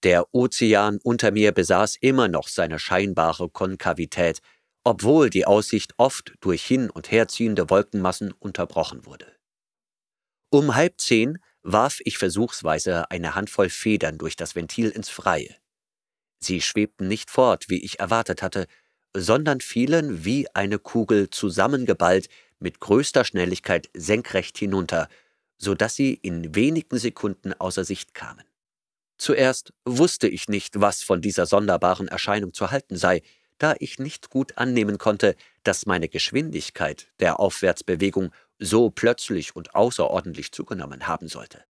Der Ozean unter mir besaß immer noch seine scheinbare Konkavität, obwohl die Aussicht oft durch hin und herziehende Wolkenmassen unterbrochen wurde. Um halb zehn warf ich versuchsweise eine Handvoll Federn durch das Ventil ins Freie. Sie schwebten nicht fort, wie ich erwartet hatte, sondern fielen wie eine Kugel zusammengeballt mit größter Schnelligkeit senkrecht hinunter, so dass sie in wenigen Sekunden außer Sicht kamen. Zuerst wusste ich nicht, was von dieser sonderbaren Erscheinung zu halten sei, da ich nicht gut annehmen konnte, dass meine Geschwindigkeit der Aufwärtsbewegung so plötzlich und außerordentlich zugenommen haben sollte.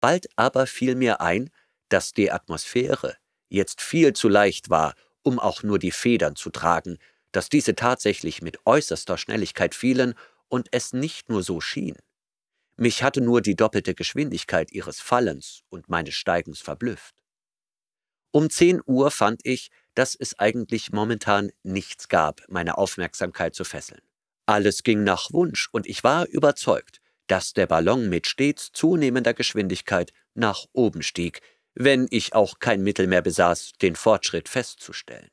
Bald aber fiel mir ein, dass die Atmosphäre jetzt viel zu leicht war um auch nur die Federn zu tragen, dass diese tatsächlich mit äußerster Schnelligkeit fielen und es nicht nur so schien. Mich hatte nur die doppelte Geschwindigkeit ihres Fallens und meines Steigens verblüfft. Um 10 Uhr fand ich, dass es eigentlich momentan nichts gab, meine Aufmerksamkeit zu fesseln. Alles ging nach Wunsch und ich war überzeugt, dass der Ballon mit stets zunehmender Geschwindigkeit nach oben stieg, wenn ich auch kein Mittel mehr besaß, den Fortschritt festzustellen.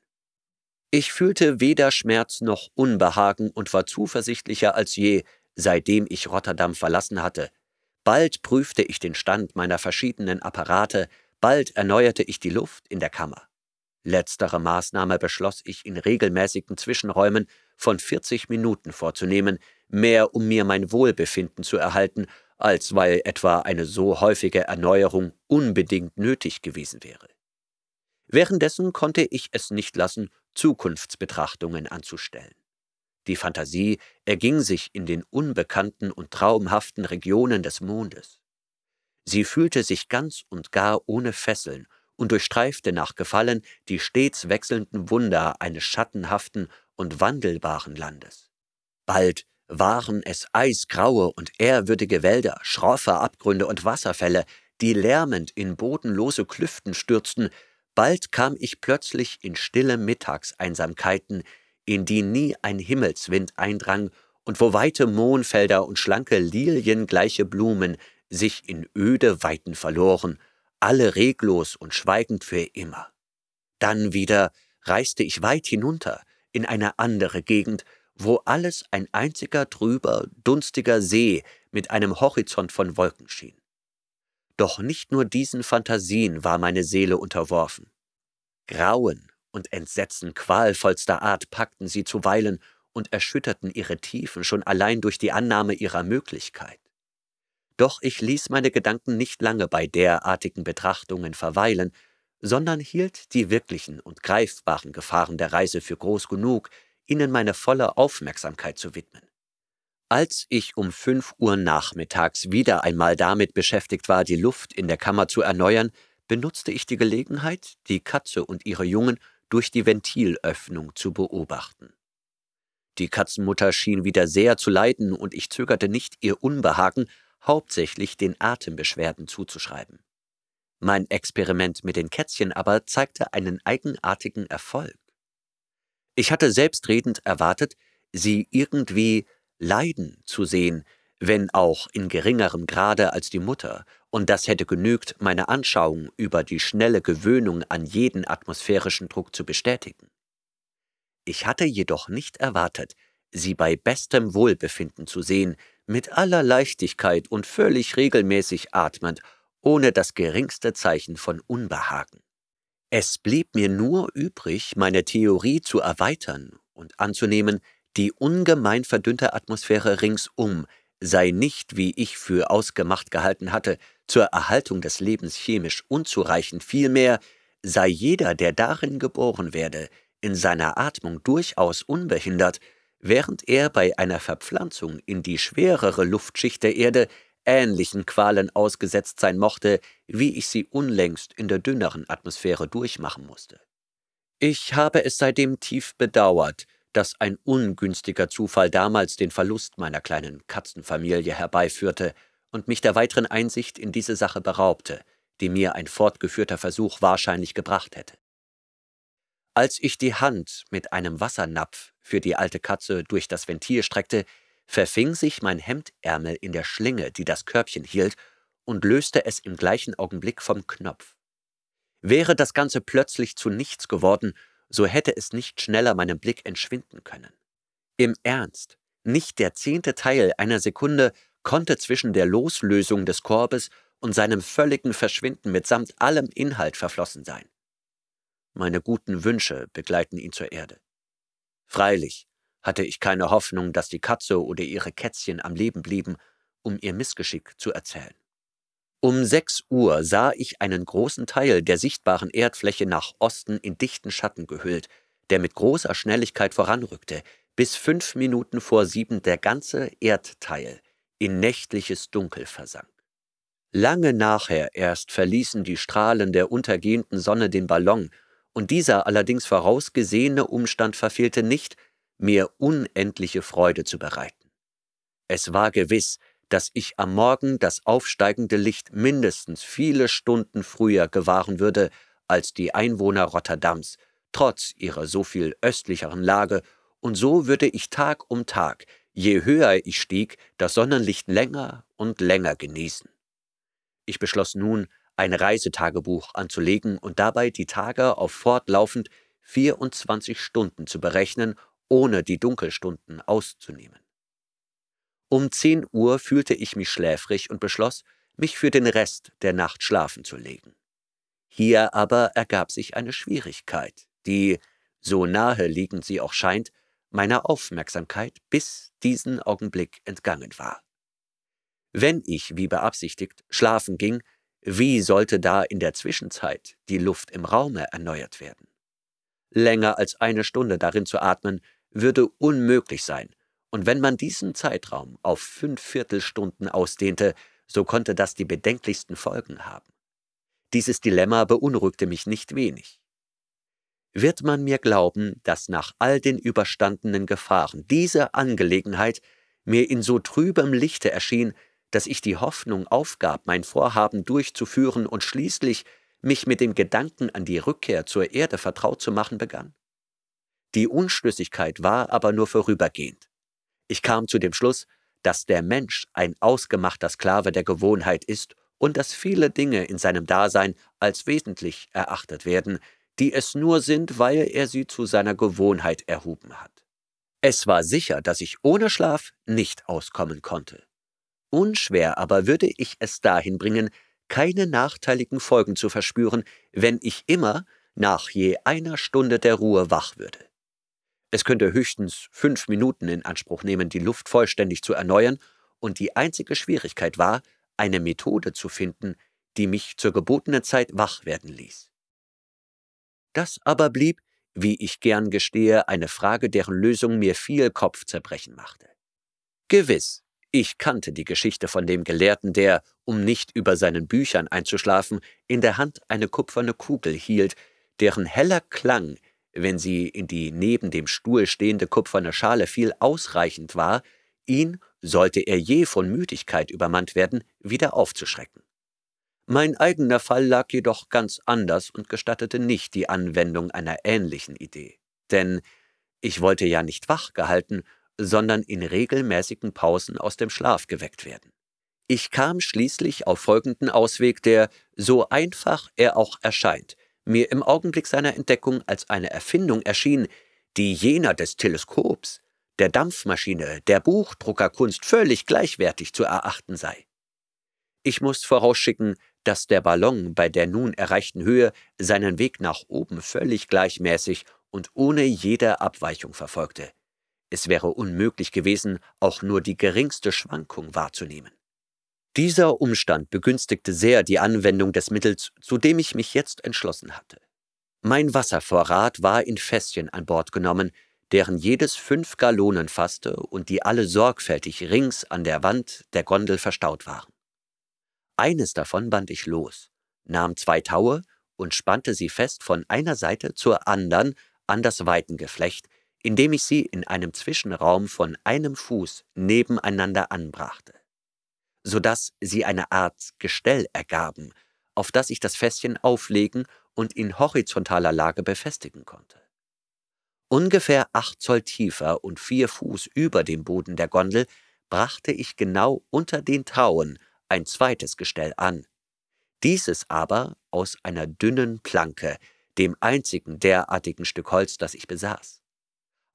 Ich fühlte weder Schmerz noch Unbehagen und war zuversichtlicher als je, seitdem ich Rotterdam verlassen hatte. Bald prüfte ich den Stand meiner verschiedenen Apparate, bald erneuerte ich die Luft in der Kammer. Letztere Maßnahme beschloss ich in regelmäßigen Zwischenräumen von 40 Minuten vorzunehmen, mehr um mir mein Wohlbefinden zu erhalten als weil etwa eine so häufige Erneuerung unbedingt nötig gewesen wäre. Währenddessen konnte ich es nicht lassen, Zukunftsbetrachtungen anzustellen. Die Fantasie erging sich in den unbekannten und traumhaften Regionen des Mondes. Sie fühlte sich ganz und gar ohne Fesseln und durchstreifte nach Gefallen die stets wechselnden Wunder eines schattenhaften und wandelbaren Landes. Bald waren es eisgraue und ehrwürdige Wälder, schroffe Abgründe und Wasserfälle, die lärmend in bodenlose Klüften stürzten, bald kam ich plötzlich in stille Mittagseinsamkeiten, in die nie ein Himmelswind eindrang und wo weite Mohnfelder und schlanke liliengleiche Blumen sich in öde Weiten verloren, alle reglos und schweigend für immer. Dann wieder reiste ich weit hinunter in eine andere Gegend, wo alles ein einziger trüber, dunstiger See mit einem Horizont von Wolken schien. Doch nicht nur diesen Fantasien war meine Seele unterworfen. Grauen und Entsetzen qualvollster Art packten sie zuweilen und erschütterten ihre Tiefen schon allein durch die Annahme ihrer Möglichkeit. Doch ich ließ meine Gedanken nicht lange bei derartigen Betrachtungen verweilen, sondern hielt die wirklichen und greifbaren Gefahren der Reise für groß genug, ihnen meine volle Aufmerksamkeit zu widmen. Als ich um 5 Uhr nachmittags wieder einmal damit beschäftigt war, die Luft in der Kammer zu erneuern, benutzte ich die Gelegenheit, die Katze und ihre Jungen durch die Ventilöffnung zu beobachten. Die Katzenmutter schien wieder sehr zu leiden, und ich zögerte nicht, ihr Unbehagen hauptsächlich den Atembeschwerden zuzuschreiben. Mein Experiment mit den Kätzchen aber zeigte einen eigenartigen Erfolg. Ich hatte selbstredend erwartet, sie irgendwie leiden zu sehen, wenn auch in geringerem Grade als die Mutter, und das hätte genügt, meine Anschauung über die schnelle Gewöhnung an jeden atmosphärischen Druck zu bestätigen. Ich hatte jedoch nicht erwartet, sie bei bestem Wohlbefinden zu sehen, mit aller Leichtigkeit und völlig regelmäßig atmend, ohne das geringste Zeichen von Unbehagen. Es blieb mir nur übrig, meine Theorie zu erweitern und anzunehmen, die ungemein verdünnte Atmosphäre ringsum sei nicht, wie ich für ausgemacht gehalten hatte, zur Erhaltung des Lebens chemisch unzureichend, vielmehr sei jeder, der darin geboren werde, in seiner Atmung durchaus unbehindert, während er bei einer Verpflanzung in die schwerere Luftschicht der Erde ähnlichen Qualen ausgesetzt sein mochte, wie ich sie unlängst in der dünneren Atmosphäre durchmachen musste. Ich habe es seitdem tief bedauert, dass ein ungünstiger Zufall damals den Verlust meiner kleinen Katzenfamilie herbeiführte und mich der weiteren Einsicht in diese Sache beraubte, die mir ein fortgeführter Versuch wahrscheinlich gebracht hätte. Als ich die Hand mit einem Wassernapf für die alte Katze durch das Ventil streckte, verfing sich mein Hemdärmel in der Schlinge, die das Körbchen hielt, und löste es im gleichen Augenblick vom Knopf. Wäre das Ganze plötzlich zu nichts geworden, so hätte es nicht schneller meinem Blick entschwinden können. Im Ernst, nicht der zehnte Teil einer Sekunde konnte zwischen der Loslösung des Korbes und seinem völligen Verschwinden mitsamt allem Inhalt verflossen sein. Meine guten Wünsche begleiten ihn zur Erde. Freilich, hatte ich keine Hoffnung, dass die Katze oder ihre Kätzchen am Leben blieben, um ihr Missgeschick zu erzählen. Um sechs Uhr sah ich einen großen Teil der sichtbaren Erdfläche nach Osten in dichten Schatten gehüllt, der mit großer Schnelligkeit voranrückte, bis fünf Minuten vor sieben der ganze Erdteil in nächtliches Dunkel versank. Lange nachher erst verließen die Strahlen der untergehenden Sonne den Ballon, und dieser allerdings vorausgesehene Umstand verfehlte nicht, mir unendliche Freude zu bereiten. Es war gewiss, dass ich am Morgen das aufsteigende Licht mindestens viele Stunden früher gewahren würde als die Einwohner Rotterdams, trotz ihrer so viel östlicheren Lage, und so würde ich Tag um Tag, je höher ich stieg, das Sonnenlicht länger und länger genießen. Ich beschloss nun, ein Reisetagebuch anzulegen und dabei die Tage auf fortlaufend 24 Stunden zu berechnen ohne die Dunkelstunden auszunehmen. Um 10 Uhr fühlte ich mich schläfrig und beschloss, mich für den Rest der Nacht schlafen zu legen. Hier aber ergab sich eine Schwierigkeit, die, so nahe liegend sie auch scheint, meiner Aufmerksamkeit bis diesen Augenblick entgangen war. Wenn ich, wie beabsichtigt, schlafen ging, wie sollte da in der Zwischenzeit die Luft im Raume erneuert werden? Länger als eine Stunde darin zu atmen, würde unmöglich sein. Und wenn man diesen Zeitraum auf fünf Viertelstunden ausdehnte, so konnte das die bedenklichsten Folgen haben. Dieses Dilemma beunruhigte mich nicht wenig. Wird man mir glauben, dass nach all den überstandenen Gefahren diese Angelegenheit mir in so trübem Lichte erschien, dass ich die Hoffnung aufgab, mein Vorhaben durchzuführen und schließlich mich mit dem Gedanken an die Rückkehr zur Erde vertraut zu machen begann? Die Unschlüssigkeit war aber nur vorübergehend. Ich kam zu dem Schluss, dass der Mensch ein ausgemachter Sklave der Gewohnheit ist und dass viele Dinge in seinem Dasein als wesentlich erachtet werden, die es nur sind, weil er sie zu seiner Gewohnheit erhoben hat. Es war sicher, dass ich ohne Schlaf nicht auskommen konnte. Unschwer aber würde ich es dahin bringen, keine nachteiligen Folgen zu verspüren, wenn ich immer nach je einer Stunde der Ruhe wach würde. Es könnte höchstens fünf Minuten in Anspruch nehmen, die Luft vollständig zu erneuern, und die einzige Schwierigkeit war, eine Methode zu finden, die mich zur gebotenen Zeit wach werden ließ. Das aber blieb, wie ich gern gestehe, eine Frage, deren Lösung mir viel Kopfzerbrechen machte. Gewiss, ich kannte die Geschichte von dem Gelehrten, der, um nicht über seinen Büchern einzuschlafen, in der Hand eine kupferne Kugel hielt, deren heller Klang wenn sie in die neben dem Stuhl stehende kupferne Schale fiel, ausreichend war, ihn, sollte er je von Müdigkeit übermannt werden, wieder aufzuschrecken. Mein eigener Fall lag jedoch ganz anders und gestattete nicht die Anwendung einer ähnlichen Idee, denn ich wollte ja nicht wach gehalten, sondern in regelmäßigen Pausen aus dem Schlaf geweckt werden. Ich kam schließlich auf folgenden Ausweg, der, so einfach er auch erscheint, mir im Augenblick seiner Entdeckung als eine Erfindung erschien, die jener des Teleskops, der Dampfmaschine, der Buchdruckerkunst völlig gleichwertig zu erachten sei. Ich muss vorausschicken, dass der Ballon bei der nun erreichten Höhe seinen Weg nach oben völlig gleichmäßig und ohne jede Abweichung verfolgte. Es wäre unmöglich gewesen, auch nur die geringste Schwankung wahrzunehmen. Dieser Umstand begünstigte sehr die Anwendung des Mittels, zu dem ich mich jetzt entschlossen hatte. Mein Wasservorrat war in Fässchen an Bord genommen, deren jedes fünf Gallonen fasste und die alle sorgfältig rings an der Wand der Gondel verstaut waren. Eines davon band ich los, nahm zwei Taue und spannte sie fest von einer Seite zur anderen an das Weitengeflecht, indem ich sie in einem Zwischenraum von einem Fuß nebeneinander anbrachte sodass sie eine Art Gestell ergaben, auf das ich das Fässchen auflegen und in horizontaler Lage befestigen konnte. Ungefähr acht Zoll tiefer und vier Fuß über dem Boden der Gondel brachte ich genau unter den Tauen ein zweites Gestell an. Dieses aber aus einer dünnen Planke, dem einzigen derartigen Stück Holz, das ich besaß.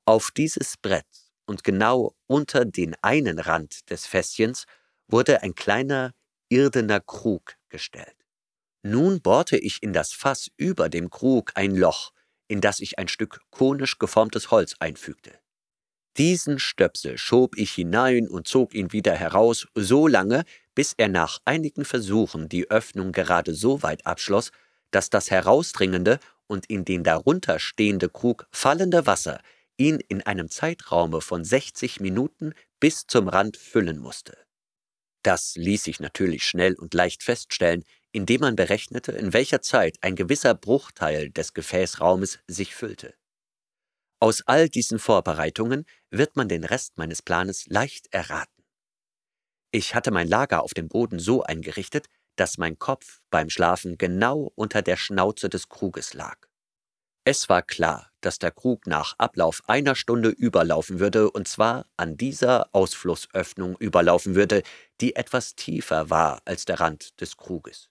Auf dieses Brett und genau unter den einen Rand des Fässchens wurde ein kleiner irdener Krug gestellt. Nun bohrte ich in das Fass über dem Krug ein Loch, in das ich ein Stück konisch geformtes Holz einfügte. Diesen Stöpsel schob ich hinein und zog ihn wieder heraus, so lange, bis er nach einigen Versuchen die Öffnung gerade so weit abschloss, dass das herausdringende und in den darunter stehende Krug fallende Wasser ihn in einem Zeitraume von 60 Minuten bis zum Rand füllen musste. Das ließ sich natürlich schnell und leicht feststellen, indem man berechnete, in welcher Zeit ein gewisser Bruchteil des Gefäßraumes sich füllte. Aus all diesen Vorbereitungen wird man den Rest meines Planes leicht erraten. Ich hatte mein Lager auf dem Boden so eingerichtet, dass mein Kopf beim Schlafen genau unter der Schnauze des Kruges lag. Es war klar, dass der Krug nach Ablauf einer Stunde überlaufen würde, und zwar an dieser Ausflussöffnung überlaufen würde, die etwas tiefer war als der Rand des Kruges.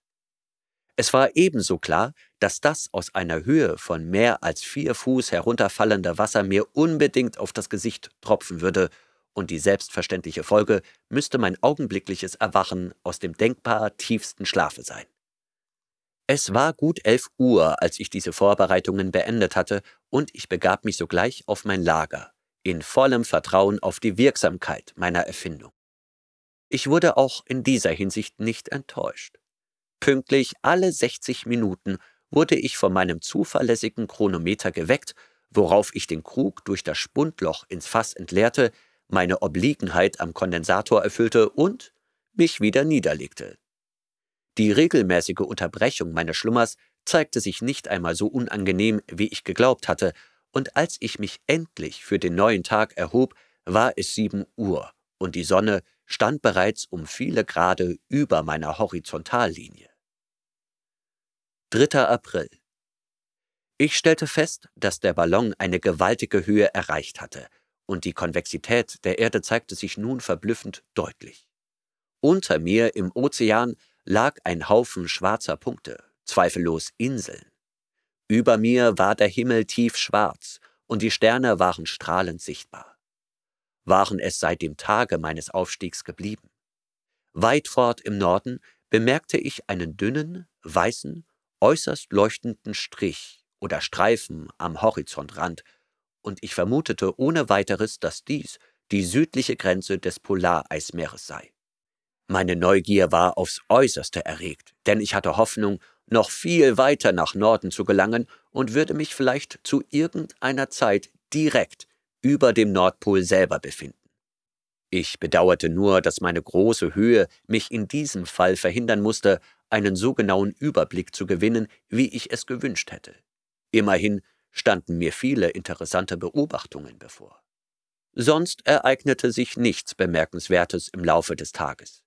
Es war ebenso klar, dass das aus einer Höhe von mehr als vier Fuß herunterfallende Wasser mir unbedingt auf das Gesicht tropfen würde, und die selbstverständliche Folge müsste mein augenblickliches Erwachen aus dem denkbar tiefsten Schlafe sein. Es war gut elf Uhr, als ich diese Vorbereitungen beendet hatte, und ich begab mich sogleich auf mein Lager, in vollem Vertrauen auf die Wirksamkeit meiner Erfindung. Ich wurde auch in dieser Hinsicht nicht enttäuscht. Pünktlich alle 60 Minuten wurde ich von meinem zuverlässigen Chronometer geweckt, worauf ich den Krug durch das Spundloch ins Fass entleerte, meine Obliegenheit am Kondensator erfüllte und mich wieder niederlegte, die regelmäßige Unterbrechung meines Schlummers zeigte sich nicht einmal so unangenehm, wie ich geglaubt hatte, und als ich mich endlich für den neuen Tag erhob, war es sieben Uhr, und die Sonne stand bereits um viele Grade über meiner Horizontallinie. 3. April Ich stellte fest, dass der Ballon eine gewaltige Höhe erreicht hatte, und die Konvexität der Erde zeigte sich nun verblüffend deutlich. Unter mir im Ozean lag ein Haufen schwarzer Punkte, zweifellos Inseln. Über mir war der Himmel tiefschwarz und die Sterne waren strahlend sichtbar. Waren es seit dem Tage meines Aufstiegs geblieben. Weit fort im Norden bemerkte ich einen dünnen, weißen, äußerst leuchtenden Strich oder Streifen am Horizontrand, und ich vermutete ohne weiteres, dass dies die südliche Grenze des Polareismeeres sei. Meine Neugier war aufs äußerste erregt, denn ich hatte Hoffnung, noch viel weiter nach Norden zu gelangen und würde mich vielleicht zu irgendeiner Zeit direkt über dem Nordpol selber befinden. Ich bedauerte nur, dass meine große Höhe mich in diesem Fall verhindern musste, einen so genauen Überblick zu gewinnen, wie ich es gewünscht hätte. Immerhin standen mir viele interessante Beobachtungen bevor. Sonst ereignete sich nichts Bemerkenswertes im Laufe des Tages.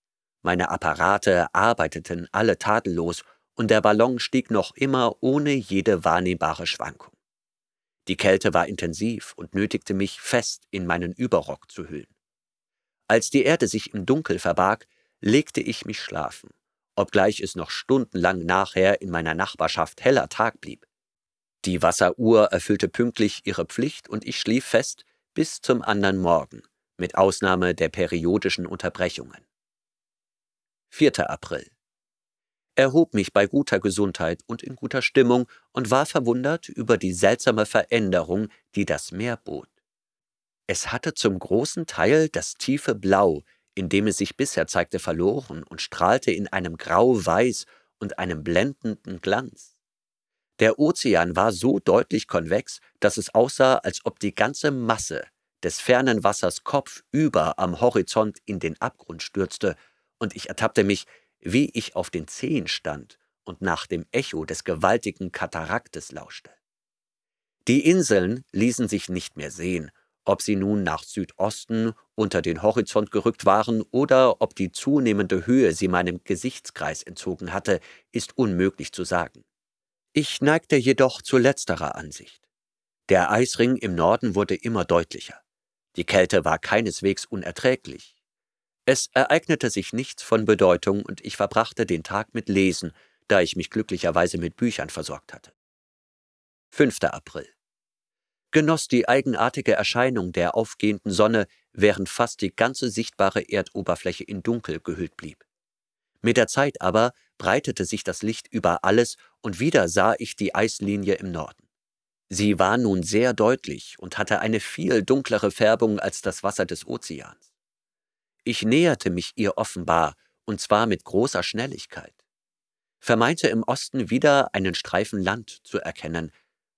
Meine Apparate arbeiteten alle tadellos und der Ballon stieg noch immer ohne jede wahrnehmbare Schwankung. Die Kälte war intensiv und nötigte mich fest in meinen Überrock zu hüllen. Als die Erde sich im Dunkel verbarg, legte ich mich schlafen, obgleich es noch stundenlang nachher in meiner Nachbarschaft heller Tag blieb. Die Wasseruhr erfüllte pünktlich ihre Pflicht und ich schlief fest bis zum anderen Morgen, mit Ausnahme der periodischen Unterbrechungen. 4. April. Erhob mich bei guter Gesundheit und in guter Stimmung und war verwundert über die seltsame Veränderung, die das Meer bot. Es hatte zum großen Teil das tiefe Blau, in dem es sich bisher zeigte, verloren und strahlte in einem grau-weiß und einem blendenden Glanz. Der Ozean war so deutlich konvex, dass es aussah, als ob die ganze Masse des fernen Wassers kopfüber am Horizont in den Abgrund stürzte und ich ertappte mich, wie ich auf den Zehen stand und nach dem Echo des gewaltigen Kataraktes lauschte. Die Inseln ließen sich nicht mehr sehen, ob sie nun nach Südosten unter den Horizont gerückt waren oder ob die zunehmende Höhe sie meinem Gesichtskreis entzogen hatte, ist unmöglich zu sagen. Ich neigte jedoch zu letzterer Ansicht. Der Eisring im Norden wurde immer deutlicher. Die Kälte war keineswegs unerträglich, es ereignete sich nichts von Bedeutung und ich verbrachte den Tag mit Lesen, da ich mich glücklicherweise mit Büchern versorgt hatte. 5. April. Genoss die eigenartige Erscheinung der aufgehenden Sonne, während fast die ganze sichtbare Erdoberfläche in Dunkel gehüllt blieb. Mit der Zeit aber breitete sich das Licht über alles und wieder sah ich die Eislinie im Norden. Sie war nun sehr deutlich und hatte eine viel dunklere Färbung als das Wasser des Ozeans. Ich näherte mich ihr offenbar, und zwar mit großer Schnelligkeit. Vermeinte im Osten wieder einen Streifen Land zu erkennen,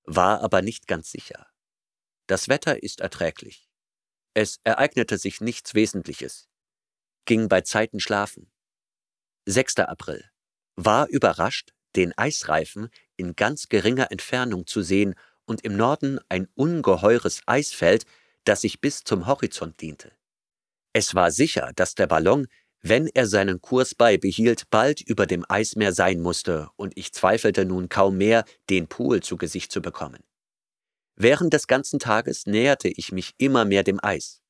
war aber nicht ganz sicher. Das Wetter ist erträglich. Es ereignete sich nichts Wesentliches. Ging bei Zeiten schlafen. 6. April. War überrascht, den Eisreifen in ganz geringer Entfernung zu sehen und im Norden ein ungeheures Eisfeld, das sich bis zum Horizont diente. Es war sicher, dass der Ballon, wenn er seinen Kurs beibehielt, bald über dem Eismeer sein musste, und ich zweifelte nun kaum mehr, den Pol zu Gesicht zu bekommen. Während des ganzen Tages näherte ich mich immer mehr dem Eis.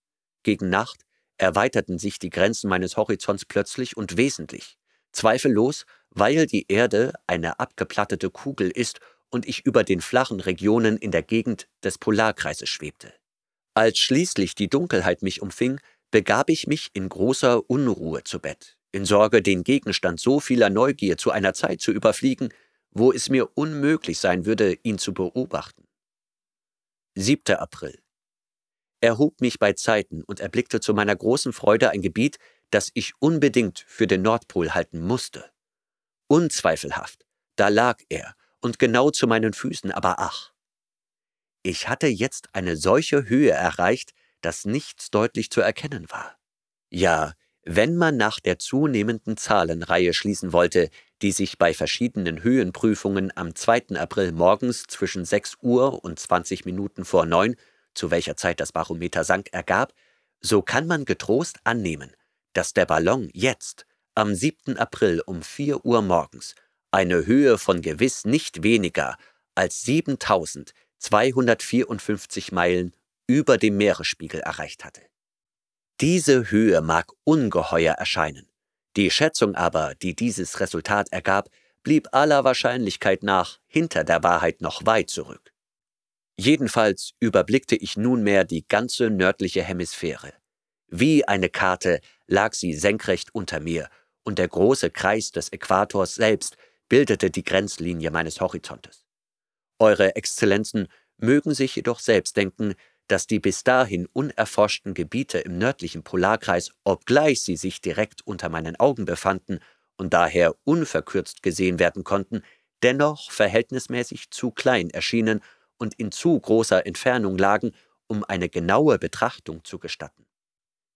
Gegen Nacht erweiterten sich die Grenzen meines Horizonts plötzlich und wesentlich, zweifellos, weil die Erde eine abgeplattete Kugel ist und ich über den flachen Regionen in der Gegend des Polarkreises schwebte. Als schließlich die Dunkelheit mich umfing, begab ich mich in großer Unruhe zu Bett, in Sorge, den Gegenstand so vieler Neugier zu einer Zeit zu überfliegen, wo es mir unmöglich sein würde, ihn zu beobachten. 7. April. Erhob mich bei Zeiten und erblickte zu meiner großen Freude ein Gebiet, das ich unbedingt für den Nordpol halten musste. Unzweifelhaft, da lag er und genau zu meinen Füßen, aber ach. Ich hatte jetzt eine solche Höhe erreicht, dass nichts deutlich zu erkennen war. Ja, wenn man nach der zunehmenden Zahlenreihe schließen wollte, die sich bei verschiedenen Höhenprüfungen am 2. April morgens zwischen 6 Uhr und 20 Minuten vor 9, zu welcher Zeit das Barometer sank, ergab, so kann man getrost annehmen, dass der Ballon jetzt, am 7. April um 4 Uhr morgens, eine Höhe von gewiss nicht weniger als 7254 Meilen über dem Meeresspiegel erreicht hatte. Diese Höhe mag ungeheuer erscheinen. Die Schätzung aber, die dieses Resultat ergab, blieb aller Wahrscheinlichkeit nach hinter der Wahrheit noch weit zurück. Jedenfalls überblickte ich nunmehr die ganze nördliche Hemisphäre. Wie eine Karte lag sie senkrecht unter mir, und der große Kreis des Äquators selbst bildete die Grenzlinie meines Horizontes. Eure Exzellenzen mögen sich jedoch selbst denken, dass die bis dahin unerforschten Gebiete im nördlichen Polarkreis, obgleich sie sich direkt unter meinen Augen befanden und daher unverkürzt gesehen werden konnten, dennoch verhältnismäßig zu klein erschienen und in zu großer Entfernung lagen, um eine genaue Betrachtung zu gestatten.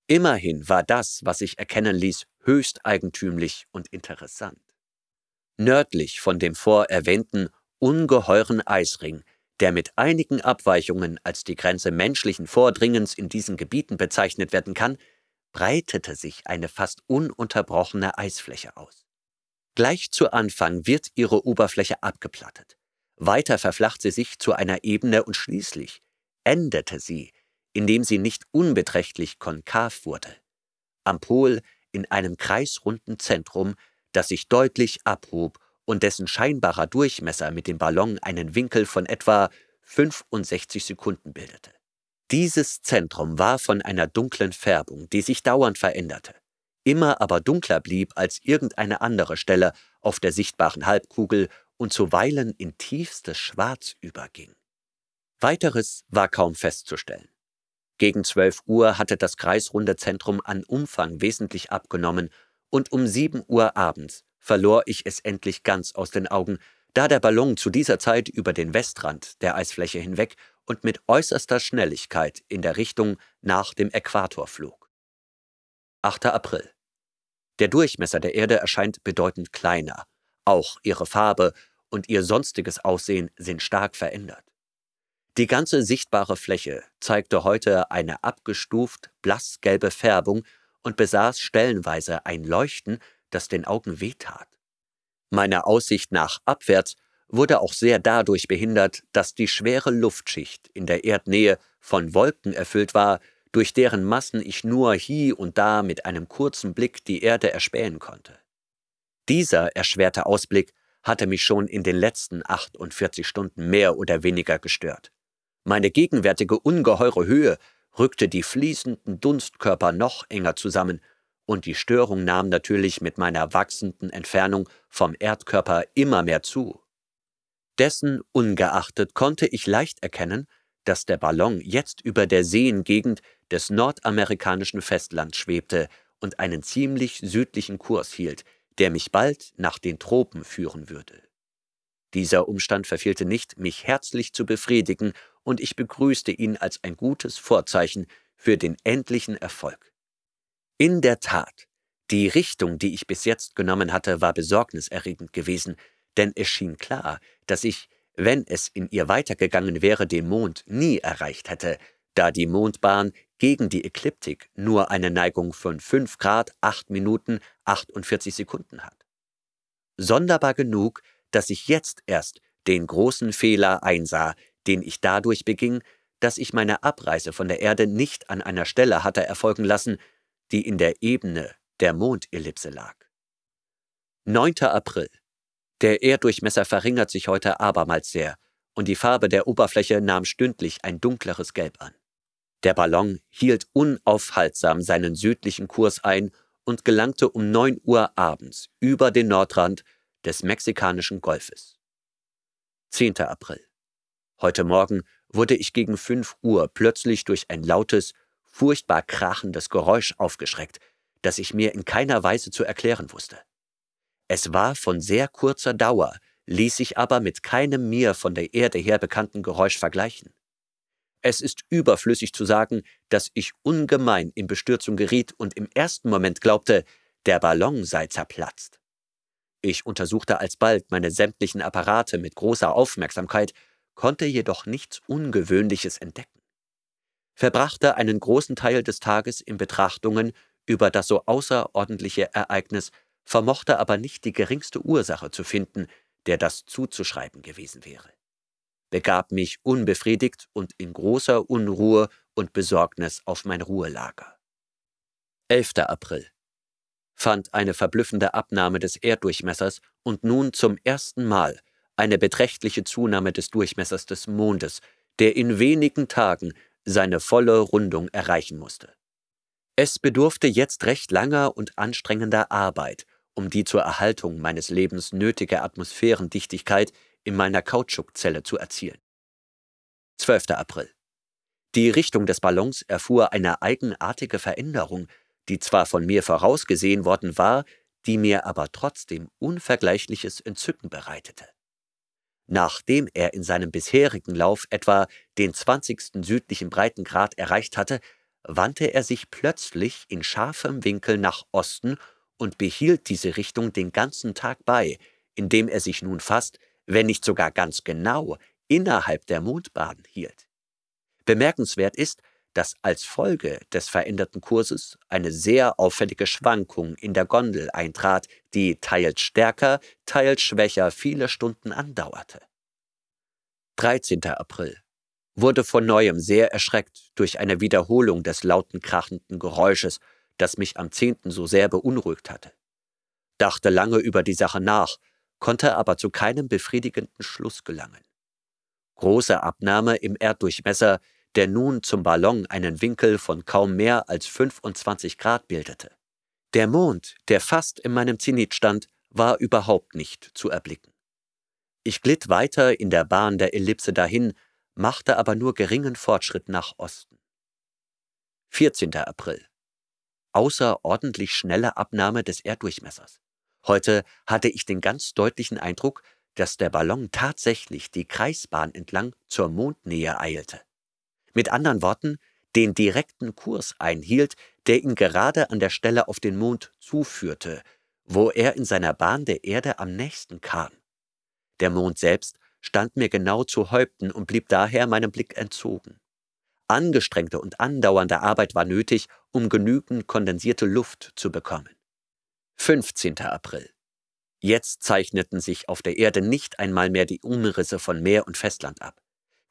Immerhin war das, was ich erkennen ließ, höchst eigentümlich und interessant. Nördlich von dem vorerwähnten ungeheuren Eisring der mit einigen Abweichungen als die Grenze menschlichen Vordringens in diesen Gebieten bezeichnet werden kann, breitete sich eine fast ununterbrochene Eisfläche aus. Gleich zu Anfang wird ihre Oberfläche abgeplattet. Weiter verflacht sie sich zu einer Ebene und schließlich endete sie, indem sie nicht unbeträchtlich konkav wurde. Am Pol in einem kreisrunden Zentrum, das sich deutlich abhob und dessen scheinbarer Durchmesser mit dem Ballon einen Winkel von etwa 65 Sekunden bildete. Dieses Zentrum war von einer dunklen Färbung, die sich dauernd veränderte, immer aber dunkler blieb als irgendeine andere Stelle auf der sichtbaren Halbkugel und zuweilen in tiefstes Schwarz überging. Weiteres war kaum festzustellen. Gegen 12 Uhr hatte das kreisrunde Zentrum an Umfang wesentlich abgenommen und um 7 Uhr abends verlor ich es endlich ganz aus den Augen, da der Ballon zu dieser Zeit über den Westrand der Eisfläche hinweg und mit äußerster Schnelligkeit in der Richtung nach dem Äquator flog. 8. April. Der Durchmesser der Erde erscheint bedeutend kleiner, auch ihre Farbe und ihr sonstiges Aussehen sind stark verändert. Die ganze sichtbare Fläche zeigte heute eine abgestuft blassgelbe Färbung und besaß stellenweise ein Leuchten, das den Augen wehtat. Meine Aussicht nach abwärts wurde auch sehr dadurch behindert, dass die schwere Luftschicht in der Erdnähe von Wolken erfüllt war, durch deren Massen ich nur hie und da mit einem kurzen Blick die Erde erspähen konnte. Dieser erschwerte Ausblick hatte mich schon in den letzten 48 Stunden mehr oder weniger gestört. Meine gegenwärtige ungeheure Höhe rückte die fließenden Dunstkörper noch enger zusammen und die Störung nahm natürlich mit meiner wachsenden Entfernung vom Erdkörper immer mehr zu. Dessen ungeachtet konnte ich leicht erkennen, dass der Ballon jetzt über der Seengegend des nordamerikanischen Festlands schwebte und einen ziemlich südlichen Kurs hielt, der mich bald nach den Tropen führen würde. Dieser Umstand verfehlte nicht, mich herzlich zu befriedigen, und ich begrüßte ihn als ein gutes Vorzeichen für den endlichen Erfolg. In der Tat, die Richtung, die ich bis jetzt genommen hatte, war besorgniserregend gewesen, denn es schien klar, dass ich, wenn es in ihr weitergegangen wäre, den Mond nie erreicht hätte, da die Mondbahn gegen die Ekliptik nur eine Neigung von 5 Grad 8 Minuten 48 Sekunden hat. Sonderbar genug, dass ich jetzt erst den großen Fehler einsah, den ich dadurch beging, dass ich meine Abreise von der Erde nicht an einer Stelle hatte erfolgen lassen, die in der Ebene der Mondellipse lag. 9. April. Der Erddurchmesser verringert sich heute abermals sehr und die Farbe der Oberfläche nahm stündlich ein dunkleres Gelb an. Der Ballon hielt unaufhaltsam seinen südlichen Kurs ein und gelangte um 9 Uhr abends über den Nordrand des mexikanischen Golfes. 10. April. Heute Morgen wurde ich gegen 5 Uhr plötzlich durch ein lautes furchtbar krachendes Geräusch aufgeschreckt, das ich mir in keiner Weise zu erklären wusste. Es war von sehr kurzer Dauer, ließ sich aber mit keinem mir von der Erde her bekannten Geräusch vergleichen. Es ist überflüssig zu sagen, dass ich ungemein in Bestürzung geriet und im ersten Moment glaubte, der Ballon sei zerplatzt. Ich untersuchte alsbald meine sämtlichen Apparate mit großer Aufmerksamkeit, konnte jedoch nichts Ungewöhnliches entdecken verbrachte einen großen Teil des Tages in Betrachtungen über das so außerordentliche Ereignis, vermochte aber nicht die geringste Ursache zu finden, der das zuzuschreiben gewesen wäre. Begab mich unbefriedigt und in großer Unruhe und Besorgnis auf mein Ruhelager. 11. April fand eine verblüffende Abnahme des Erddurchmessers und nun zum ersten Mal eine beträchtliche Zunahme des Durchmessers des Mondes, der in wenigen Tagen seine volle Rundung erreichen musste. Es bedurfte jetzt recht langer und anstrengender Arbeit, um die zur Erhaltung meines Lebens nötige Atmosphärendichtigkeit in meiner Kautschukzelle zu erzielen. 12. April. Die Richtung des Ballons erfuhr eine eigenartige Veränderung, die zwar von mir vorausgesehen worden war, die mir aber trotzdem unvergleichliches Entzücken bereitete. Nachdem er in seinem bisherigen Lauf etwa den 20. südlichen Breitengrad erreicht hatte, wandte er sich plötzlich in scharfem Winkel nach Osten und behielt diese Richtung den ganzen Tag bei, indem er sich nun fast, wenn nicht sogar ganz genau, innerhalb der Mondbahn hielt. Bemerkenswert ist, dass als Folge des veränderten Kurses eine sehr auffällige Schwankung in der Gondel eintrat, die teils stärker, teils schwächer viele Stunden andauerte. 13. April wurde von neuem sehr erschreckt durch eine Wiederholung des lauten krachenden Geräusches, das mich am 10. so sehr beunruhigt hatte. Dachte lange über die Sache nach, konnte aber zu keinem befriedigenden Schluss gelangen. Große Abnahme im Erddurchmesser, der nun zum Ballon einen Winkel von kaum mehr als 25 Grad bildete. Der Mond, der fast in meinem Zenit stand, war überhaupt nicht zu erblicken. Ich glitt weiter in der Bahn der Ellipse dahin, machte aber nur geringen Fortschritt nach Osten. 14. April. Außerordentlich schnelle Abnahme des Erddurchmessers. Heute hatte ich den ganz deutlichen Eindruck, dass der Ballon tatsächlich die Kreisbahn entlang zur Mondnähe eilte mit anderen Worten den direkten Kurs einhielt, der ihn gerade an der Stelle auf den Mond zuführte, wo er in seiner Bahn der Erde am nächsten kam. Der Mond selbst stand mir genau zu Häupten und blieb daher meinem Blick entzogen. Angestrengte und andauernde Arbeit war nötig, um genügend kondensierte Luft zu bekommen. 15. April. Jetzt zeichneten sich auf der Erde nicht einmal mehr die Umrisse von Meer und Festland ab.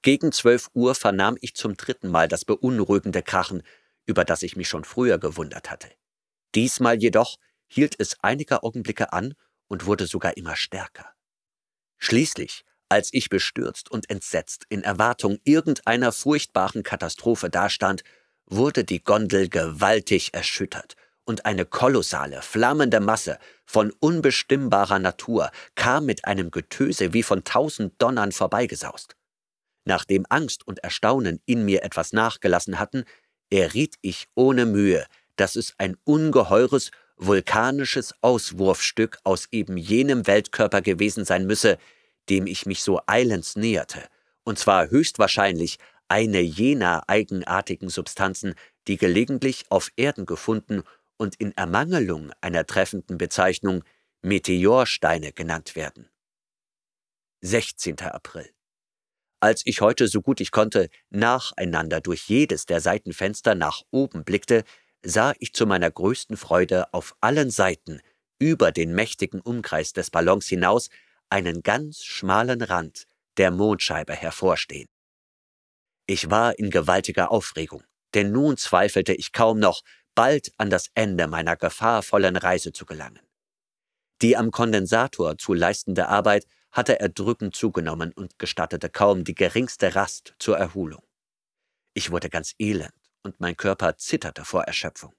Gegen 12 Uhr vernahm ich zum dritten Mal das beunruhigende Krachen, über das ich mich schon früher gewundert hatte. Diesmal jedoch hielt es einige Augenblicke an und wurde sogar immer stärker. Schließlich, als ich bestürzt und entsetzt in Erwartung irgendeiner furchtbaren Katastrophe dastand, wurde die Gondel gewaltig erschüttert und eine kolossale, flammende Masse von unbestimmbarer Natur kam mit einem Getöse wie von tausend Donnern vorbeigesaust. Nachdem Angst und Erstaunen in mir etwas nachgelassen hatten, erriet ich ohne Mühe, dass es ein ungeheures, vulkanisches Auswurfstück aus eben jenem Weltkörper gewesen sein müsse, dem ich mich so eilends näherte, und zwar höchstwahrscheinlich eine jener eigenartigen Substanzen, die gelegentlich auf Erden gefunden und in Ermangelung einer treffenden Bezeichnung Meteorsteine genannt werden. 16. April als ich heute so gut ich konnte nacheinander durch jedes der Seitenfenster nach oben blickte, sah ich zu meiner größten Freude auf allen Seiten, über den mächtigen Umkreis des Ballons hinaus, einen ganz schmalen Rand der Mondscheibe hervorstehen. Ich war in gewaltiger Aufregung, denn nun zweifelte ich kaum noch, bald an das Ende meiner gefahrvollen Reise zu gelangen. Die am Kondensator zu leistende Arbeit hatte er drückend zugenommen und gestattete kaum die geringste Rast zur Erholung. Ich wurde ganz elend und mein Körper zitterte vor Erschöpfung.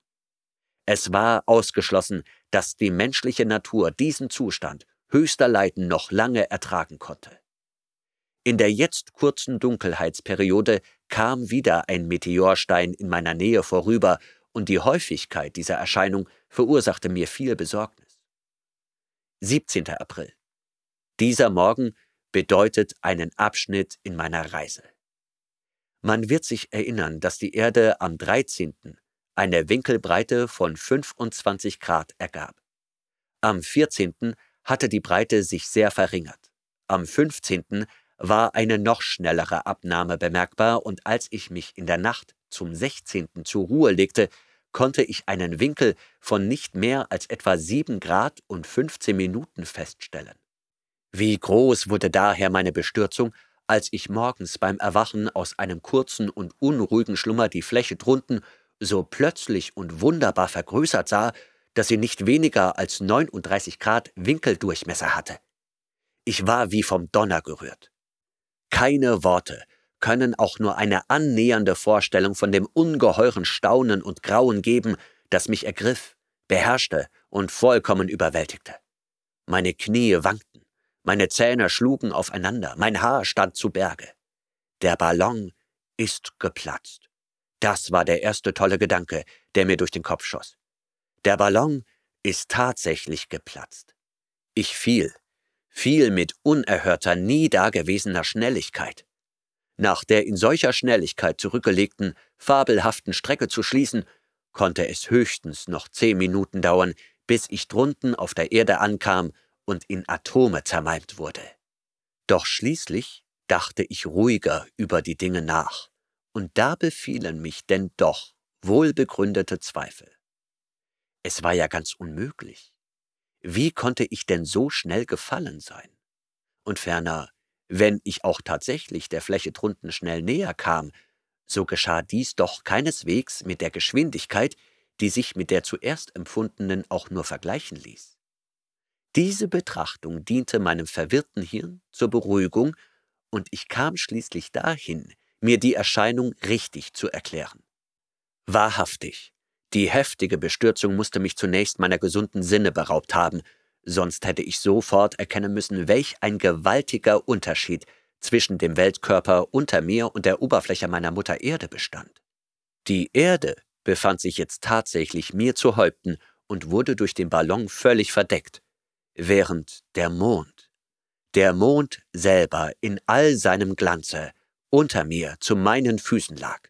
Es war ausgeschlossen, dass die menschliche Natur diesen Zustand höchster Leiden noch lange ertragen konnte. In der jetzt kurzen Dunkelheitsperiode kam wieder ein Meteorstein in meiner Nähe vorüber, und die Häufigkeit dieser Erscheinung verursachte mir viel Besorgnis. 17. April dieser Morgen bedeutet einen Abschnitt in meiner Reise. Man wird sich erinnern, dass die Erde am 13. eine Winkelbreite von 25 Grad ergab. Am 14. hatte die Breite sich sehr verringert. Am 15. war eine noch schnellere Abnahme bemerkbar und als ich mich in der Nacht zum 16. zur Ruhe legte, konnte ich einen Winkel von nicht mehr als etwa 7 Grad und 15 Minuten feststellen. Wie groß wurde daher meine Bestürzung, als ich morgens beim Erwachen aus einem kurzen und unruhigen Schlummer die Fläche drunten so plötzlich und wunderbar vergrößert sah, dass sie nicht weniger als 39 Grad Winkeldurchmesser hatte. Ich war wie vom Donner gerührt. Keine Worte können auch nur eine annähernde Vorstellung von dem ungeheuren Staunen und Grauen geben, das mich ergriff, beherrschte und vollkommen überwältigte. Meine Knie wankten. Meine Zähne schlugen aufeinander, mein Haar stand zu Berge. Der Ballon ist geplatzt. Das war der erste tolle Gedanke, der mir durch den Kopf schoss. Der Ballon ist tatsächlich geplatzt. Ich fiel, fiel mit unerhörter, nie dagewesener Schnelligkeit. Nach der in solcher Schnelligkeit zurückgelegten, fabelhaften Strecke zu schließen, konnte es höchstens noch zehn Minuten dauern, bis ich drunten auf der Erde ankam und in Atome zermalmt wurde. Doch schließlich dachte ich ruhiger über die Dinge nach, und da befielen mich denn doch wohlbegründete Zweifel. Es war ja ganz unmöglich. Wie konnte ich denn so schnell gefallen sein? Und ferner, wenn ich auch tatsächlich der Fläche drunten schnell näher kam, so geschah dies doch keineswegs mit der Geschwindigkeit, die sich mit der zuerst empfundenen auch nur vergleichen ließ. Diese Betrachtung diente meinem verwirrten Hirn zur Beruhigung, und ich kam schließlich dahin, mir die Erscheinung richtig zu erklären. Wahrhaftig, die heftige Bestürzung musste mich zunächst meiner gesunden Sinne beraubt haben, sonst hätte ich sofort erkennen müssen, welch ein gewaltiger Unterschied zwischen dem Weltkörper unter mir und der Oberfläche meiner Mutter Erde bestand. Die Erde befand sich jetzt tatsächlich mir zu Häupten und wurde durch den Ballon völlig verdeckt, während der Mond, der Mond selber in all seinem Glanze unter mir zu meinen Füßen lag.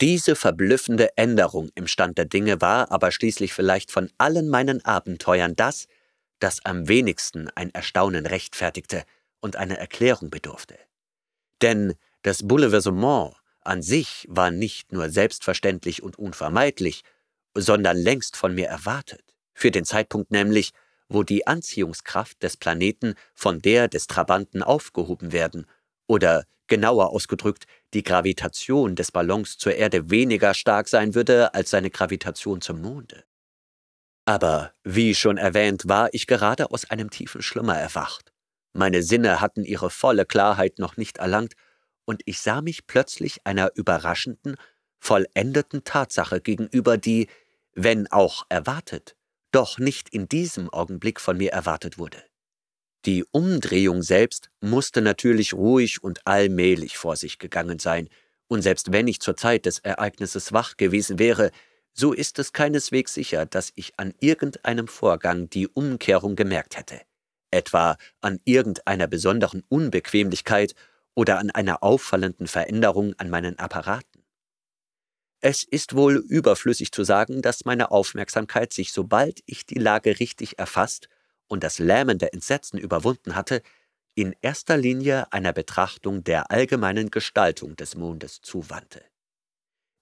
Diese verblüffende Änderung im Stand der Dinge war aber schließlich vielleicht von allen meinen Abenteuern das, das am wenigsten ein Erstaunen rechtfertigte und eine Erklärung bedurfte. Denn das Bouleversement an sich war nicht nur selbstverständlich und unvermeidlich, sondern längst von mir erwartet, für den Zeitpunkt nämlich, wo die Anziehungskraft des Planeten von der des Trabanten aufgehoben werden oder genauer ausgedrückt, die Gravitation des Ballons zur Erde weniger stark sein würde als seine Gravitation zum Monde. Aber wie schon erwähnt, war ich gerade aus einem tiefen Schlummer erwacht. Meine Sinne hatten ihre volle Klarheit noch nicht erlangt, und ich sah mich plötzlich einer überraschenden, vollendeten Tatsache gegenüber, die, wenn auch erwartet, doch nicht in diesem Augenblick von mir erwartet wurde. Die Umdrehung selbst musste natürlich ruhig und allmählich vor sich gegangen sein, und selbst wenn ich zur Zeit des Ereignisses wach gewesen wäre, so ist es keineswegs sicher, dass ich an irgendeinem Vorgang die Umkehrung gemerkt hätte, etwa an irgendeiner besonderen Unbequemlichkeit oder an einer auffallenden Veränderung an meinen Apparaten. Es ist wohl überflüssig zu sagen, dass meine Aufmerksamkeit sich, sobald ich die Lage richtig erfasst und das lähmende Entsetzen überwunden hatte, in erster Linie einer Betrachtung der allgemeinen Gestaltung des Mondes zuwandte.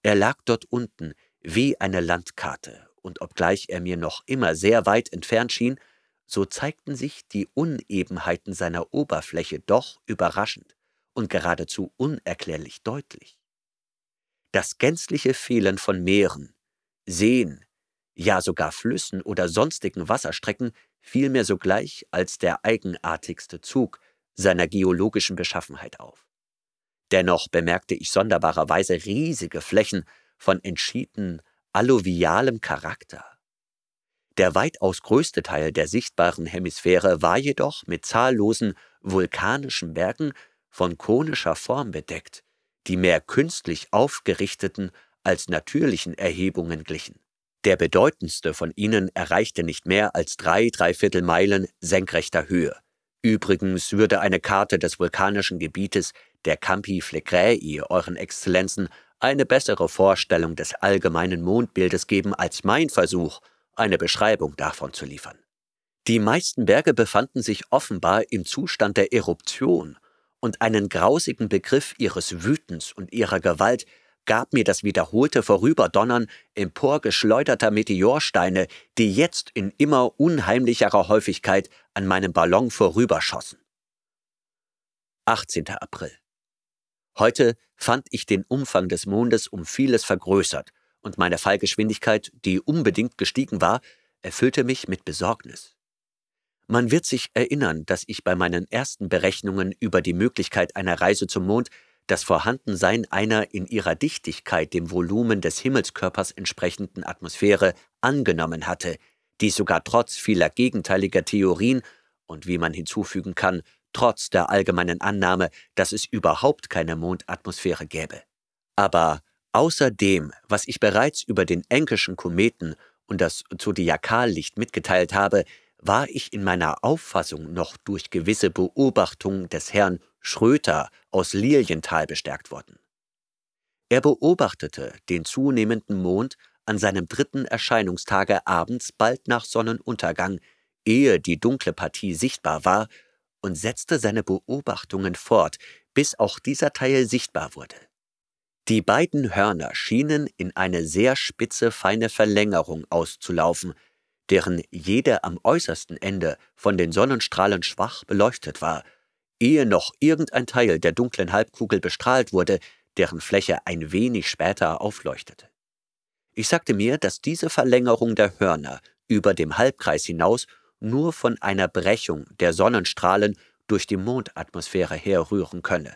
Er lag dort unten wie eine Landkarte, und obgleich er mir noch immer sehr weit entfernt schien, so zeigten sich die Unebenheiten seiner Oberfläche doch überraschend und geradezu unerklärlich deutlich. Das gänzliche Fehlen von Meeren, Seen, ja sogar Flüssen oder sonstigen Wasserstrecken fiel mir sogleich als der eigenartigste Zug seiner geologischen Beschaffenheit auf. Dennoch bemerkte ich sonderbarerweise riesige Flächen von entschieden alluvialem Charakter. Der weitaus größte Teil der sichtbaren Hemisphäre war jedoch mit zahllosen vulkanischen Bergen von konischer Form bedeckt, die mehr künstlich aufgerichteten als natürlichen Erhebungen glichen. Der bedeutendste von ihnen erreichte nicht mehr als drei, dreiviertel Meilen senkrechter Höhe. Übrigens würde eine Karte des vulkanischen Gebietes der Campi Flegrei, euren Exzellenzen eine bessere Vorstellung des allgemeinen Mondbildes geben als mein Versuch, eine Beschreibung davon zu liefern. Die meisten Berge befanden sich offenbar im Zustand der Eruption und einen grausigen Begriff ihres Wütens und ihrer Gewalt gab mir das wiederholte Vorüberdonnern emporgeschleuderter Meteorsteine, die jetzt in immer unheimlicherer Häufigkeit an meinem Ballon vorüberschossen. 18. April. Heute fand ich den Umfang des Mondes um vieles vergrößert, und meine Fallgeschwindigkeit, die unbedingt gestiegen war, erfüllte mich mit Besorgnis. Man wird sich erinnern, dass ich bei meinen ersten Berechnungen über die Möglichkeit einer Reise zum Mond das Vorhandensein einer in ihrer Dichtigkeit dem Volumen des Himmelskörpers entsprechenden Atmosphäre angenommen hatte, die sogar trotz vieler gegenteiliger Theorien und wie man hinzufügen kann, trotz der allgemeinen Annahme, dass es überhaupt keine Mondatmosphäre gäbe. Aber außer dem, was ich bereits über den Enkischen Kometen und das Zodiakallicht mitgeteilt habe, war ich in meiner Auffassung noch durch gewisse Beobachtungen des Herrn Schröter aus Lilienthal bestärkt worden. Er beobachtete den zunehmenden Mond an seinem dritten Erscheinungstage abends bald nach Sonnenuntergang, ehe die dunkle Partie sichtbar war, und setzte seine Beobachtungen fort, bis auch dieser Teil sichtbar wurde. Die beiden Hörner schienen in eine sehr spitze, feine Verlängerung auszulaufen, deren jede am äußersten Ende von den Sonnenstrahlen schwach beleuchtet war, ehe noch irgendein Teil der dunklen Halbkugel bestrahlt wurde, deren Fläche ein wenig später aufleuchtete. Ich sagte mir, dass diese Verlängerung der Hörner über dem Halbkreis hinaus nur von einer Brechung der Sonnenstrahlen durch die Mondatmosphäre herrühren könne.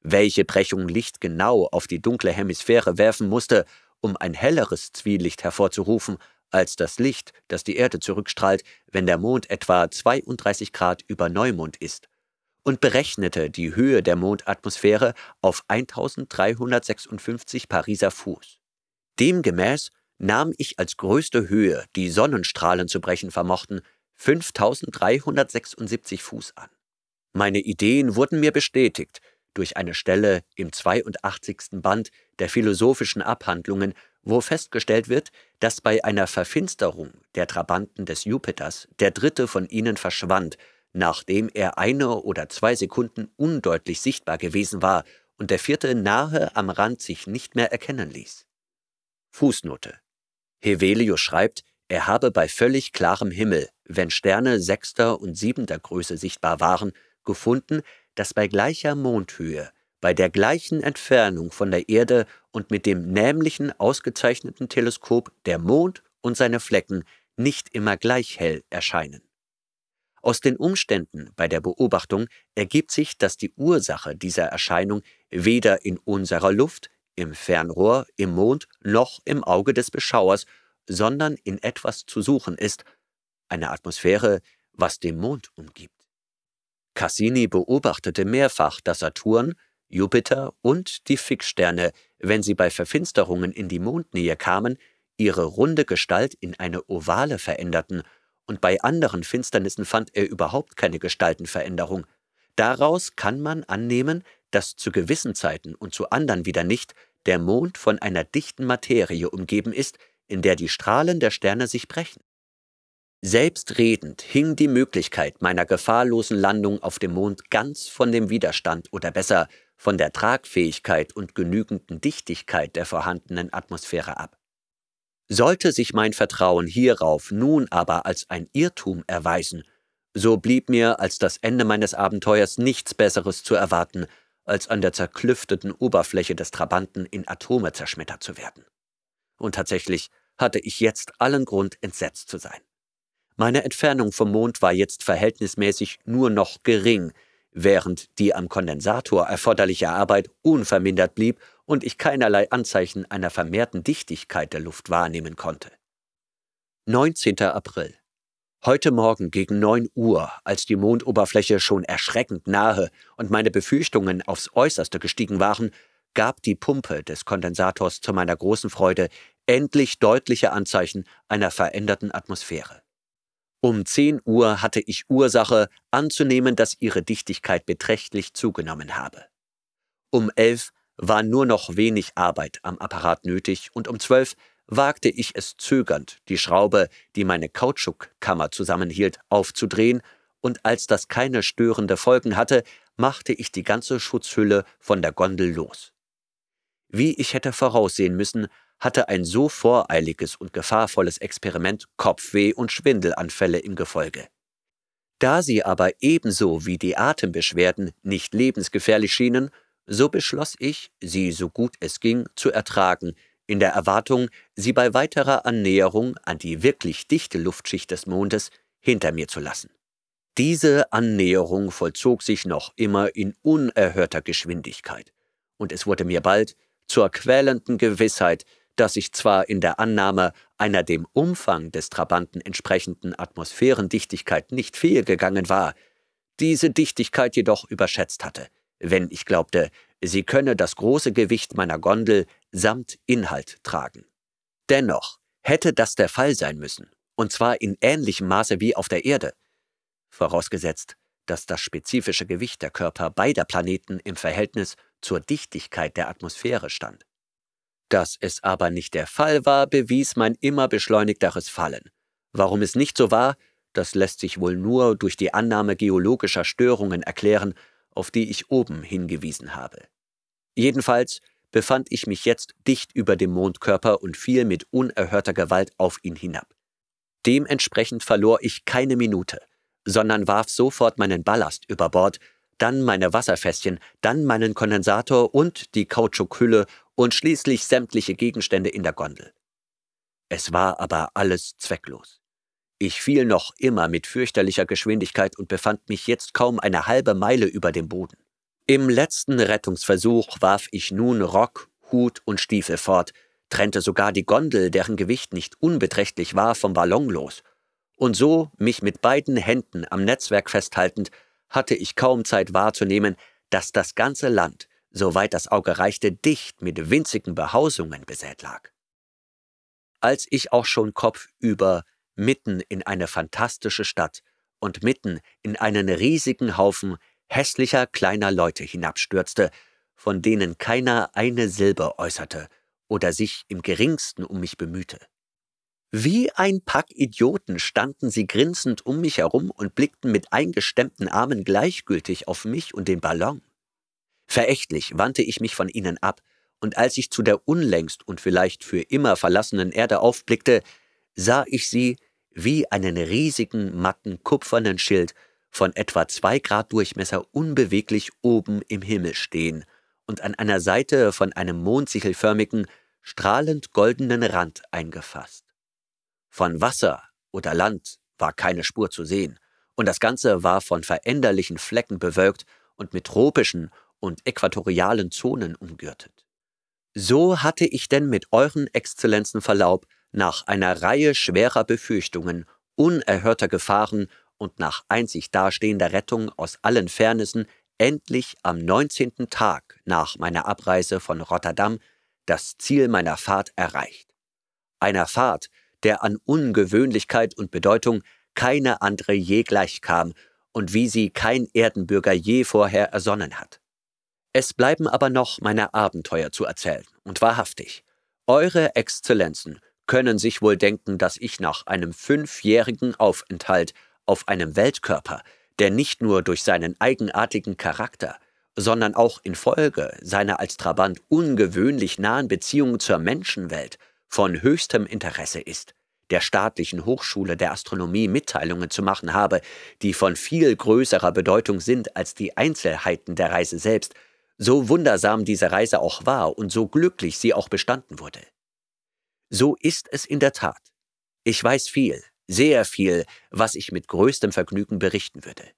Welche Brechung Licht genau auf die dunkle Hemisphäre werfen musste, um ein helleres Zwielicht hervorzurufen, als das Licht, das die Erde zurückstrahlt, wenn der Mond etwa 32 Grad über Neumond ist, und berechnete die Höhe der Mondatmosphäre auf 1356 Pariser Fuß. Demgemäß nahm ich als größte Höhe, die Sonnenstrahlen zu brechen vermochten, 5376 Fuß an. Meine Ideen wurden mir bestätigt durch eine Stelle im 82. Band der philosophischen Abhandlungen wo festgestellt wird, dass bei einer Verfinsterung der Trabanten des Jupiters der dritte von ihnen verschwand, nachdem er eine oder zwei Sekunden undeutlich sichtbar gewesen war und der vierte nahe am Rand sich nicht mehr erkennen ließ. Fußnote. Hevelius schreibt, er habe bei völlig klarem Himmel, wenn Sterne sechster und siebenter Größe sichtbar waren, gefunden, dass bei gleicher Mondhöhe bei der gleichen Entfernung von der Erde und mit dem nämlichen ausgezeichneten Teleskop der Mond und seine Flecken nicht immer gleich hell erscheinen. Aus den Umständen bei der Beobachtung ergibt sich, dass die Ursache dieser Erscheinung weder in unserer Luft, im Fernrohr, im Mond noch im Auge des Beschauers, sondern in etwas zu suchen ist, eine Atmosphäre, was den Mond umgibt. Cassini beobachtete mehrfach, dass Saturn, Jupiter und die Fixsterne, wenn sie bei Verfinsterungen in die Mondnähe kamen, ihre runde Gestalt in eine ovale veränderten, und bei anderen Finsternissen fand er überhaupt keine Gestaltenveränderung. Daraus kann man annehmen, dass zu gewissen Zeiten und zu anderen wieder nicht der Mond von einer dichten Materie umgeben ist, in der die Strahlen der Sterne sich brechen. Selbstredend hing die Möglichkeit meiner gefahrlosen Landung auf dem Mond ganz von dem Widerstand oder besser von der Tragfähigkeit und genügenden Dichtigkeit der vorhandenen Atmosphäre ab. Sollte sich mein Vertrauen hierauf nun aber als ein Irrtum erweisen, so blieb mir als das Ende meines Abenteuers nichts Besseres zu erwarten, als an der zerklüfteten Oberfläche des Trabanten in Atome zerschmettert zu werden. Und tatsächlich hatte ich jetzt allen Grund, entsetzt zu sein. Meine Entfernung vom Mond war jetzt verhältnismäßig nur noch gering, während die am Kondensator erforderliche Arbeit unvermindert blieb und ich keinerlei Anzeichen einer vermehrten Dichtigkeit der Luft wahrnehmen konnte. 19. April. Heute Morgen gegen 9 Uhr, als die Mondoberfläche schon erschreckend nahe und meine Befürchtungen aufs äußerste gestiegen waren, gab die Pumpe des Kondensators zu meiner großen Freude endlich deutliche Anzeichen einer veränderten Atmosphäre. Um 10 Uhr hatte ich Ursache anzunehmen, dass ihre Dichtigkeit beträchtlich zugenommen habe. Um 11 war nur noch wenig Arbeit am Apparat nötig und um 12 wagte ich es zögernd, die Schraube, die meine Kautschukkammer zusammenhielt, aufzudrehen, und als das keine störende Folgen hatte, machte ich die ganze Schutzhülle von der Gondel los. Wie ich hätte voraussehen müssen, hatte ein so voreiliges und gefahrvolles Experiment Kopfweh und Schwindelanfälle im Gefolge. Da sie aber ebenso wie die Atembeschwerden nicht lebensgefährlich schienen, so beschloss ich, sie so gut es ging zu ertragen, in der Erwartung, sie bei weiterer Annäherung an die wirklich dichte Luftschicht des Mondes hinter mir zu lassen. Diese Annäherung vollzog sich noch immer in unerhörter Geschwindigkeit, und es wurde mir bald zur quälenden Gewissheit, dass sich zwar in der Annahme einer dem Umfang des Trabanten entsprechenden Atmosphärendichtigkeit nicht fehlgegangen war, diese Dichtigkeit jedoch überschätzt hatte, wenn ich glaubte, sie könne das große Gewicht meiner Gondel samt Inhalt tragen. Dennoch hätte das der Fall sein müssen, und zwar in ähnlichem Maße wie auf der Erde, vorausgesetzt, dass das spezifische Gewicht der Körper beider Planeten im Verhältnis zur Dichtigkeit der Atmosphäre stand. Dass es aber nicht der Fall war, bewies mein immer beschleunigteres Fallen. Warum es nicht so war, das lässt sich wohl nur durch die Annahme geologischer Störungen erklären, auf die ich oben hingewiesen habe. Jedenfalls befand ich mich jetzt dicht über dem Mondkörper und fiel mit unerhörter Gewalt auf ihn hinab. Dementsprechend verlor ich keine Minute, sondern warf sofort meinen Ballast über Bord, dann meine Wasserfässchen, dann meinen Kondensator und die Kautschukhülle und schließlich sämtliche Gegenstände in der Gondel. Es war aber alles zwecklos. Ich fiel noch immer mit fürchterlicher Geschwindigkeit und befand mich jetzt kaum eine halbe Meile über dem Boden. Im letzten Rettungsversuch warf ich nun Rock, Hut und Stiefel fort, trennte sogar die Gondel, deren Gewicht nicht unbeträchtlich war, vom Ballon los. Und so, mich mit beiden Händen am Netzwerk festhaltend, hatte ich kaum Zeit wahrzunehmen, dass das ganze Land, soweit das Auge reichte, dicht mit winzigen Behausungen besät lag. Als ich auch schon kopfüber mitten in eine fantastische Stadt und mitten in einen riesigen Haufen hässlicher kleiner Leute hinabstürzte, von denen keiner eine Silbe äußerte oder sich im geringsten um mich bemühte. Wie ein Pack Idioten standen sie grinsend um mich herum und blickten mit eingestemmten Armen gleichgültig auf mich und den Ballon. Verächtlich wandte ich mich von ihnen ab, und als ich zu der unlängst und vielleicht für immer verlassenen Erde aufblickte, sah ich sie wie einen riesigen, matten, kupfernen Schild von etwa zwei Grad Durchmesser unbeweglich oben im Himmel stehen und an einer Seite von einem mondsichelförmigen, strahlend goldenen Rand eingefasst. Von Wasser oder Land war keine Spur zu sehen, und das Ganze war von veränderlichen Flecken bewölkt und mit tropischen und äquatorialen Zonen umgürtet. So hatte ich denn mit euren Exzellenzen Verlaub nach einer Reihe schwerer Befürchtungen, unerhörter Gefahren und nach einzig dastehender Rettung aus allen Fairnissen endlich am 19. Tag nach meiner Abreise von Rotterdam das Ziel meiner Fahrt erreicht. Einer Fahrt, der an Ungewöhnlichkeit und Bedeutung keine andere je gleichkam und wie sie kein Erdenbürger je vorher ersonnen hat. Es bleiben aber noch meine Abenteuer zu erzählen, und wahrhaftig. Eure Exzellenzen können sich wohl denken, dass ich nach einem fünfjährigen Aufenthalt auf einem Weltkörper, der nicht nur durch seinen eigenartigen Charakter, sondern auch infolge seiner als Trabant ungewöhnlich nahen Beziehung zur Menschenwelt von höchstem Interesse ist, der staatlichen Hochschule der Astronomie Mitteilungen zu machen habe, die von viel größerer Bedeutung sind als die Einzelheiten der Reise selbst, so wundersam diese Reise auch war und so glücklich sie auch bestanden wurde. So ist es in der Tat. Ich weiß viel, sehr viel, was ich mit größtem Vergnügen berichten würde.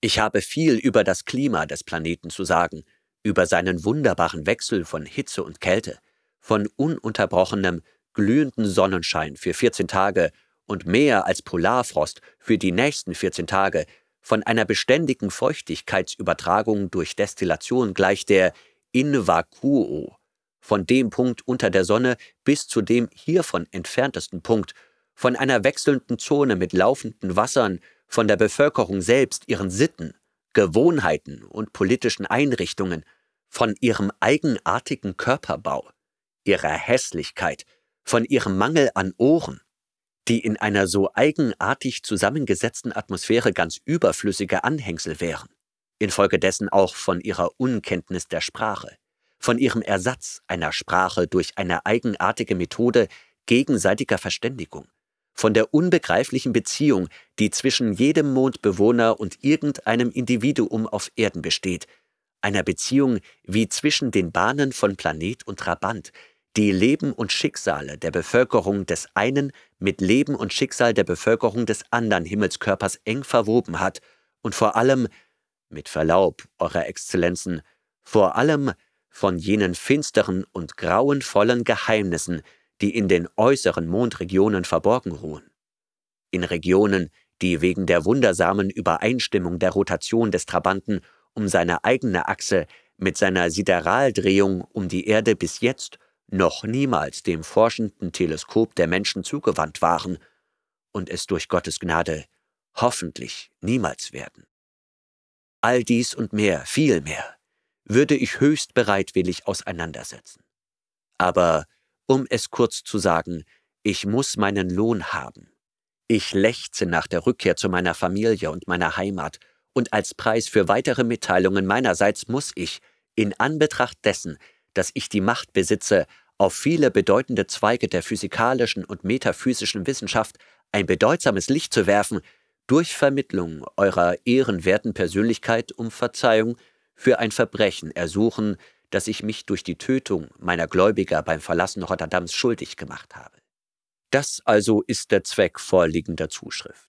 Ich habe viel über das Klima des Planeten zu sagen, über seinen wunderbaren Wechsel von Hitze und Kälte, von ununterbrochenem, glühenden Sonnenschein für 14 Tage und mehr als Polarfrost für die nächsten 14 Tage, von einer beständigen Feuchtigkeitsübertragung durch Destillation gleich der in vacuo, von dem Punkt unter der Sonne bis zu dem hiervon entferntesten Punkt, von einer wechselnden Zone mit laufenden Wassern, von der Bevölkerung selbst, ihren Sitten, Gewohnheiten und politischen Einrichtungen, von ihrem eigenartigen Körperbau, ihrer Hässlichkeit, von ihrem Mangel an Ohren, die in einer so eigenartig zusammengesetzten Atmosphäre ganz überflüssige Anhängsel wären, infolgedessen auch von ihrer Unkenntnis der Sprache, von ihrem Ersatz einer Sprache durch eine eigenartige Methode gegenseitiger Verständigung, von der unbegreiflichen Beziehung, die zwischen jedem Mondbewohner und irgendeinem Individuum auf Erden besteht, einer Beziehung wie zwischen den Bahnen von Planet und Trabant, die Leben und Schicksale der Bevölkerung des einen mit Leben und Schicksal der Bevölkerung des anderen Himmelskörpers eng verwoben hat und vor allem, mit Verlaub, Eurer Exzellenzen, vor allem von jenen finsteren und grauenvollen Geheimnissen, die in den äußeren Mondregionen verborgen ruhen. In Regionen, die wegen der wundersamen Übereinstimmung der Rotation des Trabanten um seine eigene Achse mit seiner Sideraldrehung um die Erde bis jetzt noch niemals dem forschenden Teleskop der Menschen zugewandt waren und es durch Gottes Gnade hoffentlich niemals werden. All dies und mehr, viel mehr, würde ich höchst bereitwillig auseinandersetzen. Aber, um es kurz zu sagen, ich muss meinen Lohn haben. Ich lechze nach der Rückkehr zu meiner Familie und meiner Heimat, und als Preis für weitere Mitteilungen meinerseits muss ich, in Anbetracht dessen, dass ich die Macht besitze, auf viele bedeutende Zweige der physikalischen und metaphysischen Wissenschaft ein bedeutsames Licht zu werfen, durch Vermittlung eurer ehrenwerten Persönlichkeit um Verzeihung für ein Verbrechen ersuchen, das ich mich durch die Tötung meiner Gläubiger beim Verlassen Rotterdams schuldig gemacht habe. Das also ist der Zweck vorliegender Zuschrift.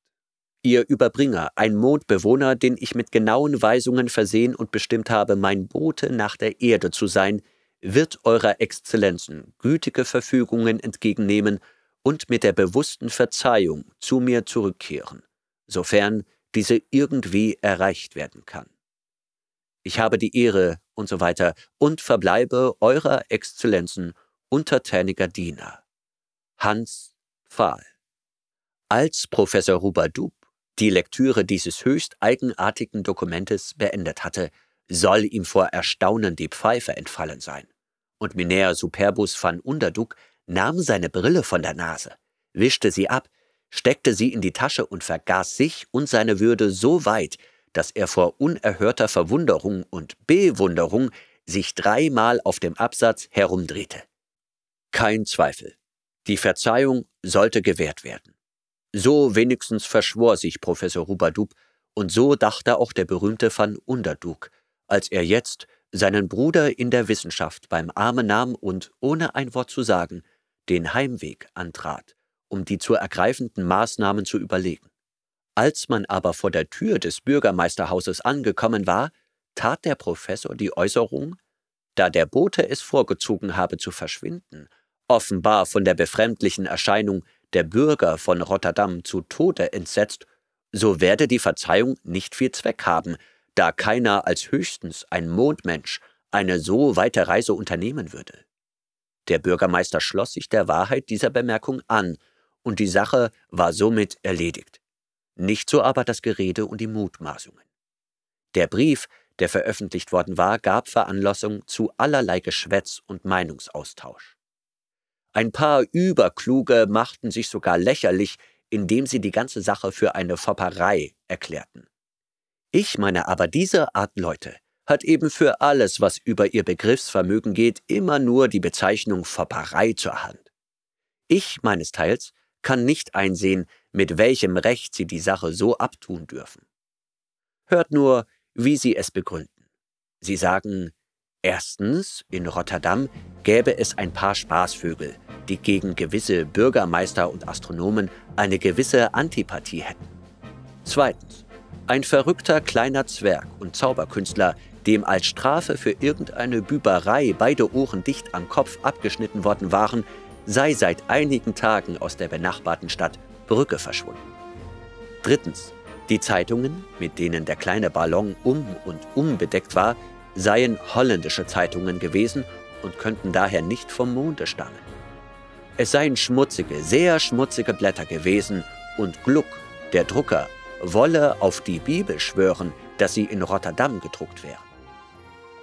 Ihr Überbringer, ein Mondbewohner, den ich mit genauen Weisungen versehen und bestimmt habe, mein Bote nach der Erde zu sein, wird Eurer Exzellenzen gütige Verfügungen entgegennehmen und mit der bewussten Verzeihung zu mir zurückkehren, sofern diese irgendwie erreicht werden kann. Ich habe die Ehre und so weiter und verbleibe Eurer Exzellenzen untertäniger Diener. Hans Pfahl. Als Professor Rubadup die Lektüre dieses höchst eigenartigen Dokumentes beendet hatte, soll ihm vor Erstaunen die Pfeife entfallen sein. Und Minäer Superbus van Underduk nahm seine Brille von der Nase, wischte sie ab, steckte sie in die Tasche und vergaß sich und seine Würde so weit, dass er vor unerhörter Verwunderung und Bewunderung sich dreimal auf dem Absatz herumdrehte. Kein Zweifel, die Verzeihung sollte gewährt werden. So wenigstens verschwor sich Professor Rubadub und so dachte auch der berühmte van Underduk, als er jetzt seinen Bruder in der Wissenschaft beim Arme nahm und, ohne ein Wort zu sagen, den Heimweg antrat, um die zu ergreifenden Maßnahmen zu überlegen. Als man aber vor der Tür des Bürgermeisterhauses angekommen war, tat der Professor die Äußerung, da der Bote es vorgezogen habe zu verschwinden, offenbar von der befremdlichen Erscheinung der Bürger von Rotterdam zu Tode entsetzt, so werde die Verzeihung nicht viel Zweck haben, da keiner als höchstens ein Mondmensch eine so weite Reise unternehmen würde. Der Bürgermeister schloss sich der Wahrheit dieser Bemerkung an, und die Sache war somit erledigt. Nicht so aber das Gerede und die Mutmaßungen. Der Brief, der veröffentlicht worden war, gab Veranlassung zu allerlei Geschwätz und Meinungsaustausch. Ein paar Überkluge machten sich sogar lächerlich, indem sie die ganze Sache für eine Fopperei erklärten. Ich meine aber, diese Art Leute hat eben für alles, was über ihr Begriffsvermögen geht, immer nur die Bezeichnung Fopperei zur Hand. Ich meines Teils kann nicht einsehen, mit welchem Recht sie die Sache so abtun dürfen. Hört nur, wie sie es begründen. Sie sagen, erstens, in Rotterdam gäbe es ein paar Spaßvögel, die gegen gewisse Bürgermeister und Astronomen eine gewisse Antipathie hätten. Zweitens, ein verrückter kleiner Zwerg und Zauberkünstler, dem als Strafe für irgendeine Büberei beide Ohren dicht am Kopf abgeschnitten worden waren, sei seit einigen Tagen aus der benachbarten Stadt Brücke verschwunden. Drittens, die Zeitungen, mit denen der kleine Ballon um und um bedeckt war, seien holländische Zeitungen gewesen und könnten daher nicht vom Monde stammen. Es seien schmutzige, sehr schmutzige Blätter gewesen und Gluck, der Drucker, wolle auf die Bibel schwören, dass sie in Rotterdam gedruckt wäre.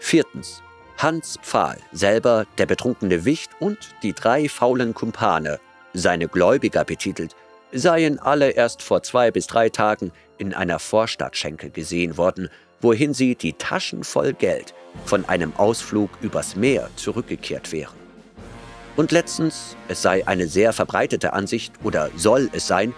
Viertens. Hans Pfahl, selber der betrunkene Wicht und die drei faulen Kumpane, seine Gläubiger betitelt, seien alle erst vor zwei bis drei Tagen in einer Vorstadtschenke gesehen worden, wohin sie die Taschen voll Geld von einem Ausflug übers Meer zurückgekehrt wären. Und letztens, es sei eine sehr verbreitete Ansicht oder soll es sein,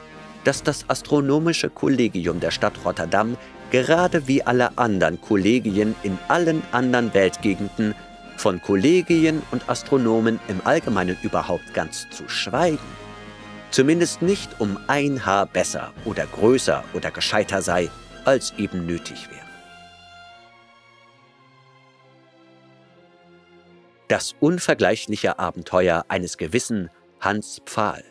dass das astronomische Kollegium der Stadt Rotterdam gerade wie alle anderen Kollegien in allen anderen Weltgegenden von Kollegien und Astronomen im Allgemeinen überhaupt ganz zu schweigen. Zumindest nicht um ein Haar besser oder größer oder gescheiter sei, als eben nötig wäre. Das unvergleichliche Abenteuer eines gewissen Hans Pfahl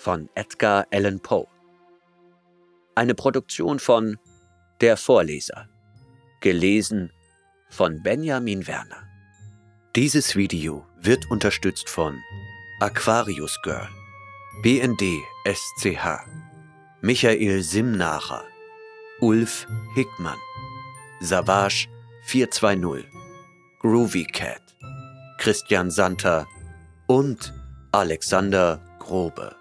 von Edgar Allan Poe. Eine Produktion von Der Vorleser. Gelesen von Benjamin Werner. Dieses Video wird unterstützt von Aquarius Girl, BND SCH, Michael Simnacher, Ulf Hickmann, Savage 420, Groovy Cat, Christian Santer und Alexander Grobe.